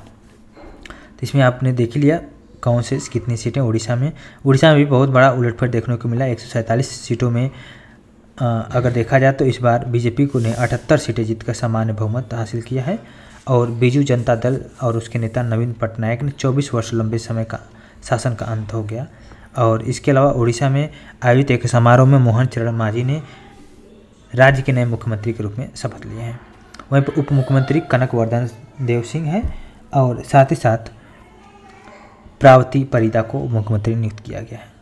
तो इसमें आपने देख लिया कौन से कितनी सीटें उड़ीसा में उड़ीसा में भी बहुत बड़ा उलटफेट देखने को मिला एक सीटों में अगर देखा जाए तो इस बार बीजेपी को ने अठहत्तर सीटें जीतकर सामान्य बहुमत हासिल किया है और बीजू जनता दल और उसके नेता नवीन पटनायक ने 24 वर्ष लंबे समय का शासन का अंत हो गया और इसके अलावा उड़ीसा में आयोजित एक समारोह में मोहन चरण माझी ने राज्य के नए मुख्यमंत्री के रूप में शपथ लिए हैं वहीं पर उप मुख्यमंत्री कनक वर्धन देव सिंह हैं और साथ ही साथ प्रावती परिदा को मुख्यमंत्री नियुक्त किया गया है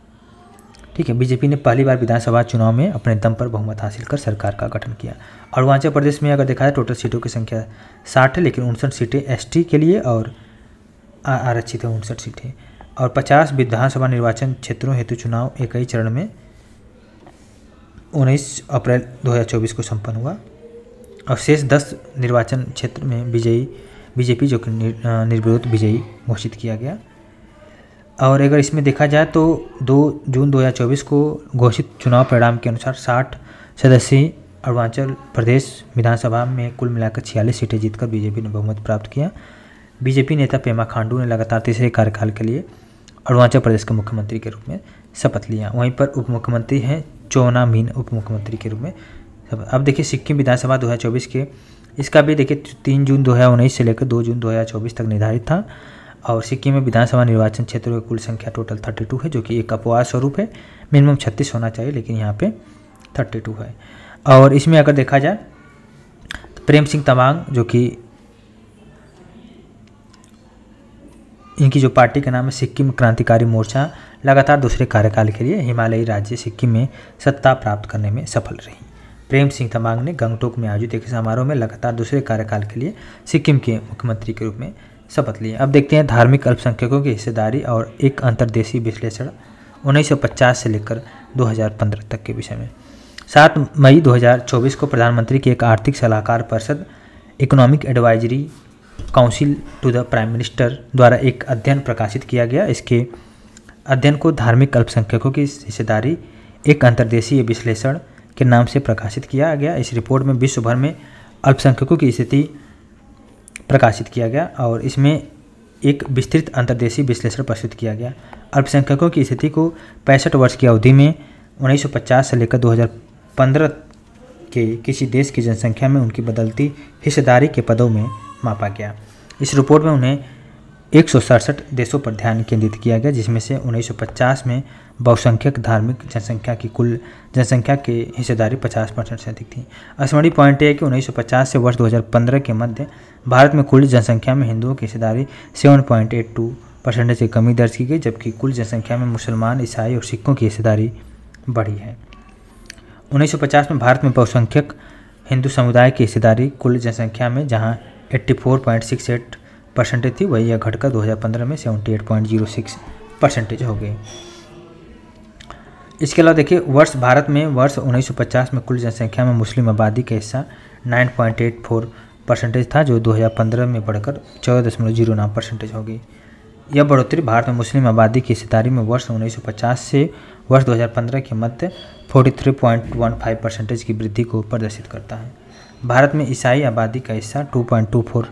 ठीक है बीजेपी ने पहली बार विधानसभा चुनाव में अपने दम पर बहुमत हासिल कर सरकार का गठन किया अरुणाचल प्रदेश में अगर देखा जाए टोटल सीटों की संख्या साठ है लेकिन उनसठ सीटें एसटी के लिए और आरक्षित है उनसठ सीटें और 50 विधानसभा निर्वाचन क्षेत्रों हेतु चुनाव एक ही चरण में 19 अप्रैल 2024 को संपन्न हुआ और शेष दस निर्वाचन क्षेत्र में विजयी बीजेपी जो कि निर्विरोध विजयी घोषित किया गया और अगर इसमें देखा जाए तो 2 जून 2024 को घोषित चुनाव परिणाम के अनुसार 60 सदस्यीय अरुणाचल प्रदेश विधानसभा में कुल मिलाकर छियालीस सीटें जीतकर बीजेपी ने बहुमत प्राप्त किया बीजेपी नेता पेमा खांडू ने लगातार तीसरे कार्यकाल के लिए अरुणाचल प्रदेश के मुख्यमंत्री के रूप में शपथ लिया वहीं पर उप मुख्यमंत्री हैं चोना मीन उप मुख्यमंत्री के रूप में अब देखिए सिक्किम विधानसभा 2024 के इसका भी देखिए तीन जून 2019 से लेकर दो जून 2024 तक निर्धारित था और सिक्किम में विधानसभा निर्वाचन क्षेत्रों की कुल संख्या टोटल 32 है जो कि एक अपवाद स्वरूप है मिनिमम 36 होना चाहिए लेकिन यहाँ पे 32 है और इसमें अगर देखा जाए तो प्रेम सिंह तमांग जो कि इनकी जो पार्टी का नाम है सिक्किम क्रांतिकारी मोर्चा लगातार दूसरे कार्यकाल के लिए हिमालयी राज्य सिक्किम में सत्ता प्राप्त करने में सफल रही प्रेम सिंह तमांग ने गंगटोक में आयोजित एक समारोह में लगातार दूसरे कार्यकाल के लिए सिक्किम के मुख्यमंत्री के रूप में शपथ ली अब देखते हैं धार्मिक अल्पसंख्यकों की हिस्सेदारी और एक अंतर्देशीय विश्लेषण 1950 से लेकर 2015 तक के विषय में सात मई 2024 को प्रधानमंत्री की एक आर्थिक सलाहकार परिषद Economic Advisory Council to the Prime Minister द्वारा एक अध्ययन प्रकाशित किया गया इसके अध्ययन को धार्मिक अल्पसंख्यकों की हिस्सेदारी एक अंतर्देशीय विश्लेषण के नाम से प्रकाशित किया गया इस रिपोर्ट में विश्व भर में अल्पसंख्यकों की स्थिति प्रकाशित किया गया और इसमें एक विस्तृत अंतर्देशीय विश्लेषण प्रस्तुत किया गया अल्पसंख्यकों की स्थिति को पैंसठ वर्ष की अवधि में 1950 से लेकर 2015 के किसी देश की जनसंख्या में उनकी बदलती हिस्सेदारी के पदों में मापा गया इस रिपोर्ट में उन्हें एक देशों पर ध्यान केंद्रित किया गया जिसमें से 1950 में बहुसंख्यक धार्मिक जनसंख्या की कुल जनसंख्या की हिस्सेदारी 50 परसेंट से अधिक थी स्मरणीय पॉइंट है कि 1950 से वर्ष 2015 के मध्य भारत में कुल जनसंख्या में हिंदुओं की हिस्सेदारी 7.82 परसेंटेज की कमी दर्ज की गई जबकि कुल जनसंख्या में मुसलमान ईसाई और सिखों की हिस्सेदारी बढ़ी है उन्नीस में भारत में बहुसंख्यक हिंदू समुदाय की हिस्सेदारी कुल जनसंख्या में जहाँ 84.68 परसेंटेज थी वही यह घटकर 2015 में 78.06 परसेंटेज हो गई इसके अलावा देखिए वर्ष भारत में वर्ष 1950 में कुल जनसंख्या में मुस्लिम आबादी का हिस्सा 9.84 परसेंटेज था जो 2015 में बढ़कर चौदह दशमलव जीरो गई परसेंटेज यह बढ़ोतरी भारत में मुस्लिम आबादी की हिस्सेदारी में वर्ष 1950 से वर्ष 2015 के मध्य 43.15 परसेंटेज की वृद्धि को प्रदर्शित करता है भारत में ईसाई आबादी का हिस्सा 2.24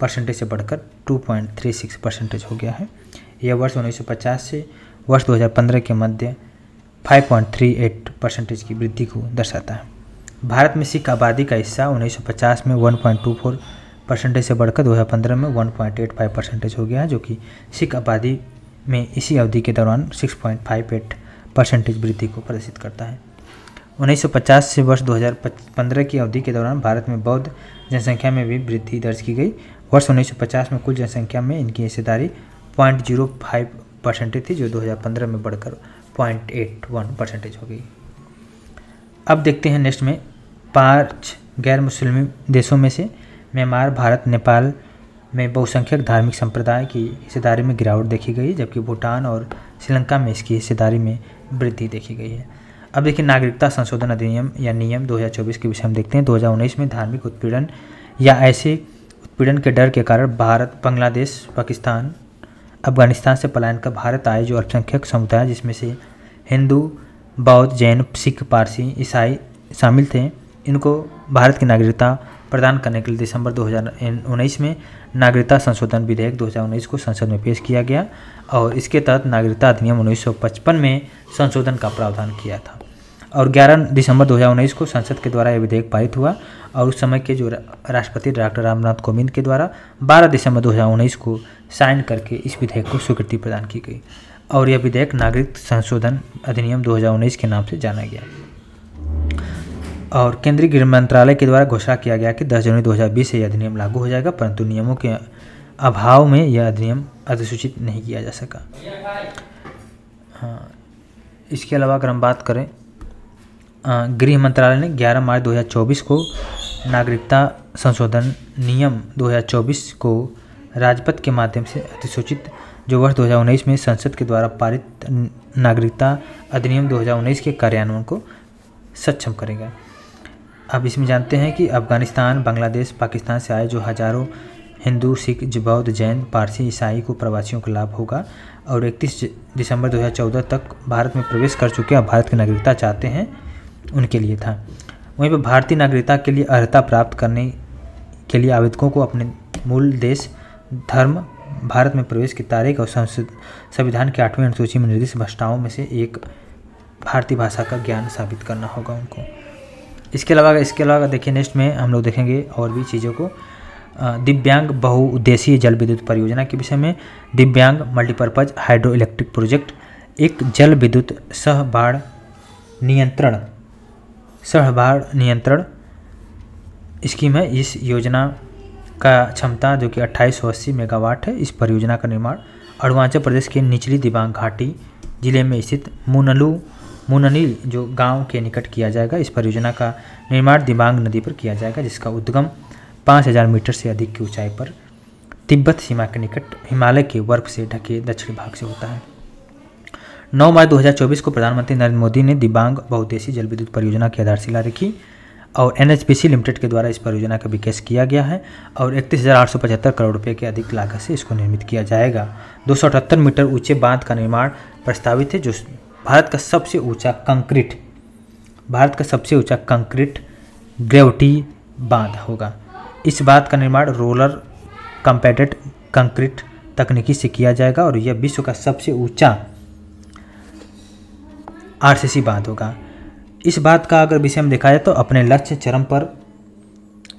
परसेंटेज से बढ़कर 2.36 परसेंटेज हो गया है यह वर्ष 1950 से वर्ष 2015 के मध्य 5.38 परसेंटेज की वृद्धि को दर्शाता है भारत में सिख आबादी का हिस्सा 1950 में 1.24 परसेंटेज से बढ़कर 2015 में 1.85 परसेंटेज हो गया है जो कि सिख आबादी में इसी अवधि के दौरान 6.58 परसेंटेज वृद्धि को प्रदर्शित करता है 1950 से वर्ष 2015 की अवधि के दौरान भारत में बौद्ध जनसंख्या में भी वृद्धि दर्ज की गई वर्ष 1950 में कुल जनसंख्या में इनकी हिस्सेदारी पॉइंट जीरो फाइव परसेंटेज थी जो 2015 में बढ़कर पॉइंट एट वन परसेंटेज हो गई अब देखते हैं नेक्स्ट में पांच गैर मुस्लिम देशों में से म्यांमार भारत नेपाल में बहुसंख्यक धार्मिक संप्रदाय की हिस्सेदारी में गिरावट देखी गई जबकि भूटान और श्रीलंका में इसकी हिस्सेदारी में वृद्धि देखी गई है अब देखिए नागरिकता संशोधन अधिनियम या नियम 2024 के विषय हम देखते हैं 2019 में धार्मिक उत्पीड़न या ऐसे उत्पीड़न के डर के कारण भारत बांग्लादेश पाकिस्तान अफगानिस्तान से पलायन कर भारत आए जो अल्पसंख्यक समुदाय जिसमें से हिंदू बौद्ध जैन सिख पारसी ईसाई शामिल थे इनको भारत की नागरिकता प्रदान करने के लिए दिसंबर 2019 में नागरिकता संशोधन विधेयक 2019 को संसद में पेश किया गया और इसके तहत नागरिकता अधिनियम 1955 में संशोधन का प्रावधान किया था और 11 दिसंबर 2019 को संसद के द्वारा यह विधेयक पारित हुआ और उस समय के जो राष्ट्रपति डॉक्टर रामनाथ कोविंद के द्वारा 12 दिसंबर 2019 को साइन करके इस विधेयक को स्वीकृति प्रदान की गई और यह विधेयक नागरिक संशोधन अधिनियम 2019 के नाम से जाना गया और केंद्रीय गृह मंत्रालय के द्वारा घोषणा किया गया कि 10 जनवरी 2020 से यह अधिनियम लागू हो जाएगा परंतु नियमों के अभाव में यह अधिनियम अधिसूचित नहीं किया जा सका हाँ इसके अलावा अगर हम बात करें गृह मंत्रालय ने 11 मार्च 2024 को नागरिकता संशोधन नियम 2024 को राजपथ के माध्यम से अधिसूचित जो वर्ष 2019 में संसद के द्वारा पारित नागरिकता अधिनियम 2019 के कार्यान्वयन को सक्षम करेगा अब इसमें जानते हैं कि अफगानिस्तान बांग्लादेश पाकिस्तान से आए जो हज़ारों हिंदू सिख बौद्ध जैन पारसी ईसाई को प्रवासियों का लाभ होगा और 31 दिसंबर 2014 तक भारत में प्रवेश कर चुके और भारत की नागरिकता चाहते हैं उनके लिए था वहीं पर भारतीय नागरिकता के लिए अर्हता प्राप्त करने के लिए आवेदकों को अपने मूल देश धर्म भारत में प्रवेश की तारीख और संविधान की आठवीं अनुसूची में निर्दिष्ट भाषाओं में से एक भारतीय भाषा का ज्ञान साबित करना होगा उनको इसके अलावा इसके अलावा देखिए नेक्स्ट में हम लोग देखेंगे और भी चीज़ों को दिव्यांग बहुउद्देशीय जल विद्युत परियोजना के विषय में दिव्यांग मल्टीपर्पज़ हाइड्रो इलेक्ट्रिक प्रोजेक्ट एक जल विद्युत सह बाढ़ नियंत्रण सर्वभार नियंत्रण स्कीम है इस योजना का क्षमता जो कि अट्ठाईस सौ अस्सी मेगावाट है इस परियोजना का निर्माण अरुणाचल प्रदेश के निचली दिबांग घाटी जिले में स्थित मुनलू मुननील जो गांव के निकट किया जाएगा इस परियोजना का निर्माण दिबांग नदी पर किया जाएगा जिसका उद्गम 5000 मीटर से अधिक की ऊंचाई पर तिब्बत सीमा के निकट हिमालय के बर्फ से ढके दक्षिण भाग से होता है 9 मार्च 2024 को प्रधानमंत्री नरेंद्र मोदी ने दिबांग बहुउद्देशीय जल विद्युत परियोजना की आधारशिला रखी और एन लिमिटेड के द्वारा इस परियोजना का विकास किया गया है और इकतीस करोड़ रुपये के अधिक लागत से इसको निर्मित किया जाएगा दो मीटर ऊंचे बांध का निर्माण प्रस्तावित है जो भारत का सबसे ऊँचा कंक्रीट भारत का सबसे ऊँचा कंक्रीट ग्रेविटी बांध होगा इस बात का निर्माण रोलर कंपेटेड कंक्रीट तकनीकी से किया जाएगा और यह विश्व का सबसे ऊंचा आरसीसी बात होगा इस बात का अगर विषय में देखा जाए तो अपने लक्ष्य चरम पर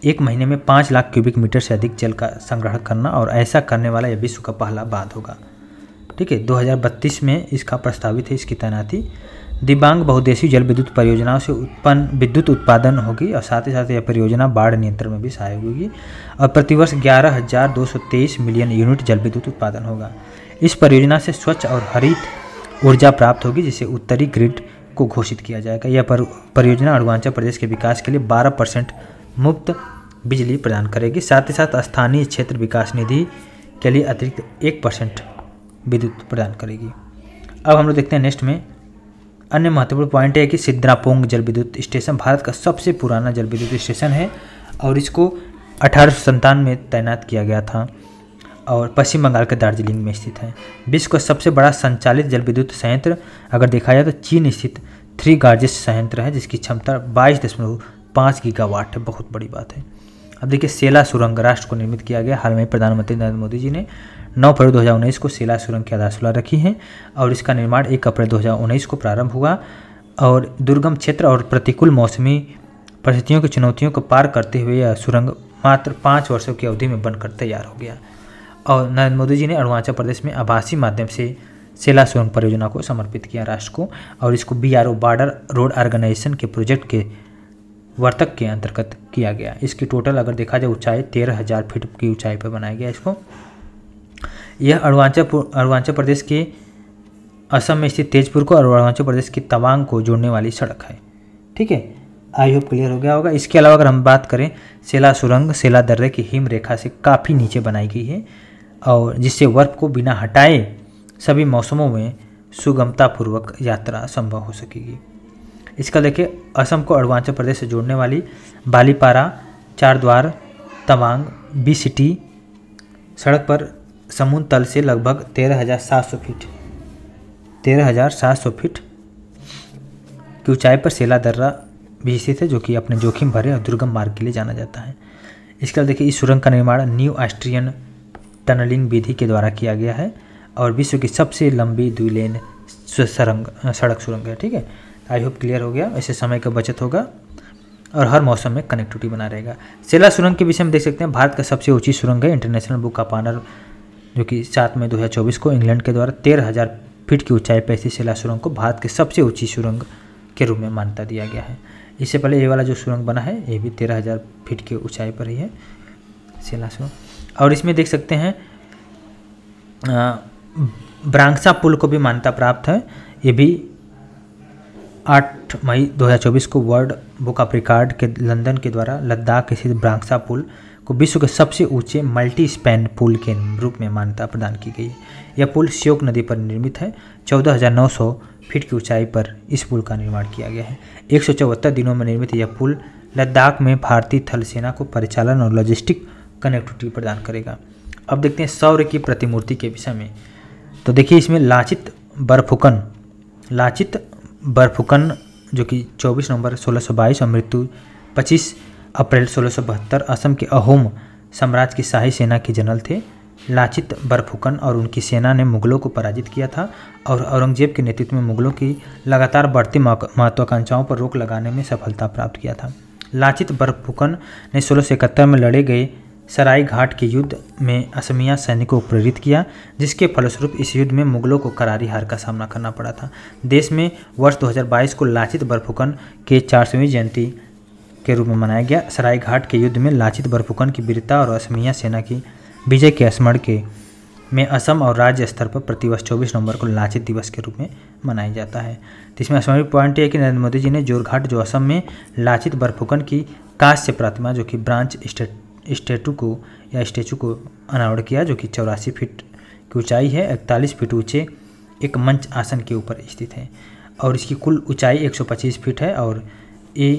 एक महीने में पाँच लाख क्यूबिक मीटर से अधिक जल का संग्रह करना और ऐसा करने वाला यह विश्व का पहला बांध होगा ठीक है 2032 में इसका प्रस्तावित है इसकी तैनाती दिबांग बहुदेशीय जल विद्युत परियोजनाओं से उत्पन्न विद्युत उत्पादन होगी और साथ ही साथ यह परियोजना बाढ़ नियंत्रण में भी सहायक होगी और प्रतिवर्ष ग्यारह मिलियन यूनिट जल विद्युत उत्पादन होगा इस परियोजना से स्वच्छ और हरित ऊर्जा प्राप्त होगी जिसे उत्तरी ग्रिड को घोषित किया जाएगा यह पर, परियोजना अरुणाचल प्रदेश के विकास के लिए 12 परसेंट मुफ्त बिजली प्रदान करेगी साथ ही साथ स्थानीय क्षेत्र विकास निधि के लिए अतिरिक्त एक परसेंट विद्युत प्रदान करेगी अब हम लोग देखते हैं नेक्स्ट में अन्य महत्वपूर्ण पॉइंट है कि जल विद्युत स्टेशन भारत का सबसे पुराना जल विद्युत स्टेशन है और इसको अठारह में तैनात किया गया था और पश्चिम बंगाल के दार्जिलिंग में स्थित है विश्व का सबसे बड़ा संचालित जल विद्युत संयंत्र अगर देखा जाए तो चीन स्थित थ्री गार्जेस संयंत्र है जिसकी क्षमता बाईस दशमलव पाँच गीगावाट है बहुत बड़ी बात है अब देखिए सेला सुरंग राष्ट्र को निर्मित किया गया हाल में प्रधानमंत्री नरेंद्र मोदी जी ने 9 फरवरी 2019 को सेला सुरंग की आधारशिला रखी है और इसका निर्माण 1 अप्रैल 2019 को प्रारंभ हुआ और दुर्गम क्षेत्र और प्रतिकूल मौसमी परिस्थितियों की चुनौतियों को पार करते हुए यह सुरंग मात्र पाँच वर्षों की अवधि में बनकर तैयार हो गया और नरेंद्र मोदी जी ने अरुणाचल प्रदेश में आभासी माध्यम से सेला सुरंग परियोजना को समर्पित किया राष्ट्र को और इसको बी बॉर्डर रोड ऑर्गेनाइजेशन के प्रोजेक्ट के वर्तक के अंतर्गत किया गया इसकी टोटल अगर देखा जाए ऊंचाई तेरह हज़ार फीट की ऊंचाई पर बनाया गया इसको यह अरुणाचल अरुणाचल प्रदेश के असम में स्थित तेजपुर को और अरुणाचल प्रदेश की तवांग को जोड़ने वाली सड़क है ठीक है आई होप क्लियर हो गया होगा इसके अलावा अगर हम बात करें सेला सुरंग सेला दर्रे की हिम रेखा से काफ़ी नीचे बनाई गई है और जिससे वर्फ को बिना हटाए सभी मौसमों में सुगमतापूर्वक यात्रा संभव हो सकेगी इसका देखिए असम को अरुणाचल प्रदेश से जोड़ने वाली बालीपारा चार द्वार तवांग बी सिटी सड़क पर समुद्र तल से लगभग तेरह हज़ार सात सौ फीट तेरह हज़ार सात सौ फीट की ऊंचाई पर सेला दर्रा भी स्थित है जो कि अपने जोखिम भरे और दुर्गम मार्ग के लिए जाना जाता है इसके बाद देखिए इस सुरंग का निर्माण न्यू ऑस्ट्रियन टनलिंग विधि के द्वारा किया गया है और विश्व की सबसे लंबी दुई लेन सुरंग सड़क सुरंग है ठीक है आई होप क्लियर हो गया ऐसे समय का बचत होगा और हर मौसम में कनेक्टिविटी बना रहेगा सेला सुरंग के विषय में देख सकते हैं भारत का सबसे ऊंची सुरंग है इंटरनेशनल बुक ऑफ ऑनर जो कि सात मई दो को इंग्लैंड के द्वारा तेरह हज़ार फीट की ऊंचाई पर स्थित सेला सुरंग को भारत के सबसे ऊंची सुरंग के रूप में मान्यता दिया गया है इससे पहले ये वाला जो सुरंग बना है ये भी तेरह हज़ार फीट की ऊंचाई पर ही है सेला सुरंग और इसमें देख सकते हैं ब्रांक्सा पुल को भी मान्यता प्राप्त है ये भी 8 मई 2024 को वर्ल्ड बुक ऑफ रिकॉर्ड के लंदन के द्वारा लद्दाख के स्थित ब्रांक्सा पुल को विश्व के सबसे ऊंचे मल्टी स्पैन पुल के रूप में मान्यता प्रदान की गई है यह पुल श्योक नदी पर निर्मित है 14,900 फीट की ऊंचाई पर इस पुल का निर्माण किया गया है एक दिनों में निर्मित यह पुल लद्दाख में भारतीय थल सेना को परिचालन और लॉजिस्टिक कनेक्टिविटी प्रदान करेगा अब देखते हैं सौर्य की प्रतिमूर्ति के विषय में तो देखिए इसमें लाचित बर्फुकन लाचित बर्फुकन जो कि 24 नवंबर 1622 और मृत्यु 25 अप्रैल 1672 असम के अहोम साम्राज्य की शाही सेना के जनरल थे लाचित बर्फुकन और उनकी सेना ने मुगलों को पराजित किया था और औरंगजेब के नेतृत्व में मुगलों की लगातार बढ़ती महत्वाकांक्षाओं पर रोक लगाने में सफलता प्राप्त किया था लाचित बर्फुकन ने सोलह में लड़े गए सराय घाट के युद्ध में असमिया सैनिकों को प्रेरित किया जिसके फलस्वरूप इस युद्ध में मुगलों को करारी हार का सामना करना पड़ा था देश में वर्ष 2022 को लाचित बरफुकन के चार जयंती के रूप में मनाया गया सराय घाट के युद्ध में लाचित बरफुकन की वीरता और असमिया सेना की विजय के स्मरण के में असम और राज्य स्तर पर प्रतिवर्ष चौबीस नवंबर को लाचित दिवस के रूप में मनाया जाता है इसमें स्मरण पॉइंट ये कि नरेंद्र मोदी जी ने जोरघाट जो असम में लाचित बरफुकन की कांस्य प्रतिमा जो कि ब्रांच स्टेट स्टैटू को या स्टैचू को अनावरण किया जो कि चौरासी फीट की ऊंचाई है इकतालीस फीट ऊँचे एक मंच आसन के ऊपर स्थित है और इसकी कुल ऊंचाई 125 फीट है और ये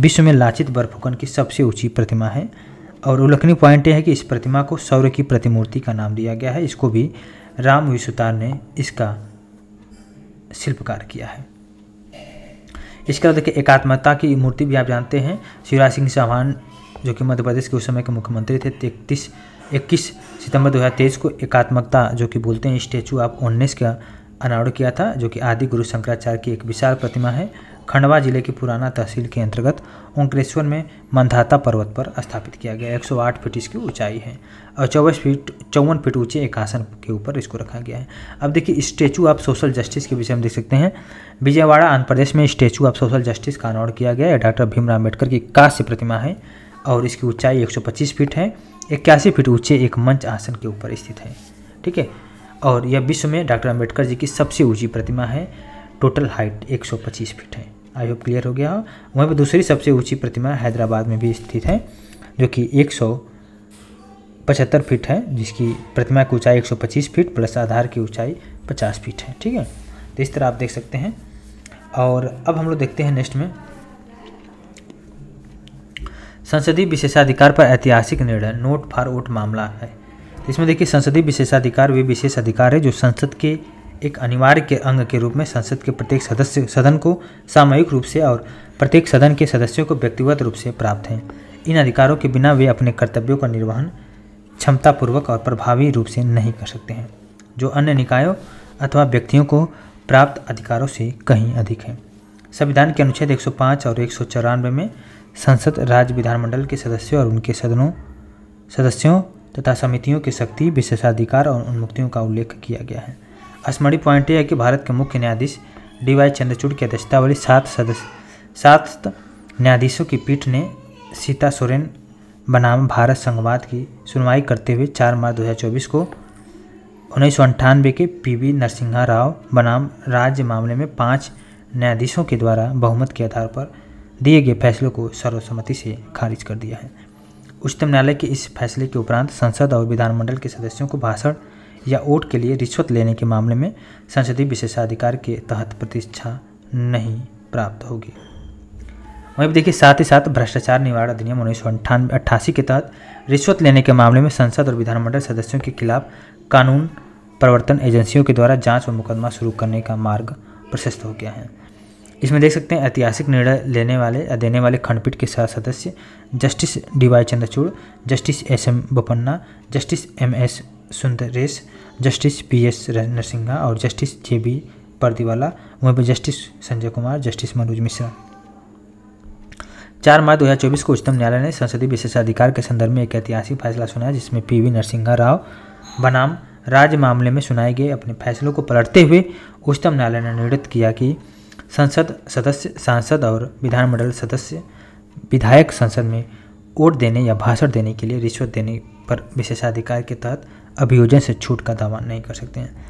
विश्व में लाचित बर्फुकन की सबसे ऊंची प्रतिमा है और उल्लेखनीय पॉइंट यह है कि इस प्रतिमा को सौर्य की प्रतिमूर्ति का नाम दिया गया है इसको भी राम विश्वतार ने इसका शिल्पकार किया है इसके बाद देखिए एकात्मता की मूर्ति भी आप जानते हैं शिवराज सिंह चौहान जो कि मध्य प्रदेश के उस समय के मुख्यमंत्री थे इकतीस इक्कीस सितंबर 2023 को एकात्मकता जो कि बोलते हैं स्टेचू ऑफ उन्नीस का अनावरण किया था जो कि आदि गुरु शंकराचार्य की एक विशाल प्रतिमा है खंडवा जिले की पुराना तहसील के अंतर्गत ओंकरेश्वर में मंधाता पर्वत पर स्थापित किया गया 108 फीट इसकी ऊंचाई है और चौबीस फीट चौवन फीट ऊंचे एक आसन के ऊपर इसको रखा गया है अब देखिए स्टेचू ऑफ सोशल जस्टिस के विषय में देख सकते हैं विजयवाड़ा आंध्र प्रदेश में स्टेचू ऑफ सोशल जस्टिस का अनावरण किया गया है डॉक्टर भीमराव अम्बेडकर की काश्य प्रतिमा है और इसकी ऊंचाई 125 फीट है इक्यासी फीट ऊंचे एक मंच आसन के ऊपर स्थित है ठीक है और यह विश्व में डॉक्टर अम्बेडकर जी की सबसे ऊंची प्रतिमा है टोटल हाइट 125 फीट है आई होप क्लियर हो गया हो वहीं पर दूसरी सबसे ऊंची प्रतिमा हैदराबाद में भी स्थित है जो कि एक पचहत्तर फीट है जिसकी प्रतिमा की ऊंचाई 125 फीट प्लस आधार की ऊंचाई 50 फीट है ठीक है तो इस तरह आप देख सकते हैं और अब हम लोग देखते हैं नेक्स्ट में संसदीय विशेषाधिकार पर ऐतिहासिक निर्णय नोट फॉर वोट मामला है इसमें देखिए संसदीय विशेषाधिकार वे विशेष अधिकार है जो संसद के एक अनिवार्य के अंग के रूप में संसद के प्रत्येक सदस्य सदन को सामूहिक रूप से और प्रत्येक सदन के सदस्यों को व्यक्तिगत रूप से प्राप्त हैं इन अधिकारों के बिना वे अपने कर्तव्यों का निर्वहन क्षमतापूर्वक और प्रभावी रूप से नहीं कर सकते हैं जो अन्य निकायों अथवा व्यक्तियों को प्राप्त अधिकारों से कहीं अधिक हैं संविधान के अनुच्छेद एक और एक में संसद राज्य विधानमंडल के सदस्यों और उनके सदनों सदस्यों तथा समितियों की शक्ति विशेषाधिकार और उन्मुक्तियों का उल्लेख किया गया है स्मरणीय पॉइंट यह है कि भारत के मुख्य न्यायाधीश डी वाई चंद्रचूड़ की अध्यक्षता वाली सात सदस्य सात न्यायाधीशों की पीठ ने सीता सोरेन बनाम भारत संघवाद की सुनवाई करते हुए 4 मार्च 2024 को उन्नीस के पीवी नरसिंहा राव बनाम राज्य मामले में पांच न्यायाधीशों के द्वारा बहुमत के आधार पर दिए गए फैसलों को सर्वसम्मति से खारिज कर दिया है उच्चतम न्यायालय के इस फैसले के उपरांत संसद और विधानमंडल के सदस्यों को भाषण या वोट के लिए रिश्वत लेने के मामले में संसदीय विशेषाधिकार के तहत प्रतिष्ठा नहीं प्राप्त होगी वहीं देखिए साथ ही साथ भ्रष्टाचार निवारण अधिनियम उन्नीस सौ अट्ठासी के तहत रिश्वत लेने के मामले में संसद और विधानमंडल सदस्यों के खिलाफ कानून प्रवर्तन एजेंसियों के द्वारा जांच और मुकदमा शुरू करने का मार्ग प्रशस्त हो गया है इसमें देख सकते हैं ऐतिहासिक निर्णय लेने वाले या देने वाले खंडपीठ के सात सदस्य justice D Y Chandrachud justice S M Bopanna justice M S Sundresh justice P S Narasimha और जस्टिस जे बी परदीवाला वहीं पर जस्टिस संजय कुमार जस्टिस मनोज मिश्रा चार मार्च 2024 को उच्चतम न्यायालय ने संसदीय विशेषाधिकार के संदर्भ में एक ऐतिहासिक फैसला सुनाया जिसमें पी वी नरसिंहा राव बनाम राज्य मामले में सुनाए गए अपने फैसलों को पलटते हुए उच्चतम न्यायालय ने निर्णित किया कि संसद सदस्य सांसद और विधानमंडल सदस्य विधायक संसद में वोट देने या भाषण देने के लिए रिश्वत देने पर विशेषाधिकार के तहत अभियोजन से छूट का दावा नहीं कर सकते हैं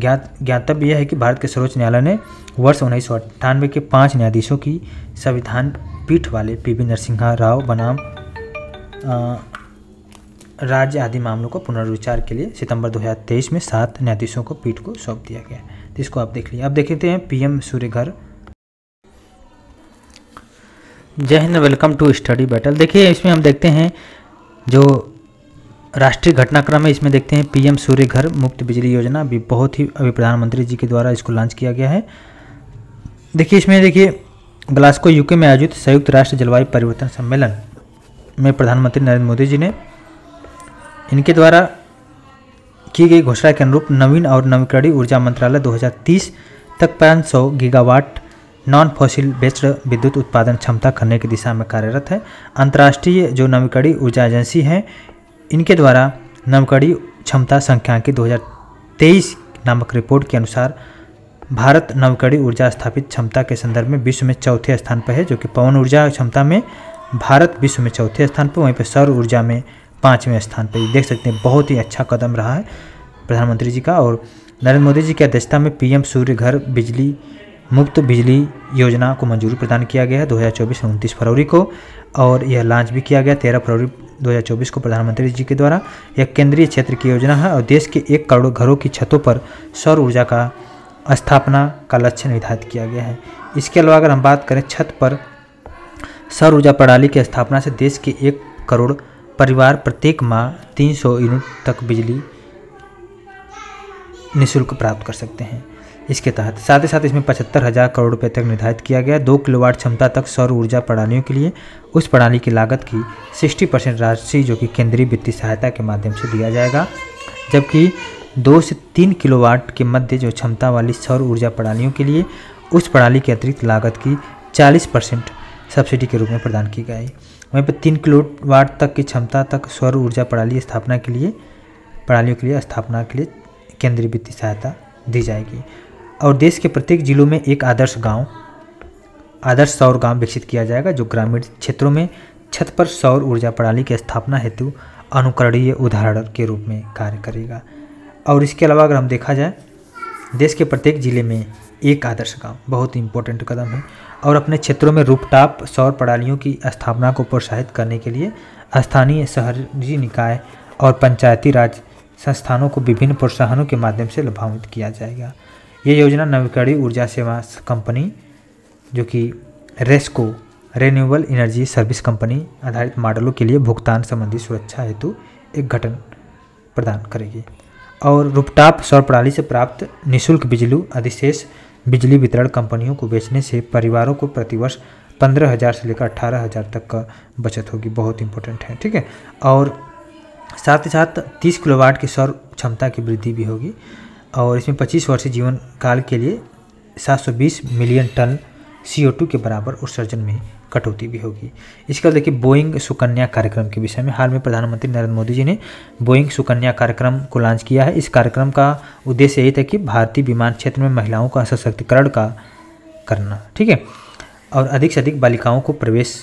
ज्ञात ज्ञातव्य यह है कि भारत के सर्वोच्च न्यायालय ने वर्ष उन्नीस सौ अट्ठानवे के पांच न्यायाधीशों की संविधान पीठ वाले पीवी नरसिंहा राव बनाम राज्य आदि मामलों को पुनर्विचार के लिए सितंबर 2023 में सात न्यायाधीशों को पीठ को सौंप दिया गया तो इसको आप देख लीजिए आप देख लेते हैं पीएम सूर्य घर जय हिंद वेलकम टू स्टडी बैटल देखिए इसमें हम देखते हैं जो राष्ट्रीय घटनाक्रम है इसमें देखते हैं पीएम सूर्य घर मुफ्त बिजली योजना भी बहुत ही अभी प्रधानमंत्री जी के द्वारा इसको लॉन्च किया गया है देखिए इसमें देखिए ग्लास्को यूके में आयोजित संयुक्त राष्ट्र जलवायु परिवर्तन सम्मेलन में प्रधानमंत्री नरेंद्र मोदी जी ने इनके द्वारा की गई घोषणा के अनुरूप नवीन और नवीकरणीय ऊर्जा मंत्रालय 2030 तक 500 गीगावाट नॉन फॉसिल बेस्ड विद्युत उत्पादन क्षमता करने की दिशा में कार्यरत है अंतर्राष्ट्रीय जो नवीकरणीय ऊर्जा एजेंसी हैं इनके द्वारा नवीकरणीय क्षमता हजार तेईस नामक रिपोर्ट के अनुसार भारत नवकड़ी ऊर्जा स्थापित क्षमता के संदर्भ में विश्व में चौथे स्थान पर है जो कि पवन ऊर्जा क्षमता में भारत विश्व में चौथे स्थान पर वहीं पर सौर ऊर्जा में पाँचवें स्थान पर देख सकते हैं बहुत ही अच्छा कदम रहा है प्रधानमंत्री जी का और नरेंद्र मोदी जी की अध्यक्षता में पीएम सूर्य घर बिजली मुफ्त बिजली योजना को मंजूरी प्रदान किया गया है दो हज़ार चौबीस उनतीस फरवरी को और यह लॉन्च भी किया गया तेरह फरवरी 2024 को प्रधानमंत्री जी के द्वारा यह केंद्रीय क्षेत्र की योजना है और देश के एक करोड़ घरों की छतों पर सौर ऊर्जा का स्थापना का लक्ष्य निर्धारित किया गया है इसके अलावा अगर हम बात करें छत पर सौर ऊर्जा प्रणाली की स्थापना से देश के एक करोड़ परिवार प्रत्येक माह 300 यूनिट तक बिजली निःशुल्क प्राप्त कर सकते हैं इसके तहत साथ ही साथ इसमें पचहत्तर हज़ार करोड़ रुपये तक निर्धारित किया गया दो किलोवाट क्षमता तक सौर ऊर्जा प्रणालियों के लिए उस प्रणाली की लागत की 60 परसेंट राशि जो कि केंद्रीय वित्तीय सहायता के माध्यम से दिया जाएगा जबकि दो से तीन किलोवाट के मध्य जो क्षमता वाली सौर ऊर्जा प्रणालियों के लिए उस प्रणाली के अतिरिक्त लागत की चालीस परसेंट सब्सिडी के रूप में प्रदान की गई वहीं पर तीन किलो वाट तक की क्षमता तक सौर ऊर्जा प्रणाली स्थापना के लिए प्रणालियों के लिए स्थापना के लिए केंद्रीय वित्तीय सहायता दी जाएगी और देश के प्रत्येक जिलों में एक आदर्श गांव आदर्श सौर गांव विकसित किया जाएगा जो ग्रामीण क्षेत्रों में छत पर सौर ऊर्जा प्रणाली की स्थापना हेतु अनुकरणीय उदाहरण के रूप में कार्य करेगा और इसके अलावा अगर हम देखा जाए देश के प्रत्येक जिले में एक आदर्श गांव बहुत इंपॉर्टेंट कदम है और अपने क्षेत्रों में रूपटाप सौर प्रणालियों की स्थापना को प्रोत्साहित करने के लिए स्थानीय शहरी निकाय और पंचायती राज संस्थानों को विभिन्न प्रोत्साहनों के माध्यम से लाभान्वित किया जाएगा ये योजना नवीकरणीय ऊर्जा सेवा कंपनी जो कि RESCO renewable energy service company आधारित मॉडलों के लिए भुगतान संबंधी सुरक्षा हेतु एक गठन प्रदान करेगी और रूपटाप सौर प्रणाली से प्राप्त निःशुल्क बिजली अधिशेष बिजली वितरण कंपनियों को बेचने से परिवारों को प्रतिवर्ष पंद्रह हज़ार से लेकर अट्ठारह हज़ार तक का बचत होगी बहुत इंपॉर्टेंट है ठीक है और साथ ही साथ तीस किलोवाट की सौर क्षमता की वृद्धि भी होगी और इसमें पच्चीस वर्षीय जीवन काल के लिए बीस मिलियन टन सी के बराबर उत्सर्जन में कटौती भी होगी इसके बाद देखिए बोइंग सुकन्या कार्यक्रम के विषय में हाल में प्रधानमंत्री नरेंद्र मोदी जी ने बोइंग सुकन्या कार्यक्रम को लॉन्च किया है इस कार्यक्रम का उद्देश्य यही था कि भारतीय विमान क्षेत्र में महिलाओं का सशक्तिकरण का करना ठीक है और अधिक से अधिक बालिकाओं को प्रवेश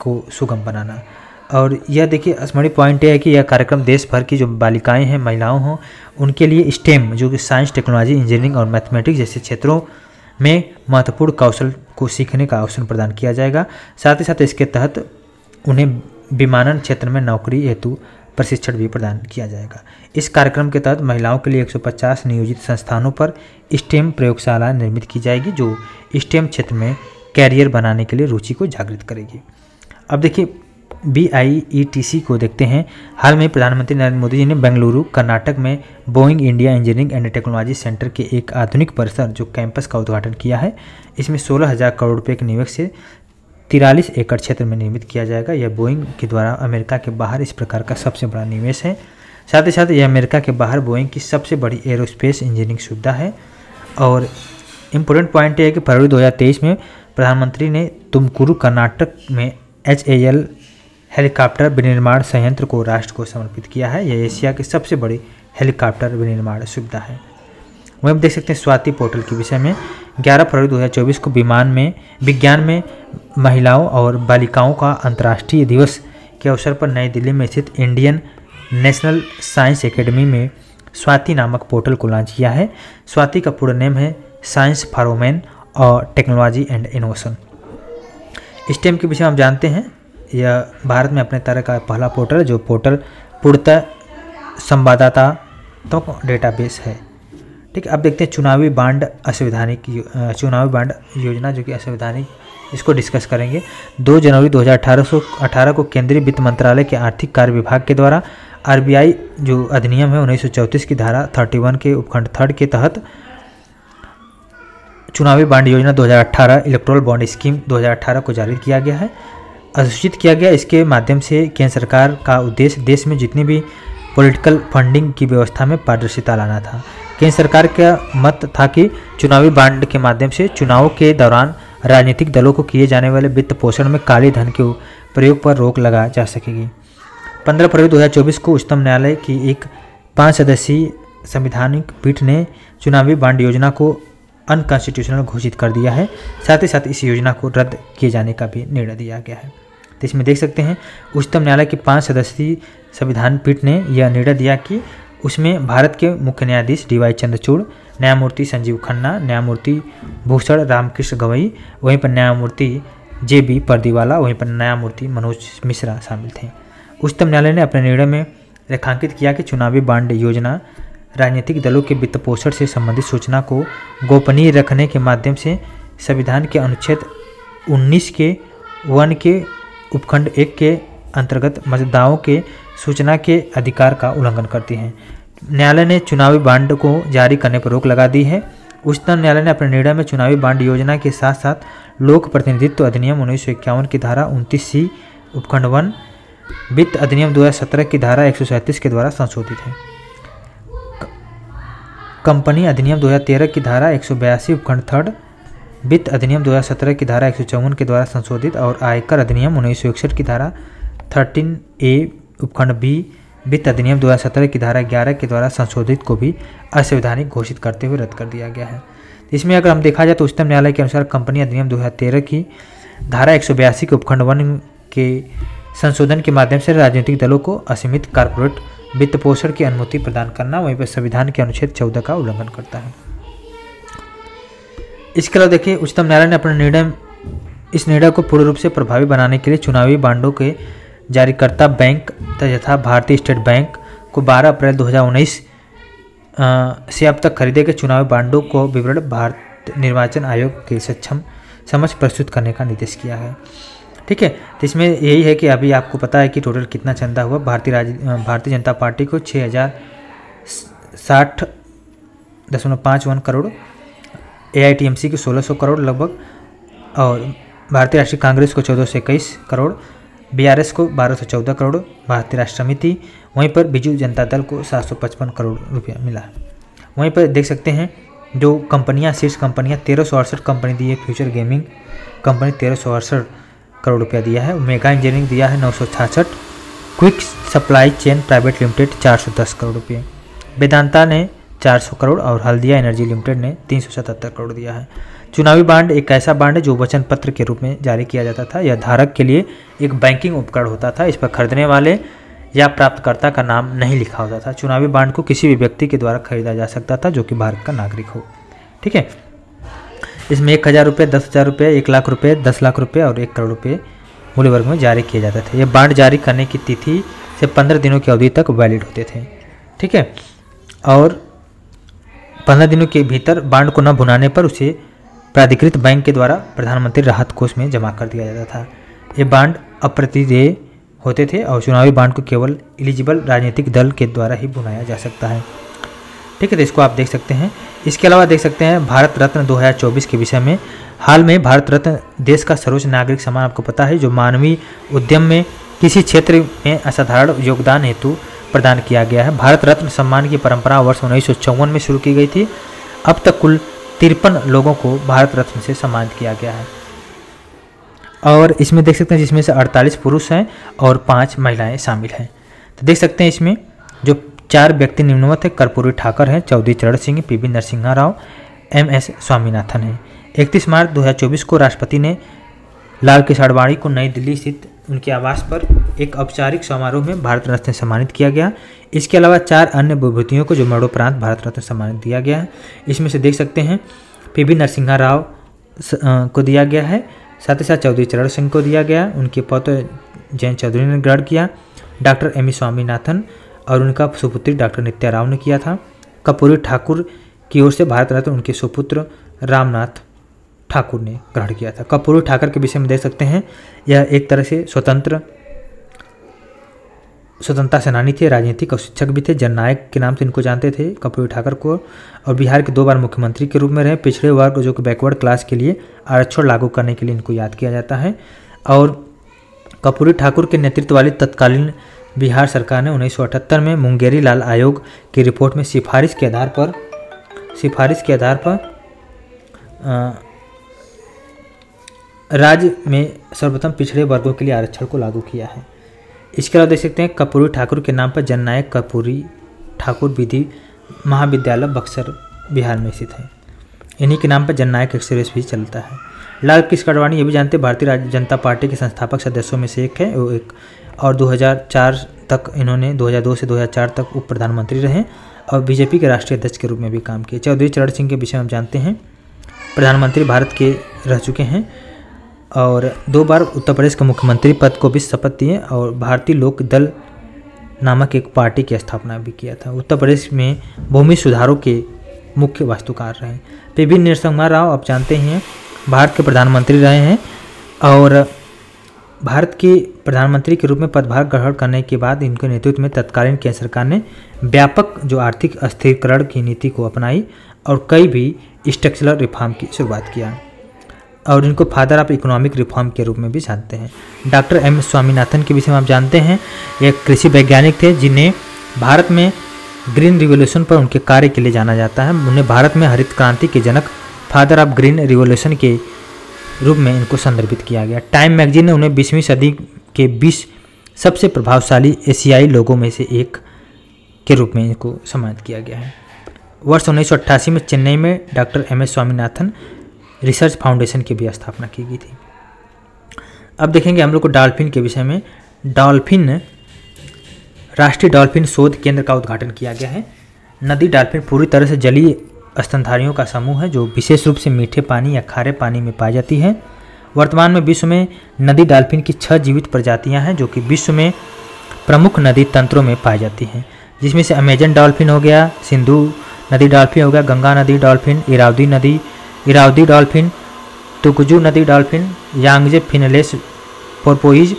को सुगम बनाना और यह देखिए स्मरणीय पॉइंट यह है कि यह कार्यक्रम देश भर की जो बालिकाएं हैं महिलाओं हों उनके लिए स्टेम जो कि साइंस टेक्नोलॉजी इंजीनियरिंग और मैथमेटिक्स जैसे क्षेत्रों में महत्वपूर्ण कौशल को सीखने का अवसर प्रदान किया जाएगा साथ ही साथ इसके तहत उन्हें विमानन क्षेत्र में नौकरी हेतु प्रशिक्षण भी प्रदान किया जाएगा इस कार्यक्रम के तहत महिलाओं के लिए 150 नियोजित संस्थानों पर स्टेम प्रयोगशाला निर्मित की जाएगी जो स्टेम क्षेत्र में कैरियर बनाने के लिए रुचि को जागृत करेगी अब देखिए B I E T C को देखते हैं हाल में प्रधानमंत्री नरेंद्र मोदी जी ने बेंगलुरु कर्नाटक में Boeing India Engineering and Technology Centre के एक आधुनिक परिसर जो कैंपस का उद्घाटन किया है इसमें सोलह हज़ार करोड़ रुपये के निवेश से तिरालीस एकड़ क्षेत्र में निर्मित किया जाएगा यह बोइंग के द्वारा अमेरिका के बाहर इस प्रकार का सबसे बड़ा निवेश है साथ ही साथ यह अमेरिका के बाहर बोइंग की सबसे बड़ी एरोस्पेस इंजीनियरिंग सुविधा है और इम्पोर्टेंट पॉइंट यह है कि फरवरी 2023 में प्रधानमंत्री ने तुमकुरु कर्नाटक में एच ए एल हेलीकॉप्टर विनिर्माण संयंत्र को राष्ट्र को समर्पित किया है यह एशिया की सबसे बड़ी हेलीकॉप्टर विनिर्माण सुविधा है वहीं आप देख सकते हैं स्वाति पोर्टल के विषय में 11 फरवरी 2024 को विमान में विज्ञान में महिलाओं और बालिकाओं का अंतर्राष्ट्रीय दिवस के अवसर पर नई दिल्ली में स्थित इंडियन नेशनल साइंस एकेडमी में स्वाति नामक पोर्टल को लॉन्च किया है स्वाति का पूरा नेम है साइंस फॉर वोमेन और टेक्नोलॉजी एंड इनोवेशन स्टेम के विषय हम जानते हैं यह भारत में अपने तरह का पहला पोर्टल जो पोर्टल पूर्णतः संवाददाता तो डेटाबेस है ठीक अब देखते हैं चुनावी बांड असंवैधानिक चुनावी बांड योजना जो कि असंवैधानिक इसको डिस्कस करेंगे 2 जनवरी 2018 को केंद्रीय वित्त मंत्रालय के आर्थिक कार्य विभाग के द्वारा आरबीआई जो अधिनियम है उन्नीस की धारा 31 के उपखंड थर्ड के तहत चुनावी बांड योजना 2018 इलेक्ट्रोल बॉन्ड स्कीम 2018 को जारी किया गया है आयोजित किया गया इसके माध्यम से केंद्र सरकार का उद्देश्य देश में जितनी भी पॉलिटिकल फंडिंग की व्यवस्था में पारदर्शिता लाना था केंद्र सरकार का मत था कि चुनावी बांड के माध्यम से चुनाव के दौरान राजनीतिक दलों को किए जाने वाले वित्त पोषण में काले धन के प्रयोग पर रोक लगा जा सकेगी 15 फरवरी 2024 को उच्चतम न्यायालय की एक पाँच सदस्यीय संवैधानिक पीठ ने चुनावी बांड योजना को अनकॉन्स्टिट्यूशनल घोषित कर दिया है साथ ही साथ इस योजना को रद्द किए जाने का भी निर्णय दिया गया है तो इसमें देख सकते हैं उच्चतम न्यायालय की पाँच सदस्यीय संविधान पीठ ने यह निर्णय दिया कि उसमें भारत के मुख्य न्यायाधीश डी वाई चंद्रचूड़ न्यायमूर्ति संजीव खन्ना न्यायमूर्ति भूषण रामकृष्ण गवई वहीं पर न्यायमूर्ति जे बी परदीवाला वहीं पर न्यायमूर्ति मनोज मिश्रा शामिल थे उच्चतम न्यायालय ने अपने निर्णय में रेखांकित किया कि चुनावी बांड योजना राजनीतिक दलों के वित्त पोषण से संबंधित सूचना को गोपनीय रखने के माध्यम से संविधान के अनुच्छेद 19 के वन के उपखंड एक के अंतर्गत मतदाओं के सूचना के अधिकार का उल्लंघन करती हैं न्यायालय ने चुनावी बांड को जारी करने पर रोक लगा दी है उच्चतम न्यायालय ने अपने निर्णय में चुनावी बांड योजना के साथ साथ लोक प्रतिनिधित्व अधिनियम उन्नीस की धारा उनतीस सी उपखंड वन वित्त अधिनियम 2017 की धारा एक के द्वारा संशोधित है कंपनी अधिनियम 2013 की धारा एक उपखंड थर्ड वित्त अधिनियम 2017 की धारा एक के द्वारा संशोधित और आयकर अधिनियम उन्नीस की धारा थर्टीन ए उपखंड बी वित्त अधिनियम 2017 की धारा 11 के द्वारा संशोधित को भी असंवैधानिक घोषित करते हुए रद्द कर दिया गया है इसमें अगर हम देखा जाए तो उच्चतम न्यायालय के अनुसार कंपनी अधिनियम 2013 की धारा एक के उपखंड वन के संशोधन के माध्यम से राजनीतिक दलों को असीमित कारपोरेट वित्त पोषण की अनुमति प्रदान करना वहीं पर संविधान के अनुच्छेद चौदह का उल्लंघन करता है इसके अलावा देखिए उच्चतम न्यायालय ने अपने निर्णय इस निर्णय को पूर्ण रूप से प्रभावी बनाने के लिए चुनावी बांडों के जारीकर्ता बैंक तथा भारतीय स्टेट बैंक को 12 अप्रैल 2019 से अब तक खरीदे गए चुनावी बांडों को विवरण भारत निर्वाचन आयोग के सक्षम समझ प्रस्तुत करने का निर्देश किया है ठीक है तो इसमें यही है कि अभी आपको पता है कि टोटल कितना चंदा हुआ भारतीय राज्य भारतीय जनता पार्टी को छः हज़ार साठ दशमलव पाँच वन करोड़ ए की 1600 करोड़ लगभग और भारतीय राष्ट्रीय कांग्रेस को चौदह सौ इक्कीस करोड़ बीआरएस को बारह सौ चौदह करोड़ भारतीय राष्ट्र समिति वहीं पर बीजू जनता दल को सात सौ पचपन करोड़ रुपया मिला वहीं पर देख सकते हैं जो कंपनियां शीर्ष कंपनियां तेरह सौ अड़सठ कंपनी दी है फ्यूचर गेमिंग कंपनी तेरह सौ अड़सठ करोड़ रुपया दिया है मेगा इंजीनियरिंग दिया है नौ सौ छाछठ quick supply chain private limited चार सौ दस करोड़ रुपये वेदांता ने 400 करोड़ और हल्दिया एनर्जी लिमिटेड ने 377 करोड़ दिया है चुनावी बांड एक ऐसा बांड है जो वचन पत्र के रूप में जारी किया जाता था यह धारक के लिए एक बैंकिंग उपकरण होता था इस पर खरीदने वाले या प्राप्तकर्ता का नाम नहीं लिखा होता था चुनावी बांड को किसी भी व्यक्ति के द्वारा खरीदा जा सकता था जो कि भारत का नागरिक हो ठीक है इसमें एक हज़ार रुपये दस हज़ार रुपये एक लाख रुपये दस लाख रुपये और एक करोड़ रुपये मूल्य वर्ग में जारी किए जाते थे ये बांड जारी करने की तिथि से पंद्रह दिनों की अवधि तक वैलिड होते थे ठीक है और पंद्रह दिनों के भीतर बांड को न भुनाने पर उसे प्राधिकृत बैंक के द्वारा प्रधानमंत्री राहत कोष में जमा कर दिया जाता था ये बांड अप्रतिदेय होते थे और चुनावी बांड को केवल एलिजिबल राजनीतिक दल के द्वारा ही बुनाया जा सकता है ठीक है तो इसको आप देख सकते हैं इसके अलावा देख सकते हैं भारत रत्न 2024 के विषय में हाल में भारत रत्न देश का सर्वोच्च नागरिक सम्मान आपको पता है जो मानवीय उद्यम में किसी क्षेत्र में असाधारण योगदान हेतु प्रदान किया गया है भारत रत्न सम्मान की परंपरा वर्ष उन्नीस में शुरू की गई थी अब तक कुल तिरपन लोगों को भारत रत्न से सम्मानित किया गया है और इसमें देख सकते हैं जिसमें से 48 पुरुष हैं और पाँच महिलाएं शामिल हैं तो देख सकते हैं इसमें जो चार व्यक्ति निम्नवत है कर्पूरी ठाकर हैं Chaudhary Charan Singh P V Narasimha Rao M S Swaminathan हैं इकतीस मार्च 2024 को राष्ट्रपति ने लाल किशोर को नई दिल्ली स्थित उनके आवास पर एक औपचारिक समारोह में भारत रत्न सम्मानित किया गया इसके अलावा चार अन्य विभूतियों को जो मरणोपरांत भारत रत्न सम्मानित दिया गया है इसमें से देख सकते हैं पी वी नरसिंहा राव को दिया गया है साथ ही साथ चौधरी चरण सिंह को दिया गया उनके पौत्र जयंत चौधरी ने ग्रहण किया डॉक्टर एम ई स्वामीनाथन और उनका सुपुत्री डॉक्टर नित्या राव ने किया था कपूरी ठाकुर की ओर से भारत रत्न उनके सुपुत्र रामनाथ ठाकुर ने ग्रहण किया था कपूरी ठाकर के विषय में देख सकते हैं यह एक तरह से स्वतंत्र स्वतंत्रता सेनानी थे राजनीतिक और शिक्षक भी थे जननायक के नाम से इनको जानते थे कपूरी ठाकर को और बिहार के दो बार मुख्यमंत्री के रूप में रहे पिछड़े वर्ग जो कि बैकवर्ड क्लास के लिए आरक्षण लागू करने के लिए इनको याद किया जाता है और कपूरी ठाकुर के नेतृत्व वाली तत्कालीन बिहार सरकार ने 1978 में मुंगेरी लाल आयोग की रिपोर्ट में सिफारिश के आधार पर सिफारिश के आधार पर आ, राज्य में सर्वप्रथम पिछड़े वर्गों के लिए आरक्षण को लागू किया है इसके अलावा देख सकते हैं कपूरी ठाकुर के नाम पर जननायक कपूरी ठाकुर विधि महाविद्यालय बक्सर बिहार में स्थित है इन्हीं के नाम पर जननायक एक्सप्रेस भी चलता है लाल कृष्ण आडवाणी ये भी जानते हैं भारतीय जनता पार्टी के संस्थापक सदस्यों में से एक है वो एक और 2004 तक इन्होंने 2002 से 2004 तक उप प्रधानमंत्री रहे और बीजेपी के राष्ट्रीय अध्यक्ष के रूप में भी काम किए चौधरी चरण सिंह के विषय में हम जानते हैं प्रधानमंत्री भारत के रह चुके हैं और दो बार उत्तर प्रदेश के मुख्यमंत्री पद को भी शपथ दिए और भारतीय लोक दल नामक एक पार्टी की स्थापना भी किया था उत्तर प्रदेश में भूमि सुधारों के मुख्य वास्तुकार रहे पी वी नरसिम्हा राव आप जानते हैं भारत के प्रधानमंत्री रहे हैं और भारत के प्रधानमंत्री के रूप में पदभार ग्रहण करने के बाद इनके नेतृत्व में तत्कालीन केंद्र सरकार ने व्यापक जो आर्थिक स्थिरीकरण की नीति को अपनाई और कई भी स्ट्रक्चरल रिफॉर्म की शुरुआत किया और इनको फादर ऑफ इकोनॉमिक रिफॉर्म के रूप में भी जानते हैं डॉक्टर एम स्वामीनाथन के विषय में आप जानते हैं ये कृषि वैज्ञानिक थे जिन्हें भारत में ग्रीन रिवोल्यूशन पर उनके कार्य के लिए जाना जाता है उन्हें भारत में हरित क्रांति के जनक फादर ऑफ ग्रीन रिवोल्यूशन के रूप में इनको संदर्भित किया गया टाइम मैगजीन ने उन्हें बीसवीं सदी के बीस सबसे प्रभावशाली एशियाई लोगों में से एक के रूप में इनको सम्मानित किया गया है वर्ष उन्नीस में चेन्नई में doctor M S Swaminathan research foundation की भी स्थापना की गई थी अब देखेंगे हम लोग को डॉल्फिन के विषय में डॉल्फिन राष्ट्रीय डॉल्फिन शोध केंद्र का उद्घाटन किया गया है नदी डॉल्फिन पूरी तरह से जलीय स्तनधारियों का समूह है जो विशेष रूप से मीठे पानी या खारे पानी में पाई जाती है वर्तमान में विश्व में नदी डॉल्फिन की छह जीवित प्रजातियां हैं जो कि विश्व में प्रमुख नदी तंत्रों में पाई जाती हैं जिसमें से अमेजन डॉल्फिन हो गया सिंधु नदी डॉल्फिन हो गया गंगा नदी डॉल्फिन इरावदी नदी इरावदी डॉल्फिन तुकजू नदी dolphin Yangtze finless porpoise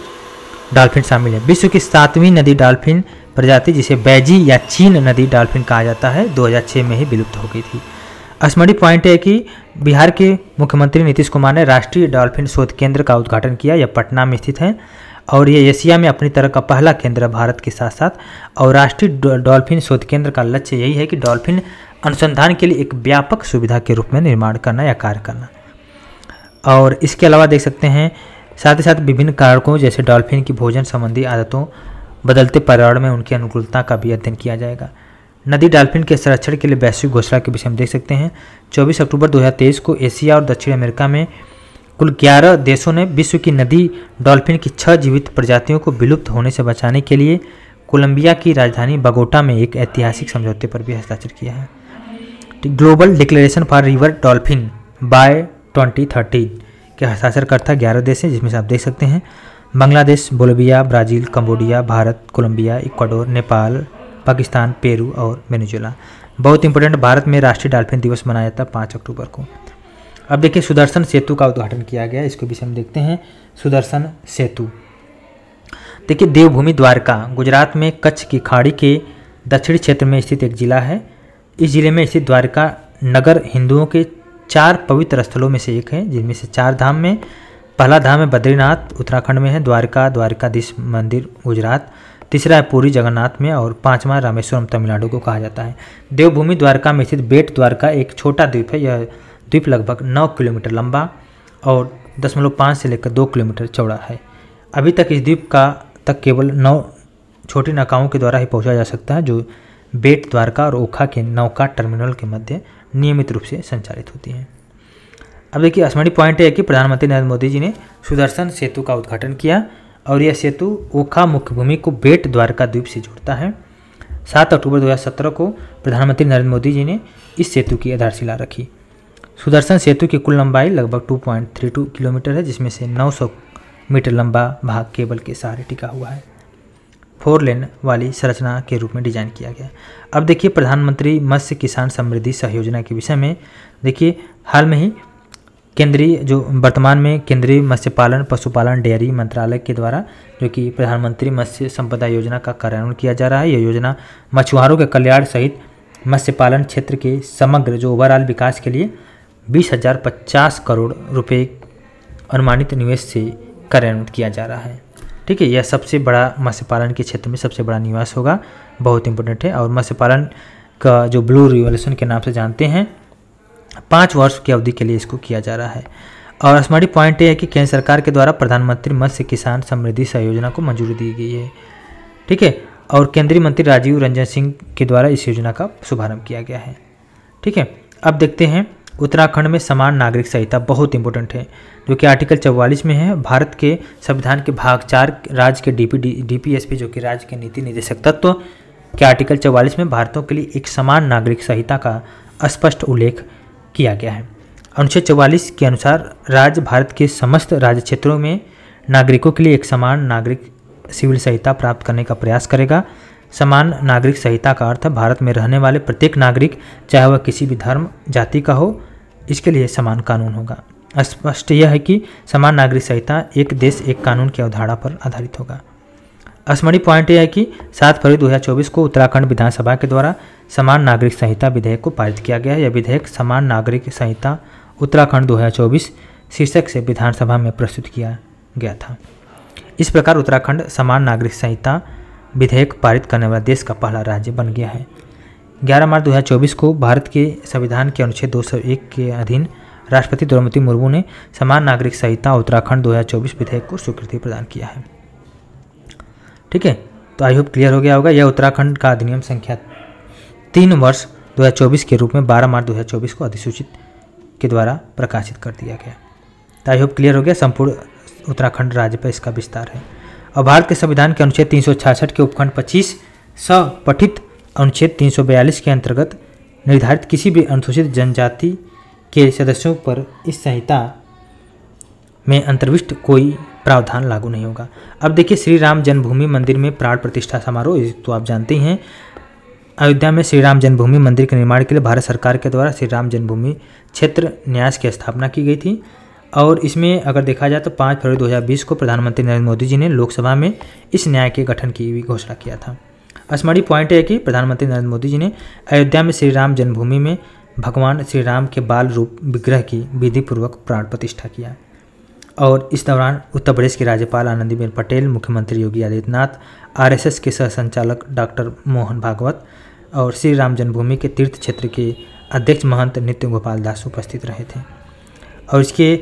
dolphin शामिल है विश्व की सातवीं नदी डॉल्फिन प्रजाति जिसे बैजी या चीन नदी डॉल्फिन कहा जाता है 2006 में ही विलुप्त हो गई थी स्मरणीय पॉइंट है कि बिहार के मुख्यमंत्री नीतीश कुमार ने राष्ट्रीय डॉल्फिन शोध केंद्र का उद्घाटन किया यह पटना में स्थित है और ये एशिया में अपनी तरह का पहला केंद्र है भारत के साथ साथ और राष्ट्रीय डॉल्फिन शोध केंद्र का लक्ष्य यही है कि डॉल्फिन अनुसंधान के लिए एक व्यापक सुविधा के रूप में निर्माण करना या कार्य करना और इसके अलावा देख सकते हैं साथ ही साथ विभिन्न कारकों जैसे डॉल्फिन की भोजन संबंधी आदतों बदलते पर्यावरण में उनकी अनुकूलता का भी अध्ययन किया जाएगा नदी डॉल्फिन के संरक्षण के लिए वैश्विक घोषणा के विषय में देख सकते हैं 24 अक्टूबर 2023 को एशिया और दक्षिण अमेरिका में कुल 11 देशों ने विश्व की नदी डॉल्फिन की छह जीवित प्रजातियों को विलुप्त होने से बचाने के लिए कोलंबिया की राजधानी बगोटा में एक ऐतिहासिक समझौते पर भी हस्ताक्षर किया है global declaration for river dolphin by 2013 के हस्ताक्षरकर्ता ग्यारह देश हैं जिसमें से आप देख सकते हैं Bangladesh Bolivia Brazil Cambodia Bharat Colombia Ecuador Nepal Pakistan Peru और वेनेजुला बहुत इंपॉर्टेंट भारत में राष्ट्रीय डॉल्फिन दिवस मनाया जाता है पाँच अक्टूबर को अब देखिए सुदर्शन सेतु का उद्घाटन किया गया इसके विषय में देखते हैं सुदर्शन सेतु देखिए देवभूमि द्वारका गुजरात में कच्छ की खाड़ी के दक्षिणी क्षेत्र में स्थित एक जिला है इस जिले में स्थित द्वारका नगर हिंदुओं के चार पवित्र स्थलों में से एक है जिनमें से चार धाम में पहला धाम है बद्रीनाथ उत्तराखंड में है द्वारका द्वारकाधीश मंदिर गुजरात तीसरा है पूरी जगन्नाथ में और पांचवा रामेश्वरम तमिलनाडु को कहा जाता है देवभूमि द्वारका में स्थित बेट द्वारका एक छोटा द्वीप है यह द्वीप लगभग नौ किलोमीटर लंबा और दशमलव पाँच से लेकर दो किलोमीटर चौड़ा है अभी तक इस द्वीप का तक केवल नौ छोटी नौकाओं के द्वारा ही पहुंचा जा सकता है जो बेट द्वारका और ओखा के नौका टर्मिनल के मध्य नियमित रूप से संचालित होती हैं अब देखिए स्मरणीय पॉइंट है कि प्रधानमंत्री नरेंद्र मोदी जी ने सुदर्शन सेतु का उद्घाटन किया और यह सेतु ओखा मुख्य भूमि को बेट द्वारका द्वीप से जोड़ता है सात अक्टूबर 2017 को प्रधानमंत्री नरेंद्र मोदी जी ने इस सेतु की आधारशिला रखी सुदर्शन सेतु की कुल लंबाई लगभग 2.32 किलोमीटर है जिसमें से 900 मीटर लंबा भाग केबल के सहारे टिका हुआ है फोर लेन वाली संरचना के रूप में डिजाइन किया गया अब देखिए प्रधानमंत्री मत्स्य किसान समृद्धि सहयोजना के विषय में देखिए हाल में ही केंद्रीय जो वर्तमान में केंद्रीय मत्स्य पालन पशुपालन डेयरी मंत्रालय के द्वारा जो कि प्रधानमंत्री मत्स्य संपदा योजना का कार्यान्वयन किया जा रहा है यह योजना मछुआरों के कल्याण सहित मत्स्य पालन क्षेत्र के समग्र जो ओवरऑल विकास के लिए बीस हजार पचास करोड़ रुपए अनुमानित निवेश से कार्यान्वित किया जा रहा है ठीक है यह सबसे बड़ा मत्स्य पालन के क्षेत्र में सबसे बड़ा निवास होगा बहुत इंपॉर्टेंट है और मत्स्य पालन का जो ब्लू रिवोल्यूशन के नाम से जानते हैं पाँच वर्ष की अवधि के लिए इसको किया जा रहा है और स्मारी पॉइंट ये है कि केंद्र सरकार के द्वारा प्रधानमंत्री मत्स्य किसान समृद्धि सहयोजना योजना को मंजूरी दी गई है ठीक है और केंद्रीय मंत्री राजीव रंजन सिंह के द्वारा इस योजना का शुभारंभ किया गया है ठीक है अब देखते हैं उत्तराखंड में समान नागरिक संहिता बहुत इंपॉर्टेंट है जो कि आर्टिकल 44 में है भारत के संविधान के भाग चार राज्य के डीपी डीपीएसपी जो कि राज्य के नीति निदेशक तत्व तो, के आर्टिकल 44 में भारतों के लिए एक समान नागरिक संहिता का स्पष्ट उल्लेख किया गया है अनुच्छेद चौवालीस के अनुसार राज्य भारत के समस्त राज्य क्षेत्रों में नागरिकों के लिए एक समान नागरिक सिविल संहिता प्राप्त करने का प्रयास करेगा समान नागरिक संहिता का अर्थ भारत में रहने वाले प्रत्येक नागरिक चाहे वह किसी भी धर्म जाति का हो इसके लिए समान कानून होगा स्पष्ट यह है कि समान नागरिक संहिता एक देश एक कानून की अवधारणा पर आधारित होगा स्मरणीय पॉइंट यह है कि सात फरवरी 2024 को उत्तराखंड विधानसभा के द्वारा समान नागरिक संहिता विधेयक को पारित किया गया यह विधेयक समान नागरिक संहिता उत्तराखंड 2024 शीर्षक से विधानसभा में प्रस्तुत किया गया था इस प्रकार उत्तराखंड समान नागरिक संहिता विधेयक पारित करने वाला देश का पहला राज्य बन गया है 11 मार्च 2024 को भारत के संविधान के अनुच्छेद 201 के अधीन राष्ट्रपति द्रौपदी मुर्मू ने समान नागरिक संहिता उत्तराखंड 2024 विधेयक को स्वीकृति प्रदान किया है ठीक है तो आई होप क्लियर हो गया होगा यह उत्तराखंड का अधिनियम संख्या तीन वर्ष 2024 के रूप में 12 मार्च 2024 को अधिसूचित के द्वारा प्रकाशित कर दिया गया तो आई होप क्लियर हो गया संपूर्ण उत्तराखंड राज्य पर इसका विस्तार है और भारत के संविधान के अनुच्छेद तीन के उपखंड पच्चीस स पठित अनुच्छेद 342 के अंतर्गत निर्धारित किसी भी अनुसूचित जनजाति के सदस्यों पर इस संहिता में अंतर्विष्ट कोई प्रावधान लागू नहीं होगा अब देखिए श्री राम जन्मभूमि मंदिर में प्राण प्रतिष्ठा समारोह तो आप जानते ही हैं अयोध्या में श्री राम जन्मभूमि मंदिर के निर्माण के लिए भारत सरकार के द्वारा श्री राम जन्मभूमि क्षेत्र न्यास की स्थापना की गई थी और इसमें अगर देखा जाए तो पाँच फरवरी 2020 को प्रधानमंत्री नरेंद्र मोदी जी ने लोकसभा में इस न्याय के गठन की भी घोषणा किया था स्मरणीय पॉइंट है कि प्रधानमंत्री नरेंद्र मोदी जी ने अयोध्या में श्री राम जन्मभूमि में भगवान श्री राम के बाल रूप विग्रह की विधिपूर्वक प्राण प्रतिष्ठा किया और इस दौरान उत्तर प्रदेश के राज्यपाल आनंदीबेन पटेल मुख्यमंत्री योगी आदित्यनाथ आरएसएस के सह संचालक डॉक्टर मोहन भागवत और श्री राम जन्मभूमि के तीर्थ क्षेत्र के अध्यक्ष महंत नित्य गोपाल दास उपस्थित रहे थे और इसके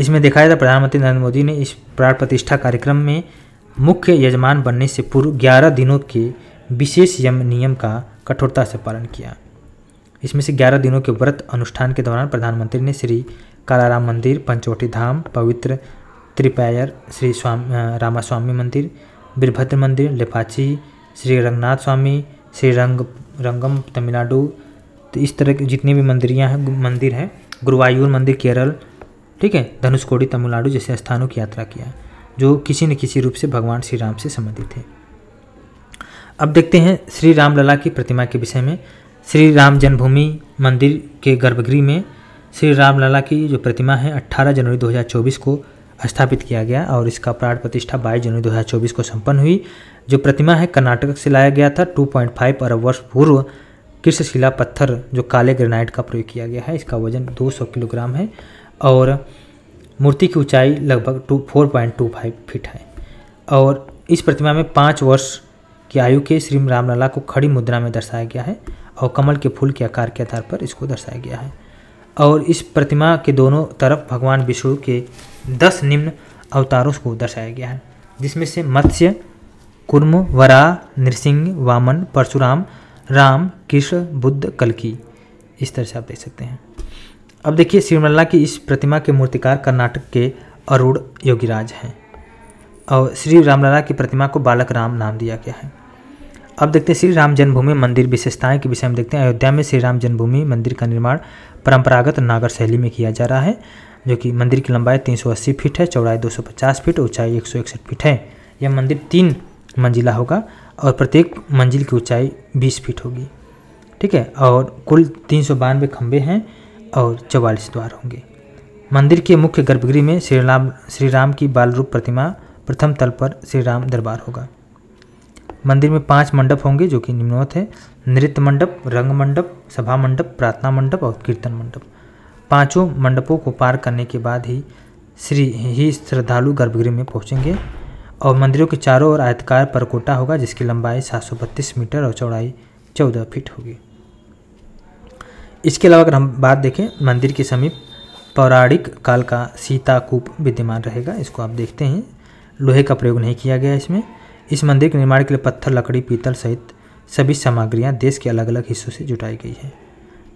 इसमें देखा जाता प्रधानमंत्री नरेंद्र मोदी ने इस प्राण प्रतिष्ठा कार्यक्रम में मुख्य यजमान बनने से पूर्व ग्यारह दिनों के विशेष यम नियम का कठोरता से पालन किया इसमें से 11 दिनों के व्रत अनुष्ठान के दौरान प्रधानमंत्री ने श्री कालाराम मंदिर पंचवटी धाम पवित्र त्रिपैयर श्री स्वामी रामास्वामी मंदिर वीरभद्र मंदिर लेपाची श्री रंगनाथ स्वामी श्री रंग रंगम तमिलनाडु तो इस तरह के जितने भी मंदिरियाँ हैं मंदिर हैं गुरुवायूर मंदिर केरल ठीक है धनुषकोडी तमिलनाडु जैसे स्थानों की यात्रा किया जो किसी न किसी रूप से भगवान श्री राम से संबंधित है अब देखते हैं श्री राम लला की प्रतिमा के विषय में श्री राम जन्मभूमि मंदिर के गर्भगृह में श्री राम लला की जो प्रतिमा है 18 जनवरी 2024 को स्थापित किया गया और इसका प्राण प्रतिष्ठा बाईस जनवरी 2024 को संपन्न हुई जो प्रतिमा है कर्नाटक से लाया गया था 2.5 अरब वर्ष पूर्व कृष्णशिला पत्थर जो काले ग्रेनाइट का प्रयोग किया गया है इसका वजन 200 किलोग्राम है और मूर्ति की ऊंचाई लगभग two four point two five feet है और इस प्रतिमा में पाँच वर्ष की आयु के श्री रामलला को खड़ी मुद्रा में दर्शाया गया है और कमल के फूल के आकार के आधार पर इसको दर्शाया गया है और इस प्रतिमा के दोनों तरफ भगवान विष्णु के दस निम्न अवतारों को दर्शाया गया है जिसमें से मत्स्य कुर्म वरा नृसिंह वामन परशुराम राम कृष्ण बुद्ध कलकी इस तरह से आप देख सकते हैं अब देखिए श्रीमल्ला की इस प्रतिमा के मूर्तिकार कर्नाटक के अरुण योगीराज हैं और श्री रामलला की प्रतिमा को बालक राम नाम दिया गया है अब देखते हैं श्री राम जन्मभूमि मंदिर विशेषताएं के विषय में देखते हैं अयोध्या में श्री राम जन्मभूमि मंदिर का निर्माण परंपरागत नागर शैली में किया जा रहा है जो कि मंदिर की लंबाई 380 फीट है चौड़ाई 250 फीट ऊंचाई एक फीट है यह मंदिर तीन मंजिला होगा और प्रत्येक मंजिल की ऊंचाई 20 फीट होगी ठीक है और कुल तीन सौ खंबे हैं और चौवालीस द्वार होंगे मंदिर के मुख्य गर्भगृह में श्री राम श्री राम की बाल रूप प्रतिमा प्रथम तल पर श्री राम दरबार होगा मंदिर में पांच मंडप होंगे जो कि निम्नवत है नृत्य मंडप रंग मंडप सभा मंडप प्रार्थना मंडप और कीर्तन मंडप पांचों मंडपों को पार करने के बाद ही श्री ही श्रद्धालु गर्भगृह में पहुंचेंगे और मंदिरों के चारों ओर आयतकार परकोटा होगा जिसकी लंबाई सात मीटर और चौड़ाई चौदह फीट होगी इसके अलावा अगर हम बात देखें मंदिर के समीप पौराणिक काल का सीताकूप विद्यमान रहेगा इसको आप देखते हैं लोहे का प्रयोग नहीं किया गया इसमें इस मंदिर के निर्माण के लिए पत्थर लकड़ी पीतल सहित सभी सामग्रियाँ देश के अलग अलग हिस्सों से जुटाई गई है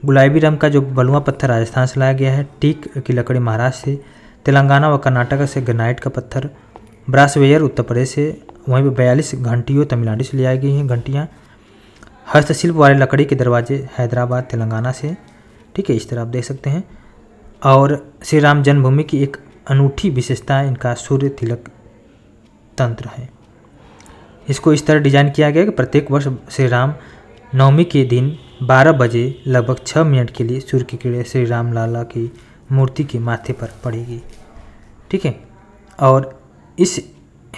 गुलाबी रंग का जो बलुआ पत्थर राजस्थान से लाया गया है टीक की लकड़ी महाराष्ट्र से तेलंगाना व कर्नाटक से ग्रेनाइट का पत्थर ब्रासवेयर उत्तर प्रदेश से वहीं पर बयालीस घंटियों तमिलनाडु से लाई गई हैं घंटियाँ हस्तशिल्प वाले लकड़ी के दरवाजे हैदराबाद तेलंगाना से ठीक है इस तरह आप देख सकते हैं और श्री राम जन्मभूमि की एक अनूठी विशेषता इनका सूर्य तिलक तंत्र है इसको इस तरह डिजाइन किया गया कि प्रत्येक वर्ष श्री राम नवमी के दिन 12 बजे लगभग 6 मिनट के लिए सूर्य की किरण श्री राम लाला की मूर्ति के माथे पर पड़ेगी ठीक है और इस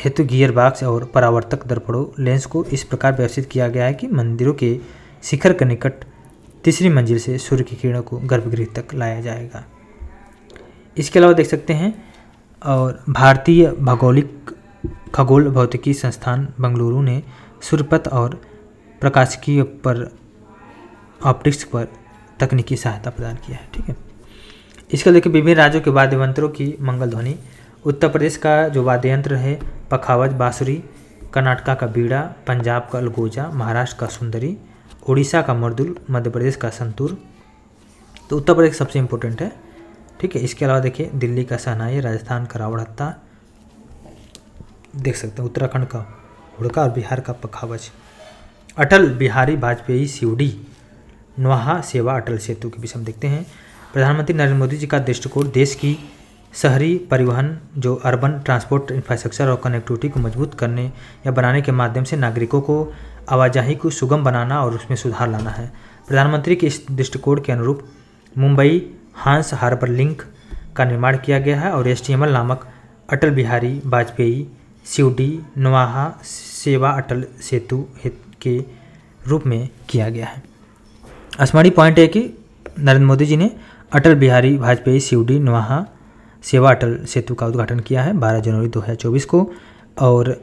हेतु गियर बॉक्स और परावर्तक दर्पणों लेंस को इस प्रकार व्यवस्थित किया गया है कि मंदिरों के शिखर के निकट तीसरी मंजिल से सूर्य की किरणों को गर्भगृह तक लाया जाएगा इसके अलावा देख सकते हैं और भारतीय भौगोलिक खगोल भौतिकी संस्थान बंगलुरु ने सूर्यपथ और प्रकाशिकी पर ऑप्टिक्स पर तकनीकी सहायता प्रदान किया है ठीक है इसको लेकर विभिन्न राज्यों के वाद्य यंत्रों की मंगल ध्वनि उत्तर प्रदेश का जो वाद्य यंत्र है पखावज बाँसुरी कर्नाटका का बीड़ा पंजाब का अलगोजा महाराष्ट्र का सुंदरी उड़ीसा का मर्दुल मध्य प्रदेश का संतूर तो उत्तर प्रदेश सबसे इम्पोर्टेंट है ठीक है इसके अलावा देखिए दिल्ली का सहनाई राजस्थान का रावड़हत्ता देख सकते हैं उत्तराखंड का हुड़का और बिहार का पखावज अटल बिहारी वाजपेयी सीओडी नवाहा सेवा अटल सेतु के विषय हम देखते हैं प्रधानमंत्री नरेंद्र मोदी जी का दृष्टिकोण देश की शहरी परिवहन जो अर्बन ट्रांसपोर्ट इंफ्रास्ट्रक्चर और कनेक्टिविटी को मजबूत करने या बनाने के माध्यम से नागरिकों को आवाजाही को सुगम बनाना और उसमें सुधार लाना है प्रधानमंत्री के इस दृष्टिकोण के अनुरूप मुंबई हांस हार्बर लिंक का निर्माण किया गया है और एस नामक अटल बिहारी वाजपेयी सिवडी नवाहा सेवा अटल सेतु के रूप में किया गया है स्मरणीय पॉइंट है कि नरेंद्र मोदी जी ने अटल बिहारी वाजपेयी सिवडी नवाहा सेवा अटल सेतु का उद्घाटन किया है 12 जनवरी 2024 को और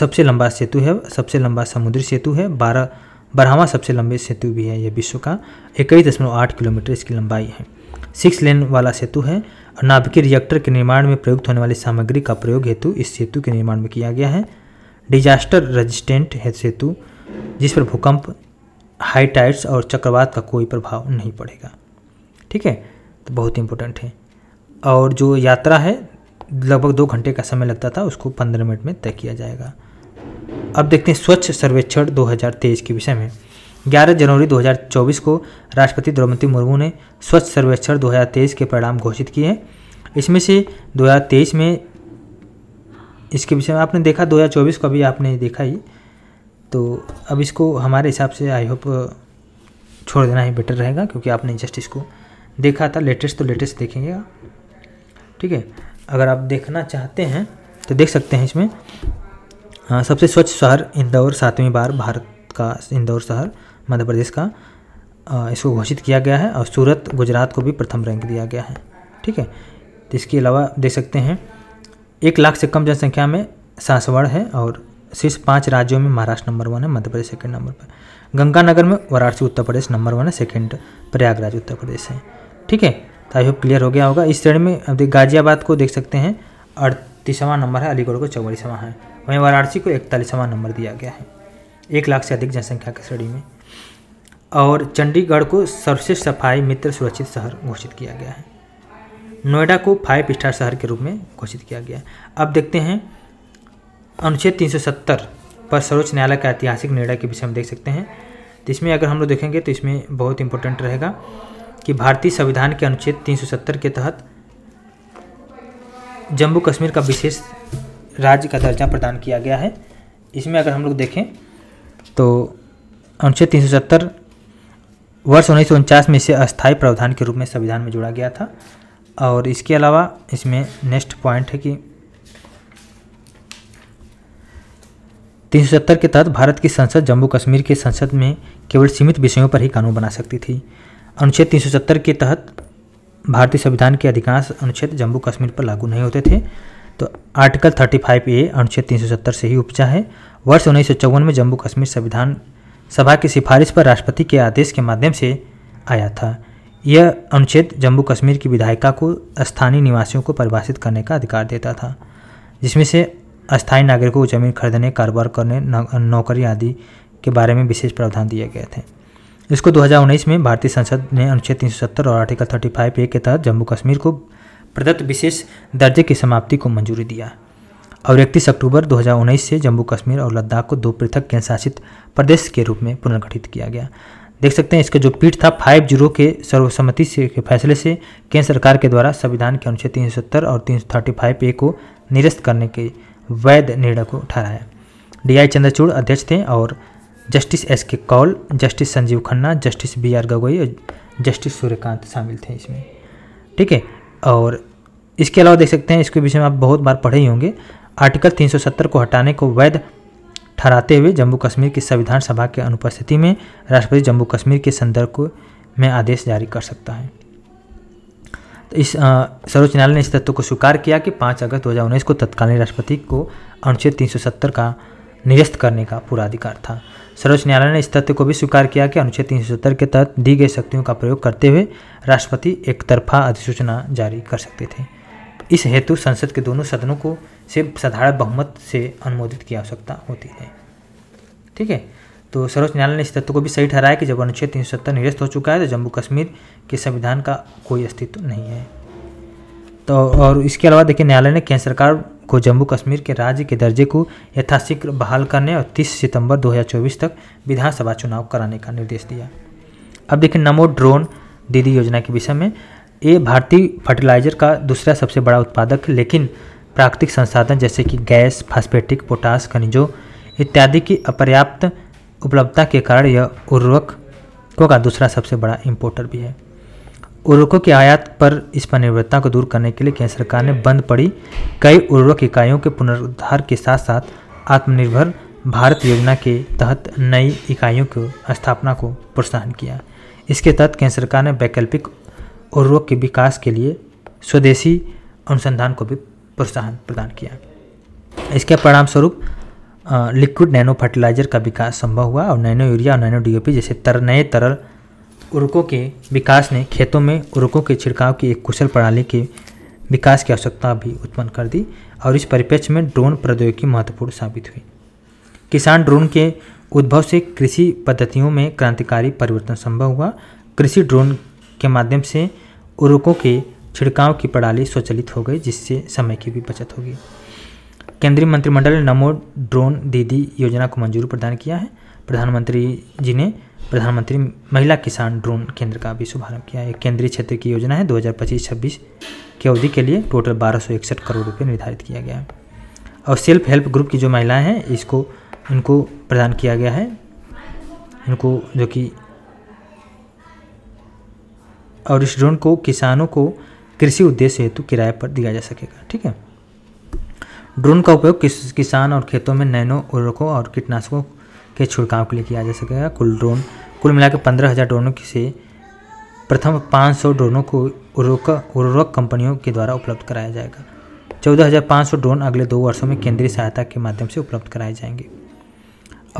सबसे लंबा सेतु है सबसे लंबा समुद्री सेतु है बारह बारहवा सबसे लंबे सेतु भी है यह विश्व का इक्कीस दशमलव आठ किलोमीटर इसकी लंबाई है सिक्स लेन वाला सेतु है और नाभिकीय रिएक्टर के निर्माण में प्रयुक्त होने वाली सामग्री का प्रयोग हेतु इस सेतु के निर्माण में किया गया है डिजास्टर रजिस्टेंट है सेतु जिस पर भूकंप हाई और चक्रवात का कोई प्रभाव नहीं पड़ेगा ठीक है तो बहुत इंपॉर्टेंट है और जो यात्रा है लगभग दो घंटे का समय लगता था उसको पंद्रह मिनट में तय किया जाएगा अब देखते हैं स्वच्छ सर्वेक्षण 2023 के विषय में 11 जनवरी 2024 को राष्ट्रपति द्रौपदी मुर्मू ने स्वच्छ सर्वेक्षण 2023 के परिणाम घोषित किए हैं इसमें से 2023 में इसके विषय में आपने देखा 2024 को अभी आपने देखा ही तो अब इसको हमारे हिसाब से आई होप छोड़ देना ही बेटर रहेगा क्योंकि आपने जस्ट इसको देखा था लेटेस्ट तो लेटेस्ट देखेंगे ठीक है अगर आप देखना चाहते हैं तो देख सकते हैं इसमें सबसे स्वच्छ शहर इंदौर सातवीं बार भारत का इंदौर शहर मध्य प्रदेश का इसको घोषित किया गया है और सूरत गुजरात को भी प्रथम रैंक दिया गया है ठीक है तो इसके अलावा देख सकते हैं एक लाख से कम जनसंख्या में सांसवाड़ है और शीर्ष पाँच राज्यों में महाराष्ट्र नंबर वन है मध्य प्रदेश सेकेंड नंबर पर गंगानगर में वाराणसी उत्तर प्रदेश नंबर वन है सेकेंड प्रयागराज उत्तर प्रदेश है ठीक है तो आई होप क्लियर हो गया होगा इस श्रेणी में अब गाजियाबाद को देख सकते हैं अड़तीसवां नंबर है अलीगढ़ को चौवालीसवां है वहीं वाराणसी को इकतालीसवां नंबर दिया गया है एक लाख से अधिक जनसंख्या की श्रेणी में और चंडीगढ़ को सर्वश्रेष्ठ सफाई मित्र सुरक्षित शहर घोषित किया गया है नोएडा को फाइव स्टार शहर के रूप में घोषित किया गया है अब देखते हैं अनुच्छेद 370 पर सर्वोच्च न्यायालय का ऐतिहासिक निर्णय के विषय हम देख सकते हैं तो इसमें अगर हम लोग देखेंगे तो इसमें बहुत इंपॉर्टेंट रहेगा कि भारतीय संविधान के अनुच्छेद 370 के तहत जम्मू कश्मीर का विशेष राज्य का दर्जा प्रदान किया गया है इसमें अगर हम लोग देखें तो अनुच्छेद 370 वर्ष उन्नीस में इसे अस्थायी प्रावधान के रूप में संविधान में जोड़ा गया था और इसके अलावा इसमें नेक्स्ट पॉइंट है कि तीन के तहत भारत की संसद जम्मू कश्मीर के संसद में केवल सीमित विषयों पर ही कानून बना सकती थी अनुच्छेद 370 के तहत भारतीय संविधान के अधिकांश अनुच्छेद जम्मू कश्मीर पर लागू नहीं होते थे तो आर्टिकल 35 ए अनुच्छेद 370 से ही उपजा है वर्ष उन्नीस में जम्मू कश्मीर संविधान सभा की सिफारिश पर राष्ट्रपति के आदेश के माध्यम से आया था यह अनुच्छेद जम्मू कश्मीर की विधायिका को स्थानीय निवासियों को परिभाषित करने का अधिकार देता था जिसमें से अस्थायी नागरिकों को जमीन खरीदने कारोबार करने नौकरी आदि के बारे में विशेष प्रावधान दिए गए थे इसको 2019 में भारतीय संसद ने अनुच्छेद 370 और आर्टिकल 35 ए के तहत जम्मू कश्मीर को प्रदत्त विशेष दर्जे की समाप्ति को मंजूरी दिया और इकतीस अक्टूबर 2019 से जम्मू कश्मीर और लद्दाख को दो पृथक केंद्र शासित प्रदेश के रूप में पुनर्गठित किया गया देख सकते हैं इसका जो पीठ था फाइव जीरो के सर्वसम्मति से के फैसले से केंद्र सरकार के द्वारा संविधान के अनुच्छेद 370 और 335 ए को निरस्त करने के वैध निर्णय को ठहराया डी आई चंद्रचूड़ अध्यक्ष थे और justice S K Kaul justice Sanjiv Khanna justice B R Gogoi और जस्टिस सूर्यकांत शामिल थे इसमें ठीक है और इसके अलावा देख सकते हैं इसके विषय में आप बहुत बार पढ़े ही होंगे आर्टिकल 370 को हटाने को वैध ठहराते हुए जम्मू कश्मीर की संविधान सभा के अनुपस्थिति में राष्ट्रपति जम्मू कश्मीर के संदर्भ में आदेश जारी कर सकता है तो इस सर्वोच्च न्यायालय ने इस तत्व को स्वीकार किया कि 5 अगस्त 2019 को तत्कालीन राष्ट्रपति को अनुच्छेद 370 का निरस्त करने का पूरा अधिकार था सर्वोच्च न्यायालय ने इस तथ्य को भी स्वीकार किया कि अनुच्छेद तीन के तहत दी गई शक्तियों का प्रयोग करते हुए राष्ट्रपति एक तरफा अधिसूचना जारी कर सकते थे इस हेतु संसद के दोनों सदनों को से साधारण बहुमत से अनुमोदित की आवश्यकता होती है ठीक है तो सर्वोच्च न्यायालय ने इस तत्व को भी सही ठहराया कि जब अनुच्छेद तीन सौ सत्तर निरस्त हो चुका है तो जम्मू कश्मीर के संविधान का कोई अस्तित्व नहीं है तो और इसके अलावा देखिए न्यायालय ने केंद्र सरकार को जम्मू कश्मीर के राज्य के दर्जे को यथाशीघ्र बहाल करने और 30 सितंबर 2024 तक विधानसभा चुनाव कराने का निर्देश दिया अब देखिए नमो ड्रोन दीदी योजना के विषय में ये भारतीय फर्टिलाइजर का दूसरा सबसे बड़ा उत्पादक है लेकिन प्राकृतिक संसाधन जैसे कि गैस फास्फेटिक पोटास खनिजों इत्यादि की अपर्याप्त उपलब्धता के कारण यह उर्वरकों का दूसरा सबसे बड़ा इम्पोर्टर भी है उर्वरकों के आयात पर इस पर निर्भरता को दूर करने के लिए केंद्र सरकार ने बंद पड़ी कई उर्वरक इकाइयों के पुनरुद्धार के साथ साथ आत्मनिर्भर भारत योजना के तहत नई इकाइयों की स्थापना को प्रोत्साहन किया इसके तहत केंद्र सरकार ने वैकल्पिक उर्वरक के विकास के लिए स्वदेशी अनुसंधान को भी प्रोत्साहन प्रदान किया इसके परिणाम स्वरूप लिक्विड नैनो फर्टिलाइजर का विकास संभव हुआ और नैनो यूरिया और नैनो डीओपी जैसे तर नए तरल उर्कों के विकास ने खेतों में उर्कों के छिड़काव की एक कुशल प्रणाली के विकास की आवश्यकता भी उत्पन्न कर दी और इस परिप्रेक्ष्य में ड्रोन प्रौद्योगिकी महत्वपूर्ण साबित हुई किसान ड्रोन के उद्भव से कृषि पद्धतियों में क्रांतिकारी परिवर्तन संभव हुआ कृषि ड्रोन के माध्यम से उर्वकों के छिड़काव की प्रणाली स्वचालित हो गई जिससे समय की भी बचत होगी केंद्रीय मंत्रिमंडल ने नमो ड्रोन दीदी योजना को मंजूरी प्रदान किया है प्रधानमंत्री जी ने प्रधानमंत्री महिला किसान ड्रोन केंद्र का भी शुभारंभ किया है केंद्रीय क्षेत्र की योजना है 2025-26 की अवधि के लिए टोटल बारह करोड़ रुपये निर्धारित किया गया है और सेल्फ हेल्प ग्रुप की जो महिलाएं हैं इसको इनको प्रदान किया गया है इनको जो कि और इस ड्रोन को किसानों को कृषि उद्देश्य हेतु किराए पर दिया जा सकेगा ठीक है ड्रोन का उपयोग किस किसान और खेतों में नैनो उर्वरकों और कीटनाशकों के छिड़काव के लिए किया जा सकेगा कुल ड्रोन कुल मिलाकर पंद्रह हज़ार ड्रोनों से प्रथम पाँच सौ ड्रोनों को उर्वरक उर्वरक कंपनियों के द्वारा उपलब्ध कराया जाएगा चौदह हज़ार पाँच सौ ड्रोन अगले दो वर्षों में केंद्रीय सहायता के माध्यम से उपलब्ध कराए जाएंगे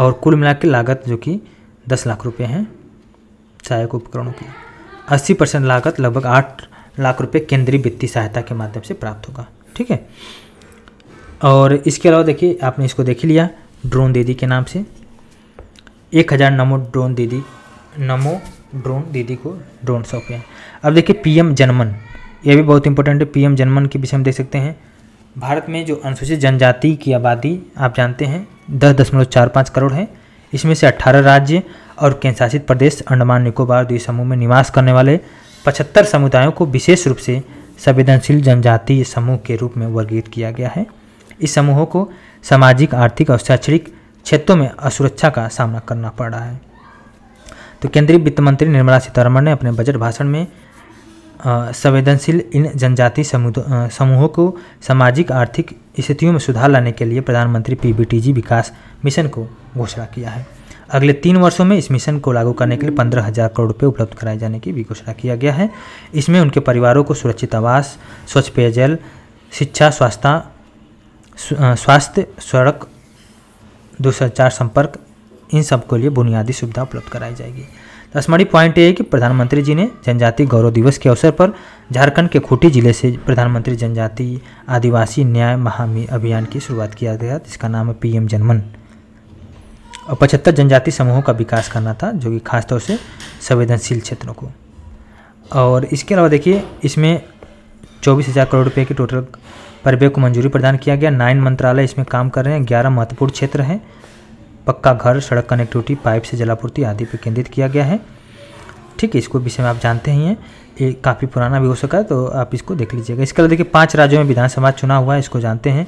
और कुल मिला लागत जो कि दस लाख रुपये हैं सहायक उपकरणों की अस्सी परसेंट लागत लगभग आठ लाख रुपए केंद्रीय वित्तीय सहायता के माध्यम से प्राप्त होगा ठीक है और इसके अलावा देखिए आपने इसको देख लिया ड्रोन दीदी के नाम से एक हज़ार नमो ड्रोन दीदी नमो ड्रोन दीदी को ड्रोन सौंपे अब देखिए पीएम जनमन यह भी बहुत इंपॉर्टेंट है पीएम जनमन के विषय हम देख सकते हैं भारत में जो अनुसूचित जनजाति की आबादी आप जानते हैं दस दशमलव चार पाँच करोड़ है इसमें से अट्ठारह राज्य और केंद्रशासित प्रदेश अंडमान निकोबार द्वीप समूह में निवास करने वाले पचहत्तर समुदायों को विशेष रूप से संवेदनशील जनजातीय समूह के रूप में वर्गीकृत किया गया है इस समूहों को सामाजिक आर्थिक और शैक्षणिक क्षेत्रों में असुरक्षा का सामना करना पड़ रहा है तो केंद्रीय वित्त मंत्री निर्मला सीतारमण ने अपने बजट भाषण में संवेदनशील इन जनजाति समूहों को सामाजिक आर्थिक स्थितियों में सुधार लाने के लिए प्रधानमंत्री पीबीटीजी विकास मिशन को घोषणा किया है अगले तीन वर्षों में इस मिशन को लागू करने के लिए पंद्रह हज़ार करोड़ रुपये उपलब्ध कराए जाने की भी घोषणा किया गया है इसमें उनके परिवारों को सुरक्षित आवास स्वच्छ पेयजल शिक्षा स्वास्थ्य स्वास्थ्य सड़क दूरसंचार संपर्क इन सब के लिए बुनियादी सुविधा उपलब्ध कराई जाएगी तो स्मरणीय पॉइंट ये है कि प्रधानमंत्री जी ने जनजाति गौरव दिवस के अवसर पर झारखंड के खूंटी जिले से प्रधानमंत्री जनजाति आदिवासी न्याय महामी अभियान की शुरुआत किया गया जिसका नाम है पीएम जनमन पचहत्तर जनजाति समूहों का विकास करना था जो कि खासतौर से संवेदनशील क्षेत्रों को और इसके अलावा देखिए इसमें चौबीस हज़ार करोड़ रुपये की टोटल परवे को मंजूरी प्रदान किया गया नाइन मंत्रालय इसमें काम कर रहे हैं ग्यारह महत्वपूर्ण क्षेत्र हैं पक्का घर सड़क कनेक्टिविटी पाइप से जलापूर्ति आदि पर केंद्रित किया गया है ठीक है इसको विषय में आप जानते ही हैं ये काफ़ी पुराना भी हो सका है तो आप इसको देख लीजिएगा इसके अलावा देखिए पाँच राज्यों में विधानसभा चुनाव हुआ है इसको जानते हैं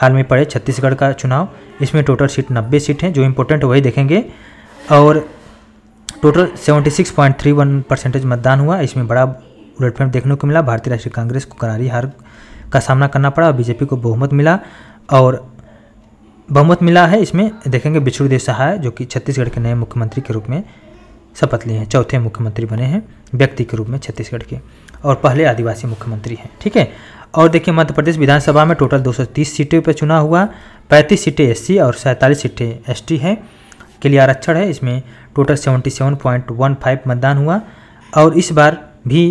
हाल में पड़े छत्तीसगढ़ का चुनाव इसमें टोटल सीट नब्बे सीट हैं जो इम्पोर्टेंट वही देखेंगे और टोटल 76.31 परसेंटेज मतदान हुआ इसमें बड़ा उलटफेंट देखने को मिला भारतीय राष्ट्रीय कांग्रेस को करारी हार का सामना करना पड़ा बीजेपी को बहुमत मिला और बहुमत मिला है इसमें देखेंगे बिछुड़देव सहाय जो कि छत्तीसगढ़ के नए मुख्यमंत्री के रूप में शपथ लिए हैं चौथे मुख्यमंत्री बने हैं व्यक्ति के रूप में छत्तीसगढ़ के और पहले आदिवासी मुख्यमंत्री हैं ठीक है और देखिए मध्य प्रदेश विधानसभा में टोटल 230 सीटें पर चुनाव हुआ 35 सीटें एससी और सैंतालीस सीटें एसटी है के लिए आरक्षण है इसमें टोटल 77.15 मतदान हुआ और इस बार भी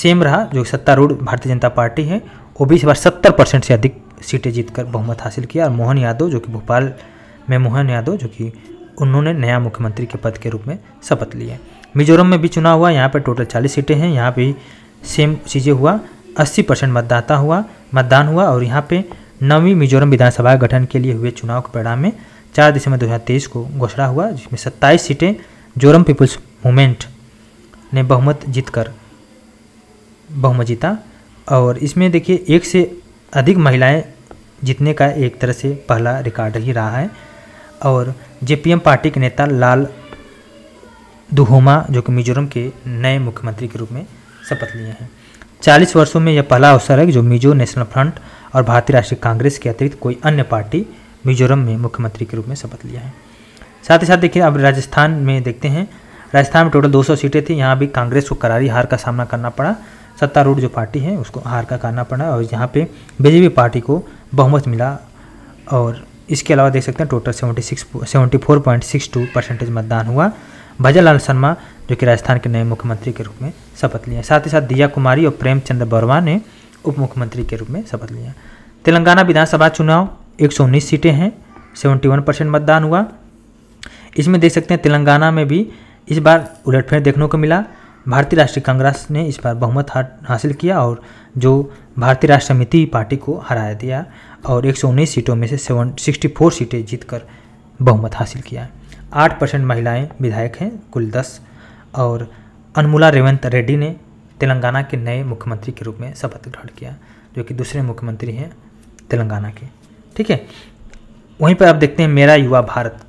सेम रहा जो सत्तारूढ़ भारतीय जनता पार्टी है वो भी इस बार सत्तर परसेंट से अधिक सीटें जीतकर बहुमत हासिल किया और मोहन यादव जो कि भोपाल में मोहन यादव जो कि उन्होंने नया मुख्यमंत्री के पद के रूप में शपथ ली है मिजोरम में भी चुनाव हुआ यहाँ पर टोटल चालीस सीटें हैं यहाँ भी सेम चीज़ें हुआ 80 परसेंट मतदाता हुआ मतदान हुआ और यहाँ पे नवी मिजोरम विधानसभा गठन के लिए हुए चुनाव के परिणाम में चार दिसंबर 2023 को घोषणा हुआ जिसमें 27 सीटें जोरम पीपुल्स मूवमेंट ने बहुमत जीतकर बहुमत जीता और इसमें देखिए एक से अधिक महिलाएं जीतने का एक तरह से पहला रिकॉर्ड ही रहा है और जेपीएम पार्टी के नेता लाल दुहोमा जो कि मिजोरम के नए मुख्यमंत्री के रूप में शपथ लिए हैं चालीस वर्षों में यह पहला अवसर है जो मिजो नेशनल फ्रंट और भारतीय राष्ट्रीय कांग्रेस के अतिरिक्त कोई अन्य पार्टी मिजोरम में मुख्यमंत्री के रूप में शपथ लिया है साथ ही साथ देखिए अब राजस्थान में देखते हैं राजस्थान में टोटल 200 सीटें थी यहाँ भी कांग्रेस को करारी हार का सामना करना पड़ा सत्तारूढ़ जो पार्टी है उसको हार का करना पड़ा और यहाँ पे बीजेपी पार्टी को बहुमत मिला और इसके अलावा देख सकते हैं total seventy six seventy four point six two percentage मतदान हुआ भजन लाल शर्मा जो कि राजस्थान के नए मुख्यमंत्री के रूप में शपथ लिए साथ ही साथ दिया कुमारी और प्रेमचंद्र वर्मा ने उप मुख्यमंत्री के रूप में शपथ लिया तेलंगाना विधानसभा चुनाव 119 सीटें हैं 71 परसेंट मतदान हुआ इसमें देख सकते हैं तेलंगाना में भी इस बार उलटफेर देखने को मिला भारतीय राष्ट्रीय कांग्रेस ने इस बार बहुमत हासिल किया और जो भारतीय राष्ट्र समिति पार्टी को हराया दिया और 119 सीटों में से सेवन सिक्सटी सीटें जीतकर बहुमत हासिल किया आठ परसेंट महिलाएँ विधायक हैं कुल दस और अनमुला रेवंत रेड्डी ने तेलंगाना के नए मुख्यमंत्री के रूप में शपथ ग्रहण किया जो कि दूसरे मुख्यमंत्री हैं तेलंगाना के ठीक है वहीं पर आप देखते हैं मेरा युवा भारत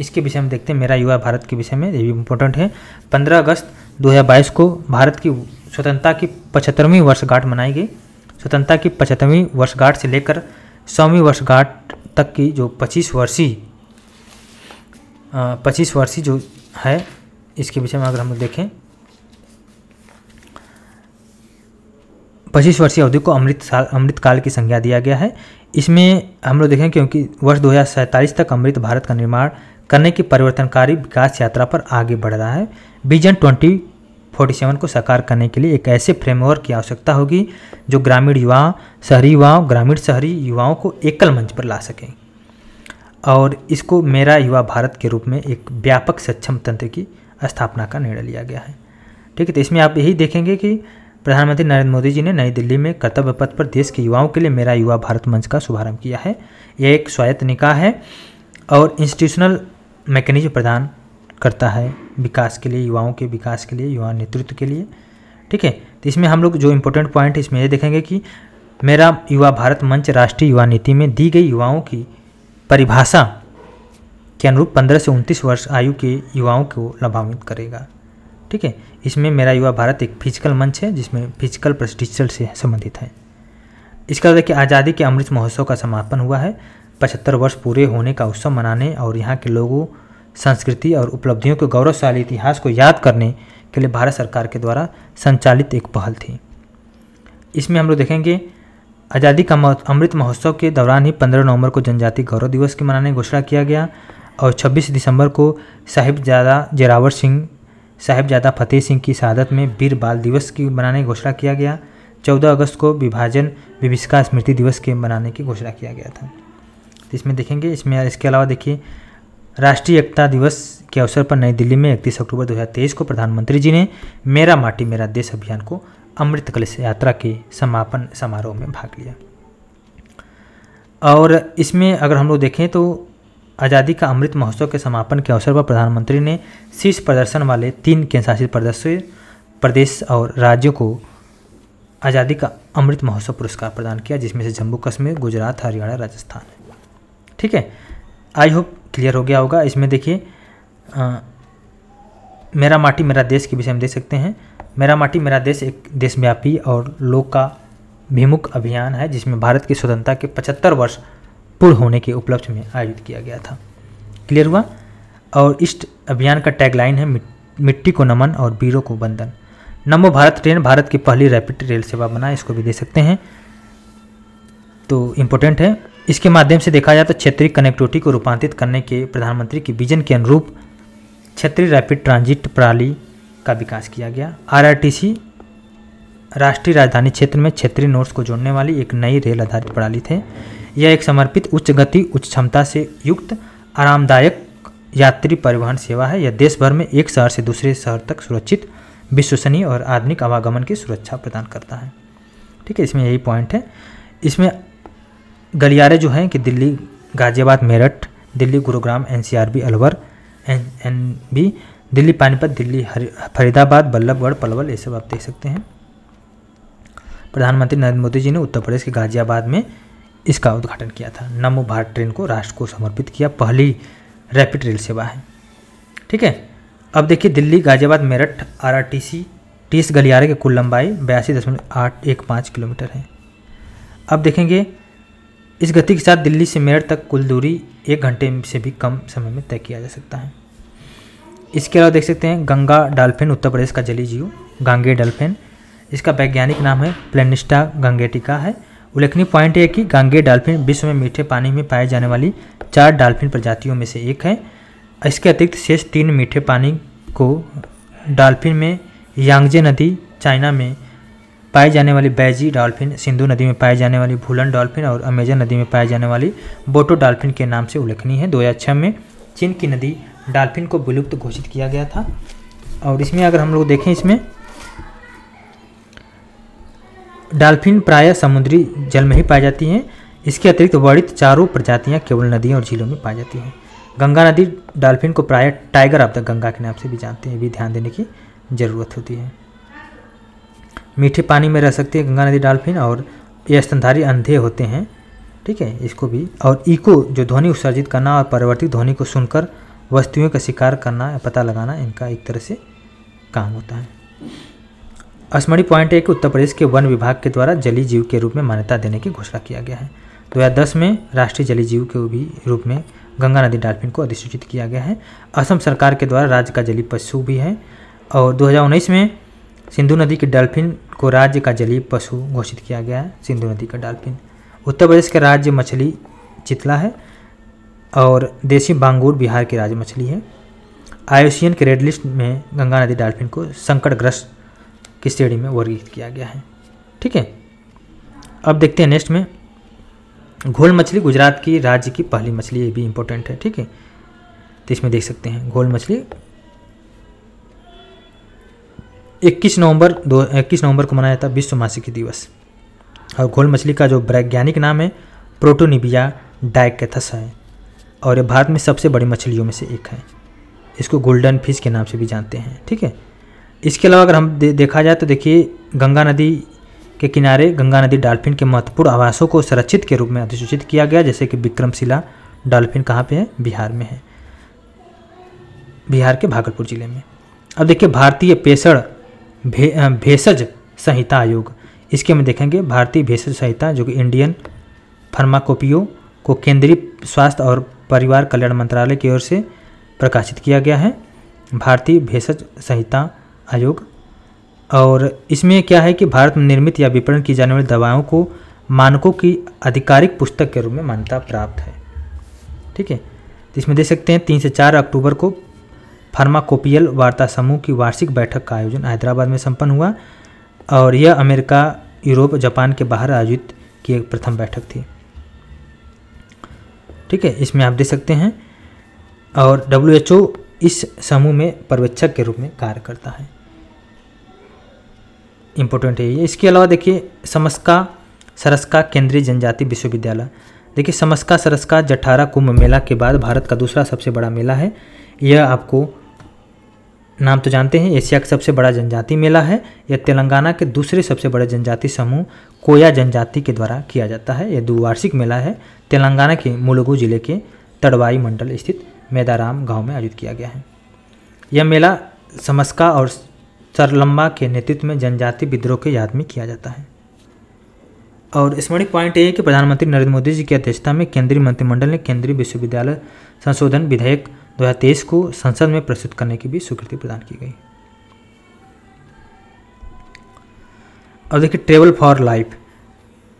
इसके विषय में देखते हैं मेरा युवा भारत के विषय में ये भी इम्पोर्टेंट है 15 अगस्त 2022 को भारत की स्वतंत्रता की पचहत्तरवीं वर्षगांठ मनाई गई स्वतंत्रता की पचहत्तरवीं वर्षगांठ से लेकर सौवीं वर्षगांठ तक की जो 25 वर्षीय पच्चीस वर्षीय जो है इसके विषय में अगर हम लोग देखें पच्चीस वर्षीय अवधि को अमृत साल अमृतकाल की संज्ञा दिया गया है इसमें हम लोग देखें क्योंकि वर्ष दो तक अमृत भारत का निर्माण करने की परिवर्तनकारी विकास यात्रा पर आगे बढ़ रहा है विजन ट्वेंटी फोर्टी सेवन को साकार करने के लिए एक ऐसे फ्रेमवर्क की आवश्यकता होगी जो ग्रामीण युवा शहरी युवाओं ग्रामीण शहरी युवाओं को एकल मंच पर ला सकें और इसको मेरा युवा भारत के रूप में एक व्यापक सक्षम तंत्र की स्थापना का निर्णय लिया गया है ठीक है तो इसमें आप यही देखेंगे कि प्रधानमंत्री नरेंद्र मोदी जी ने नई दिल्ली में कर्तव्य पथ पर देश के युवाओं के लिए मेरा युवा भारत मंच का शुभारंभ किया है यह एक स्वायत्त निकाय है और इंस्टीट्यूशनल मैकेनिज्म प्रदान करता है विकास के लिए युवाओं के विकास के लिए युवा नेतृत्व के लिए ठीक है तो इसमें हम लोग जो इम्पोर्टेंट पॉइंट इसमें ये देखेंगे कि मेरा युवा भारत मंच राष्ट्रीय युवा नीति में दी गई युवाओं की परिभाषा के अनुरूप 15 से 29 वर्ष आयु के युवाओं को लाभान्वित करेगा ठीक है इसमें मेरा युवा भारत एक फिजिकल मंच है जिसमें फिजिकल प्लस डिजिटल से संबंधित है इसका देखिए आज़ादी के अमृत महोत्सव का समापन हुआ है पचहत्तर वर्ष पूरे होने का उत्सव मनाने और यहाँ के लोगों संस्कृति और उपलब्धियों के गौरवशाली इतिहास को याद करने के लिए भारत सरकार के द्वारा संचालित एक पहल थी इसमें हम लोग देखेंगे आज़ादी का अमृत महोत्सव के दौरान ही 15 नवंबर को जनजाति गौरव दिवस की मनाने की घोषणा किया गया और 26 दिसंबर को साहिबजादा जरावर सिंह साहिबजादा फतेह सिंह की शहादत में वीर बाल दिवस की मनाने की घोषणा किया गया 14 अगस्त को विभाजन विभिषका स्मृति दिवस के मनाने की घोषणा किया गया था इसमें देखेंगे इसमें इसके अलावा देखिए राष्ट्रीय एकता दिवस के अवसर पर नई दिल्ली में इकतीस अक्टूबर दो को प्रधानमंत्री जी ने मेरा माटी मेरा देश अभियान को अमृत कलश यात्रा के समापन समारोह में भाग लिया और इसमें अगर हम लोग देखें तो आज़ादी का अमृत महोत्सव के समापन के अवसर पर प्रधानमंत्री ने शीर्ष प्रदर्शन वाले तीन केंद्रशासित प्रदेश प्रदेश और राज्यों को आज़ादी का अमृत महोत्सव पुरस्कार प्रदान किया जिसमें से जम्मू कश्मीर गुजरात हरियाणा राजस्थान है ठीक है आई होप क्लियर हो गया होगा इसमें देखिए मेरा माटी मेरा देश के विषय हम देख सकते हैं मेरा माटी मेरा देश एक देशव्यापी और लोक का अभियान है जिसमें भारत की स्वतंत्रता के 75 वर्ष पूर्ण होने के उपलक्ष्य में आयोजित किया गया था क्लियर हुआ और इस अभियान का टैगलाइन है मिट्टी को नमन और वीरों को बंधन नमो भारत ट्रेन भारत की पहली रैपिड रेल सेवा बना इसको भी दे सकते हैं तो इम्पोर्टेंट है इसके माध्यम से देखा जाए तो क्षेत्रीय कनेक्टिविटी को रूपांतरित करने के प्रधानमंत्री के विजन के अनुरूप क्षेत्रीय रैपिड ट्रांजिट प्रणाली का विकास किया गया आरआरटीसी राष्ट्रीय राजधानी क्षेत्र में क्षेत्रीय नोट्स को जोड़ने वाली एक नई रेल आधारित प्रणाली थे यह एक समर्पित उच्च गति उच्च क्षमता से युक्त आरामदायक यात्री परिवहन सेवा है यह देश भर में एक शहर से दूसरे शहर तक सुरक्षित विश्वसनीय और आधुनिक आवागमन की सुरक्षा प्रदान करता है ठीक है इसमें यही पॉइंट है इसमें गलियारे जो हैं कि Delhi Ghaziabad Meerut Delhi Gurugram N Alwar N N B Delhi Panipat Delhi Faridabad Ballabhgarh Palwal ये सब आप देख सकते हैं प्रधानमंत्री नरेंद्र मोदी जी ने उत्तर प्रदेश के गाजियाबाद में इसका उद्घाटन किया था नमो भारत ट्रेन को राष्ट्र को समर्पित किया पहली रैपिड रेल सेवा है ठीक है अब देखिए दिल्ली गाजियाबाद मेरठ सी टीस गलियारे की कुल लंबाई बयासी दशमलव आठ एक पाँच किलोमीटर है अब देखेंगे इस गति के साथ दिल्ली से मेरठ तक कुल दूरी एक घंटे से भी कम समय में तय किया जा सकता है इसके अलावा देख सकते हैं गंगा डाल्फिन उत्तर प्रदेश का जली जीव गंगे डाल्फिन इसका वैज्ञानिक नाम है प्लेनिस्टा गंगेटिका है उल्लेखनीय पॉइंट है कि गंगे डाल्फिन विश्व में मीठे पानी में पाए जाने वाली चार डाल्फिन प्रजातियों में से एक है इसके अतिरिक्त शेष तीन मीठे पानी को डाल्फिन में यांगजे नदी चाइना में पाए जाने वाली बैजी डॉल्फिन सिंधु नदी में पाए जाने वाली भूलन डॉल्फिन और अमेजन नदी में पाए जाने वाली बोटो डॉल्फिन के नाम से उल्लेखनीय है दो में चीन की नदी डाल्फिन को विलुप्त घोषित किया गया था और इसमें अगर हम लोग देखें इसमें डाल्फिन प्रायः समुद्री जल में ही पाई जाती हैं इसके अतिरिक्त वर्णित चारों प्रजातियां केवल नदियों और झीलों में पाई जाती हैं गंगा नदी डाल्फिन को प्रायः टाइगर ऑफ द गंगा के नाम से भी जानते हैं भी ध्यान देने की ज़रूरत होती है मीठे पानी में रह सकती है गंगा नदी डाल्फिन और ये स्तनधारी अंधे होते हैं ठीक है इसको भी और इको जो ध्वनि उत्सर्जित करना और परिवर्तित ध्वनि को सुनकर वस्तुओं का शिकार करना या पता लगाना इनका एक तरह से काम होता है स्मरणीय पॉइंट है कि उत्तर प्रदेश के वन विभाग के द्वारा जली जीव के रूप में मान्यता देने की घोषणा किया गया है 2010 में राष्ट्रीय जली जीव के भी रूप में गंगा नदी डाल्फिन को अधिसूचित किया गया है असम सरकार के द्वारा राज्य का जलीय पशु भी है और दो में सिंधु नदी के डाल्फिन को राज्य का जलीय पशु घोषित किया गया है सिंधु नदी का डाल्फिन उत्तर प्रदेश का राज्य मछली चितला है और देसी बांगूर बिहार की राज्य मछली है आयुषियन के रेड लिस्ट में गंगा नदी डाल्फिन को संकटग्रस्त की श्रेणी में वर्गीकृत किया गया है ठीक है अब देखते हैं नेक्स्ट में घोल मछली गुजरात की राज्य की पहली मछली ये भी इम्पोर्टेंट है ठीक है तो इसमें देख सकते हैं घोल मछली 21 नवंबर दो इक्कीस नवंबर को मनाया जाता है विश्व मासिकी दिवस और घोल मछली का जो वैज्ञानिक नाम है प्रोटोनिबिया डाइकेथस है और ये भारत में सबसे बड़ी मछलियों में से एक है इसको गोल्डन फिश के नाम से भी जानते हैं ठीक है इसके अलावा अगर हम दे, देखा जाए तो देखिए गंगा नदी के किनारे गंगा नदी डाल्फिन के महत्वपूर्ण आवासों को संरक्षित के रूप में अधिसूचित किया गया जैसे कि विक्रमशिला डॉल्फिन कहाँ पे है बिहार में है बिहार के भागलपुर जिले में अब देखिए भारतीय पेशड़ भेषज संहिता आयोग इसके हम देखेंगे भारतीय भेषज संहिता जो कि इंडियन फार्माकोपियो को केंद्रीय स्वास्थ्य और परिवार कल्याण मंत्रालय की ओर से प्रकाशित किया गया है भारतीय भेषज संहिता आयोग और इसमें क्या है कि भारत में निर्मित या विपणन की जाने वाली दवाओं को मानकों की आधिकारिक पुस्तक के रूप में मान्यता प्राप्त है ठीक है तो इसमें देख सकते हैं तीन से चार अक्टूबर को फार्माकोपियल वार्ता समूह की वार्षिक बैठक का आयोजन हैदराबाद में संपन्न हुआ और यह अमेरिका यूरोप जापान के बाहर आयोजित की एक प्रथम बैठक थी ठीक है इसमें आप दे सकते हैं और डब्ल्यू इस समूह में पर्यवेक्षक के रूप में कार्य करता है इम्पोर्टेंट है ये इसके अलावा देखिए समस्का सरस्का केंद्रीय जनजाति विश्वविद्यालय देखिए समस्का सरस्का जठारा कुंभ मेला के बाद भारत का दूसरा सबसे बड़ा मेला है यह आपको नाम तो जानते हैं एशिया का सबसे बड़ा जनजाति मेला है यह तेलंगाना के दूसरे सबसे बड़े जनजाति समूह कोया जनजाति के द्वारा किया जाता है यह द्विवार्षिक मेला है तेलंगाना के मुलुगु जिले के तड़वाई मंडल स्थित मेदाराम गांव में आयोजित किया गया है यह मेला समस्का और सरलम्बा के नेतृत्व में जनजाति विद्रोह के याद में किया जाता है और स्मरणिक पॉइंट ये है कि प्रधानमंत्री नरेंद्र मोदी जी की अध्यक्षता में केंद्रीय मंत्रिमंडल ने केंद्रीय विश्वविद्यालय संशोधन विधेयक 2023 को संसद में प्रस्तुत करने की भी स्वीकृति प्रदान की गई अब देखिए ट्रेवल फॉर लाइफ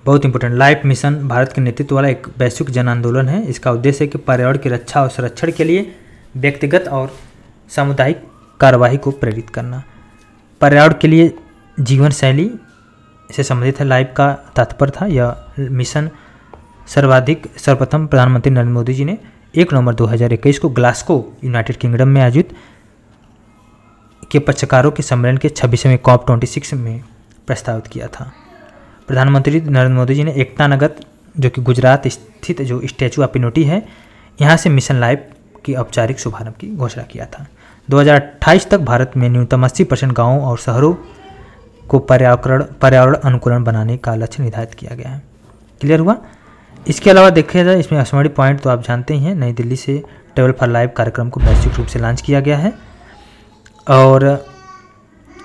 बहुत इंपॉर्टेंट लाइफ मिशन भारत के नेतृत्व वाला एक वैश्विक जन आंदोलन है इसका उद्देश्य है कि पर्यावरण की रक्षा और संरक्षण के लिए व्यक्तिगत और सामुदायिक कार्यवाही को प्रेरित करना पर्यावरण के लिए जीवन शैली से संबंधित है लाइफ का तात्पर्य था यह मिशन सर्वाधिक सर्वप्रथम प्रधानमंत्री नरेंद्र मोदी जी ने एक नवंबर 2021 को ग्लास्को यूनाइटेड किंगडम में आयोजित के पत्रकारों के सम्मेलन के छब्बीसवें कॉप ट्वेंटी सिक्स में प्रस्तावित किया था प्रधानमंत्री नरेंद्र मोदी जी ने एकता नगर जो कि गुजरात स्थित जो स्टैचू ऑफ यूनिटी है यहाँ से मिशन लाइफ की औपचारिक शुभारंभ की घोषणा किया था 2028 तक भारत में न्यूनतम अस्सी परसेंट गाँवों और शहरों को पर्यावरण पर्यावरण अनुकूलन बनाने का लक्ष्य निर्धारित किया गया है क्लियर हुआ इसके अलावा देखा जाए इसमें असमणी पॉइंट तो आप जानते ही हैं नई दिल्ली से ट्रेवल फॉर लाइव कार्यक्रम को वैश्विक रूप से लॉन्च किया गया है और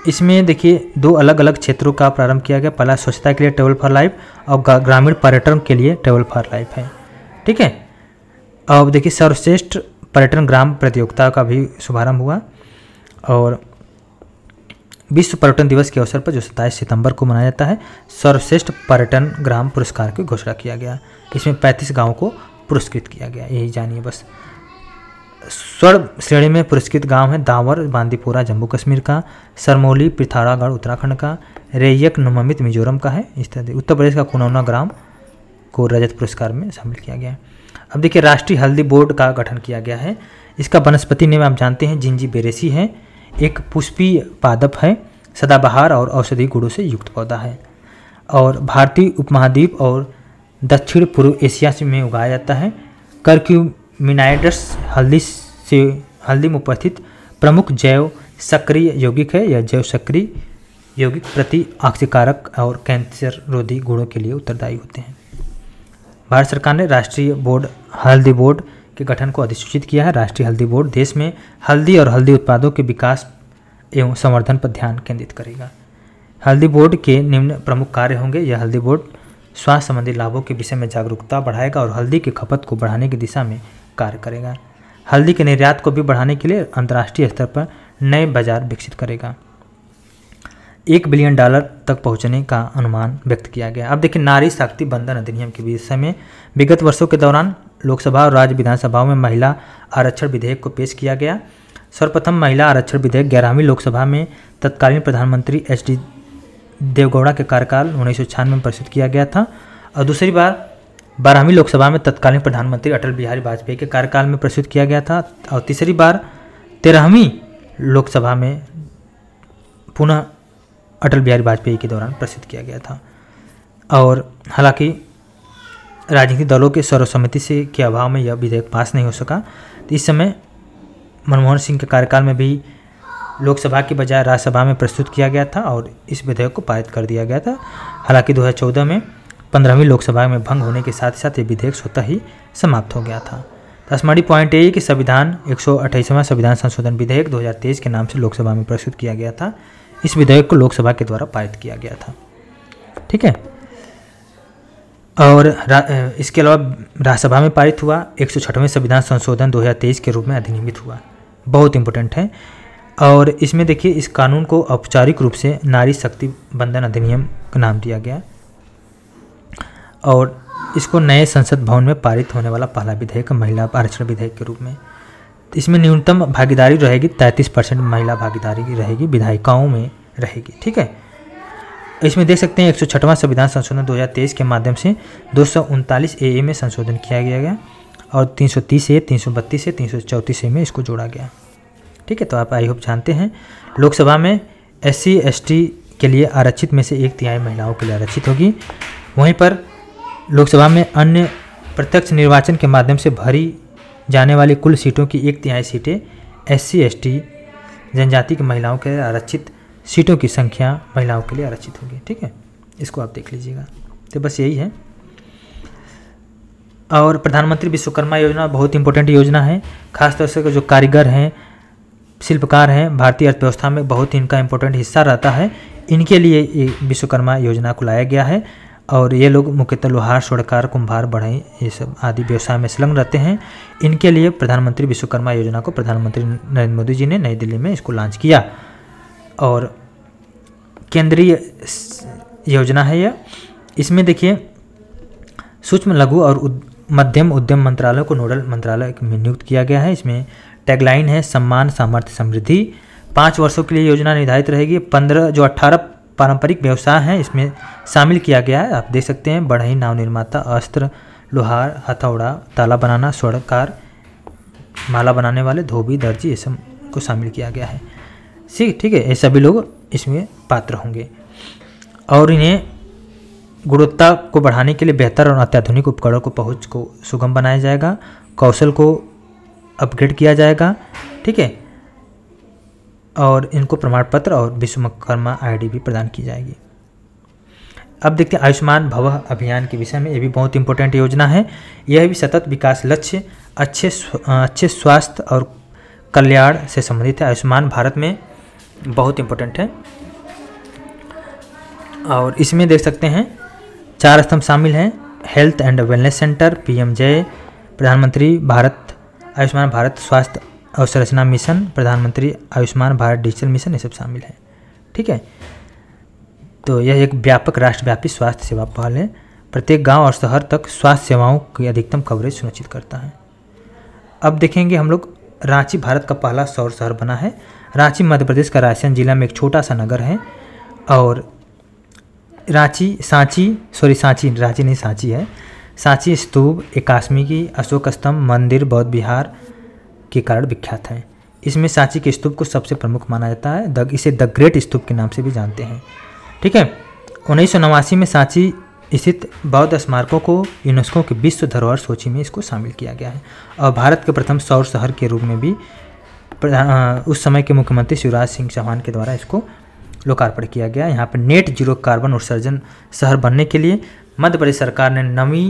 इसमें देखिए दो अलग अलग क्षेत्रों का प्रारंभ किया गया पहला स्वच्छता के लिए ट्रेवल फॉर लाइफ और ग्रामीण पर्यटन के लिए ट्रेवल फॉर लाइफ है ठीक है अब देखिए सर्वश्रेष्ठ पर्यटन ग्राम प्रतियोगिता का भी शुभारंभ हुआ और विश्व पर्यटन दिवस के अवसर पर जो सत्ताईस सितंबर को मनाया जाता है सर्वश्रेष्ठ पर्यटन ग्राम पुरस्कार की घोषणा किया गया इसमें 35 गांवों को पुरस्कृत किया गया यही जानिए बस स्वर्ण श्रेणी में पुरस्कृत गांव है दावर बांदीपुरा जम्मू कश्मीर का सरमौली पिथौरागढ़ उत्तराखंड का रेयक नुमित मिजोरम का है इस तरह उत्तर प्रदेश का कुनौना ग्राम को रजत पुरस्कार में शामिल किया गया अब देखिए राष्ट्रीय हल्दी बोर्ड का गठन किया गया है इसका वनस्पति नेम आप जानते हैं जिंजी बेरेसी है एक पुष्पीय पादप है सदाबहार और औषधि गुणों से युक्त पौधा है और भारतीय उपमहाद्वीप और दक्षिण पूर्व एशिया से में उगाया जाता है कर्क्यूमिनाइडस हल्दी से हल्दी में उपस्थित प्रमुख जैव सक्रिय यौगिक है यह जैव सक्रिय यौगिक प्रति आक्षिकारक और कैंसर रोधी गुणों के लिए उत्तरदायी होते हैं भारत सरकार ने राष्ट्रीय बोर्ड हल्दी बोर्ड के गठन को अधिसूचित किया है राष्ट्रीय हल्दी बोर्ड देश में हल्दी और हल्दी उत्पादों के विकास एवं संवर्धन पर ध्यान केंद्रित करेगा हल्दी बोर्ड के निम्न प्रमुख कार्य होंगे यह हल्दी बोर्ड स्वास्थ्य संबंधी लाभों के विषय में जागरूकता बढ़ाएगा और हल्दी की खपत को बढ़ाने की दिशा में कार्य करेगा हल्दी के निर्यात को भी बढ़ाने के लिए अंतर्राष्ट्रीय स्तर पर नए बाजार विकसित करेगा एक बिलियन डॉलर तक पहुंचने का अनुमान व्यक्त किया गया अब देखिए नारी शक्ति बंधन अधिनियम के विषय में विगत वर्षों के दौरान लोकसभा और राज्य विधानसभाओं में महिला आरक्षण विधेयक को पेश किया गया सर्वप्रथम महिला आरक्षण विधेयक ग्यारहवीं लोकसभा में तत्कालीन प्रधानमंत्री एच डी देवगौड़ा के कार्यकाल उन्नीस में प्रस्तुत किया गया था और दूसरी बार बारहवीं लोकसभा में तत्कालीन प्रधानमंत्री अटल बिहारी वाजपेयी के कार्यकाल में प्रस्तुत किया गया था और तीसरी बार तेरहवीं लोकसभा में पुनः अटल बिहारी वाजपेयी के दौरान प्रस्तुत किया गया था और हालांकि राजनीतिक दलों के सर्वसम्मति से के अभाव में यह विधेयक पास नहीं हो सका तो इस समय मनमोहन सिंह के कार्यकाल में भी लोकसभा के बजाय राज्यसभा में प्रस्तुत किया गया था और इस विधेयक को पारित कर दिया गया था हालांकि 2014 में पंद्रहवीं लोकसभा में भंग होने के साथ साथ ये विधेयक स्वतः ही समाप्त हो गया था तस्मणी पॉइंट ए कि संविधान एक संविधान संशोधन विधेयक 2023 के नाम से लोकसभा में प्रस्तुत किया गया था इस विधेयक को लोकसभा के द्वारा पारित किया गया था ठीक है और रा, इसके अलावा राज्यसभा में पारित हुआ एक सौ संविधान संशोधन 2023 के रूप में अधिनियमित हुआ बहुत इंपॉर्टेंट है और इसमें देखिए इस कानून को औपचारिक रूप से नारी शक्ति बंधन अधिनियम का नाम दिया गया और इसको नए संसद भवन में पारित होने वाला पहला विधेयक महिला आरक्षण विधेयक के रूप में इसमें न्यूनतम भागीदारी रहेगी तैंतीस परसेंट महिला भागीदारी रहेगी विधायिकाओं में रहेगी ठीक है इसमें देख सकते हैं एक संविधान संशोधन 2023 के माध्यम से दो ए ए में संशोधन किया गया गया और 330 ए बत्तीस ए 334 ए में इसको जोड़ा गया ठीक है तो आप आई होप जानते हैं लोकसभा में एस सी के लिए आरक्षित में से एक तिहाई महिलाओं के लिए आरक्षित होगी वहीं पर लोकसभा में अन्य प्रत्यक्ष निर्वाचन के माध्यम से भरी जाने वाली कुल सीटों की एक तिहाई सीटें एस सी जनजाति की महिलाओं के आरक्षित सीटों की संख्या महिलाओं के लिए आरक्षित होगी ठीक है इसको आप देख लीजिएगा तो बस यही है और प्रधानमंत्री विश्वकर्मा योजना बहुत इंपॉर्टेंट योजना है खासतौर से जो कारीगर हैं शिल्पकार हैं भारतीय अर्थव्यवस्था में बहुत ही इनका इम्पोर्टेंट हिस्सा रहता है इनके लिए ये विश्वकर्मा योजना को लाया गया है और ये लोग मुख्यतः लोहार सोड़कार कुंभार बढ़ई ये सब आदि व्यवसाय में संलग्न रहते हैं इनके लिए प्रधानमंत्री विश्वकर्मा योजना को प्रधानमंत्री नरेंद्र मोदी जी ने नई दिल्ली में इसको लॉन्च किया और केंद्रीय योजना है यह इसमें देखिए सूक्ष्म लघु और उद, मध्यम उद्यम मंत्रालय को नोडल मंत्रालय में नियुक्त किया गया है इसमें टैगलाइन है सम्मान सामर्थ्य समृद्धि पाँच वर्षों के लिए योजना निर्धारित रहेगी पंद्रह जो अट्ठारह पारंपरिक व्यवसाय हैं इसमें शामिल किया गया है आप देख सकते हैं बढ़ई नाव निर्माता अस्त्र लोहार हथौड़ा ताला बनाना स्वर्णकार माला बनाने वाले धोबी दर्जी ये सब को शामिल किया गया है सी ठीक है ये सभी लोग इसमें पात्र होंगे और इन्हें गुणवत्ता को बढ़ाने के लिए बेहतर और अत्याधुनिक उपकरणों को पहुंच को सुगम बनाया जाएगा कौशल को अपग्रेड किया जाएगा ठीक है और इनको प्रमाण पत्र और विश्वकर्मा आईडी भी प्रदान की जाएगी अब देखते हैं आयुष्मान भव अभियान के विषय में ये भी बहुत इंपॉर्टेंट योजना है यह भी सतत विकास लक्ष्य अच्छे अच्छे स्वास्थ्य और कल्याण से संबंधित है आयुष्मान भारत में बहुत इम्पोर्टेंट है और इसमें देख सकते हैं चार स्तंभ शामिल हैं health and wellness centre M JAY प्रधानमंत्री भारत आयुष्मान भारत स्वास्थ्य अवसंरचना मिशन प्रधानमंत्री आयुष्मान भारत डिजिटल मिशन ये सब शामिल है ठीक है तो यह एक व्यापक राष्ट्रव्यापी स्वास्थ्य सेवा पहल है प्रत्येक गांव और शहर तक स्वास्थ्य सेवाओं की अधिकतम कवरेज सुनिश्चित करता है अब देखेंगे हम लोग रांची भारत का पहला सौर शहर बना है रांची मध्य प्रदेश का रायसेन ज़िला में एक छोटा सा नगर है और रांची सांची सॉरी सांची रांची नहीं सांची है सांची स्तूप एकाश्मी अशोक स्तंभ मंदिर बौद्ध विहार के कारण विख्यात है इसमें सांची के स्तूप को सबसे प्रमुख माना जाता है द, इसे द ग्रेट स्तूप के नाम से भी जानते हैं ठीक है उन्नीस में सांची स्थित बौद्ध स्मारकों को यूनेस्को के विश्व धरोहर सूची में इसको शामिल किया गया है और भारत के प्रथम सौर शहर के रूप में भी प्रधान हाँ, हाँ, उस समय के मुख्यमंत्री शिवराज सिंह चौहान के द्वारा इसको लोकार्पण किया गया यहाँ पर नेट जीरो कार्बन उत्सर्जन शहर बनने के लिए मध्य प्रदेश सरकार ने नवी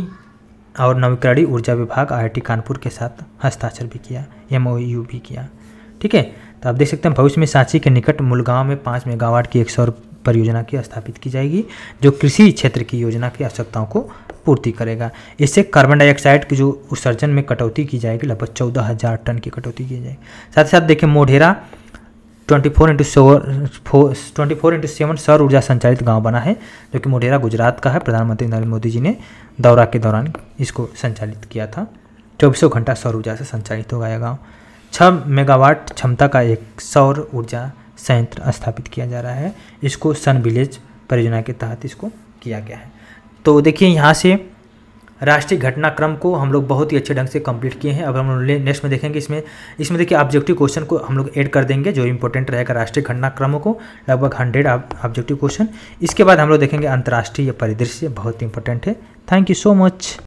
और नवीकरणीय ऊर्जा विभाग आई कानपुर के साथ हस्ताक्षर भी किया एम भी किया ठीक है तो आप देख सकते हैं भविष्य में सांची के निकट मुलगांव में पाँच मेगावाट की एक सौर परियोजना की स्थापित की जाएगी जो कृषि क्षेत्र की योजना की आवश्यकताओं को पूर्ति करेगा इससे कार्बन डाइऑक्साइड की जो उत्सर्जन में कटौती की जाएगी लगभग चौदह हज़ार टन की कटौती की जाएगी साथ ही साथ देखिए Modhera twenty four into twenty four into seven सौर ऊर्जा संचालित गांव बना है जो कि मोढेरा गुजरात का है प्रधानमंत्री नरेंद्र मोदी जी ने दौरा के दौरान इसको संचालित किया था चौबीसों घंटा सौर ऊर्जा से संचालित होगा यह गाँव छः मेगावाट क्षमता का एक सौर ऊर्जा संयंत्र स्थापित किया जा रहा है इसको सन विलेज परियोजना के तहत इसको किया गया है तो देखिए यहाँ से राष्ट्रीय घटनाक्रम को हम लोग बहुत ही अच्छे ढंग से कंप्लीट किए हैं अब हम लोग नेक्स्ट में देखेंगे इसमें इसमें देखिए ऑब्जेक्टिव क्वेश्चन को हम लोग ऐड कर देंगे जो इंपॉर्टेंट रहेगा राष्ट्रीय घटनाक्रमों को लगभग हंड्रेड ऑब्जेक्टिव क्वेश्चन इसके बाद हम लोग देखेंगे अंतर्राष्ट्रीय परिदृश्य बहुत इंपॉर्टेंट है थैंक यू सो मच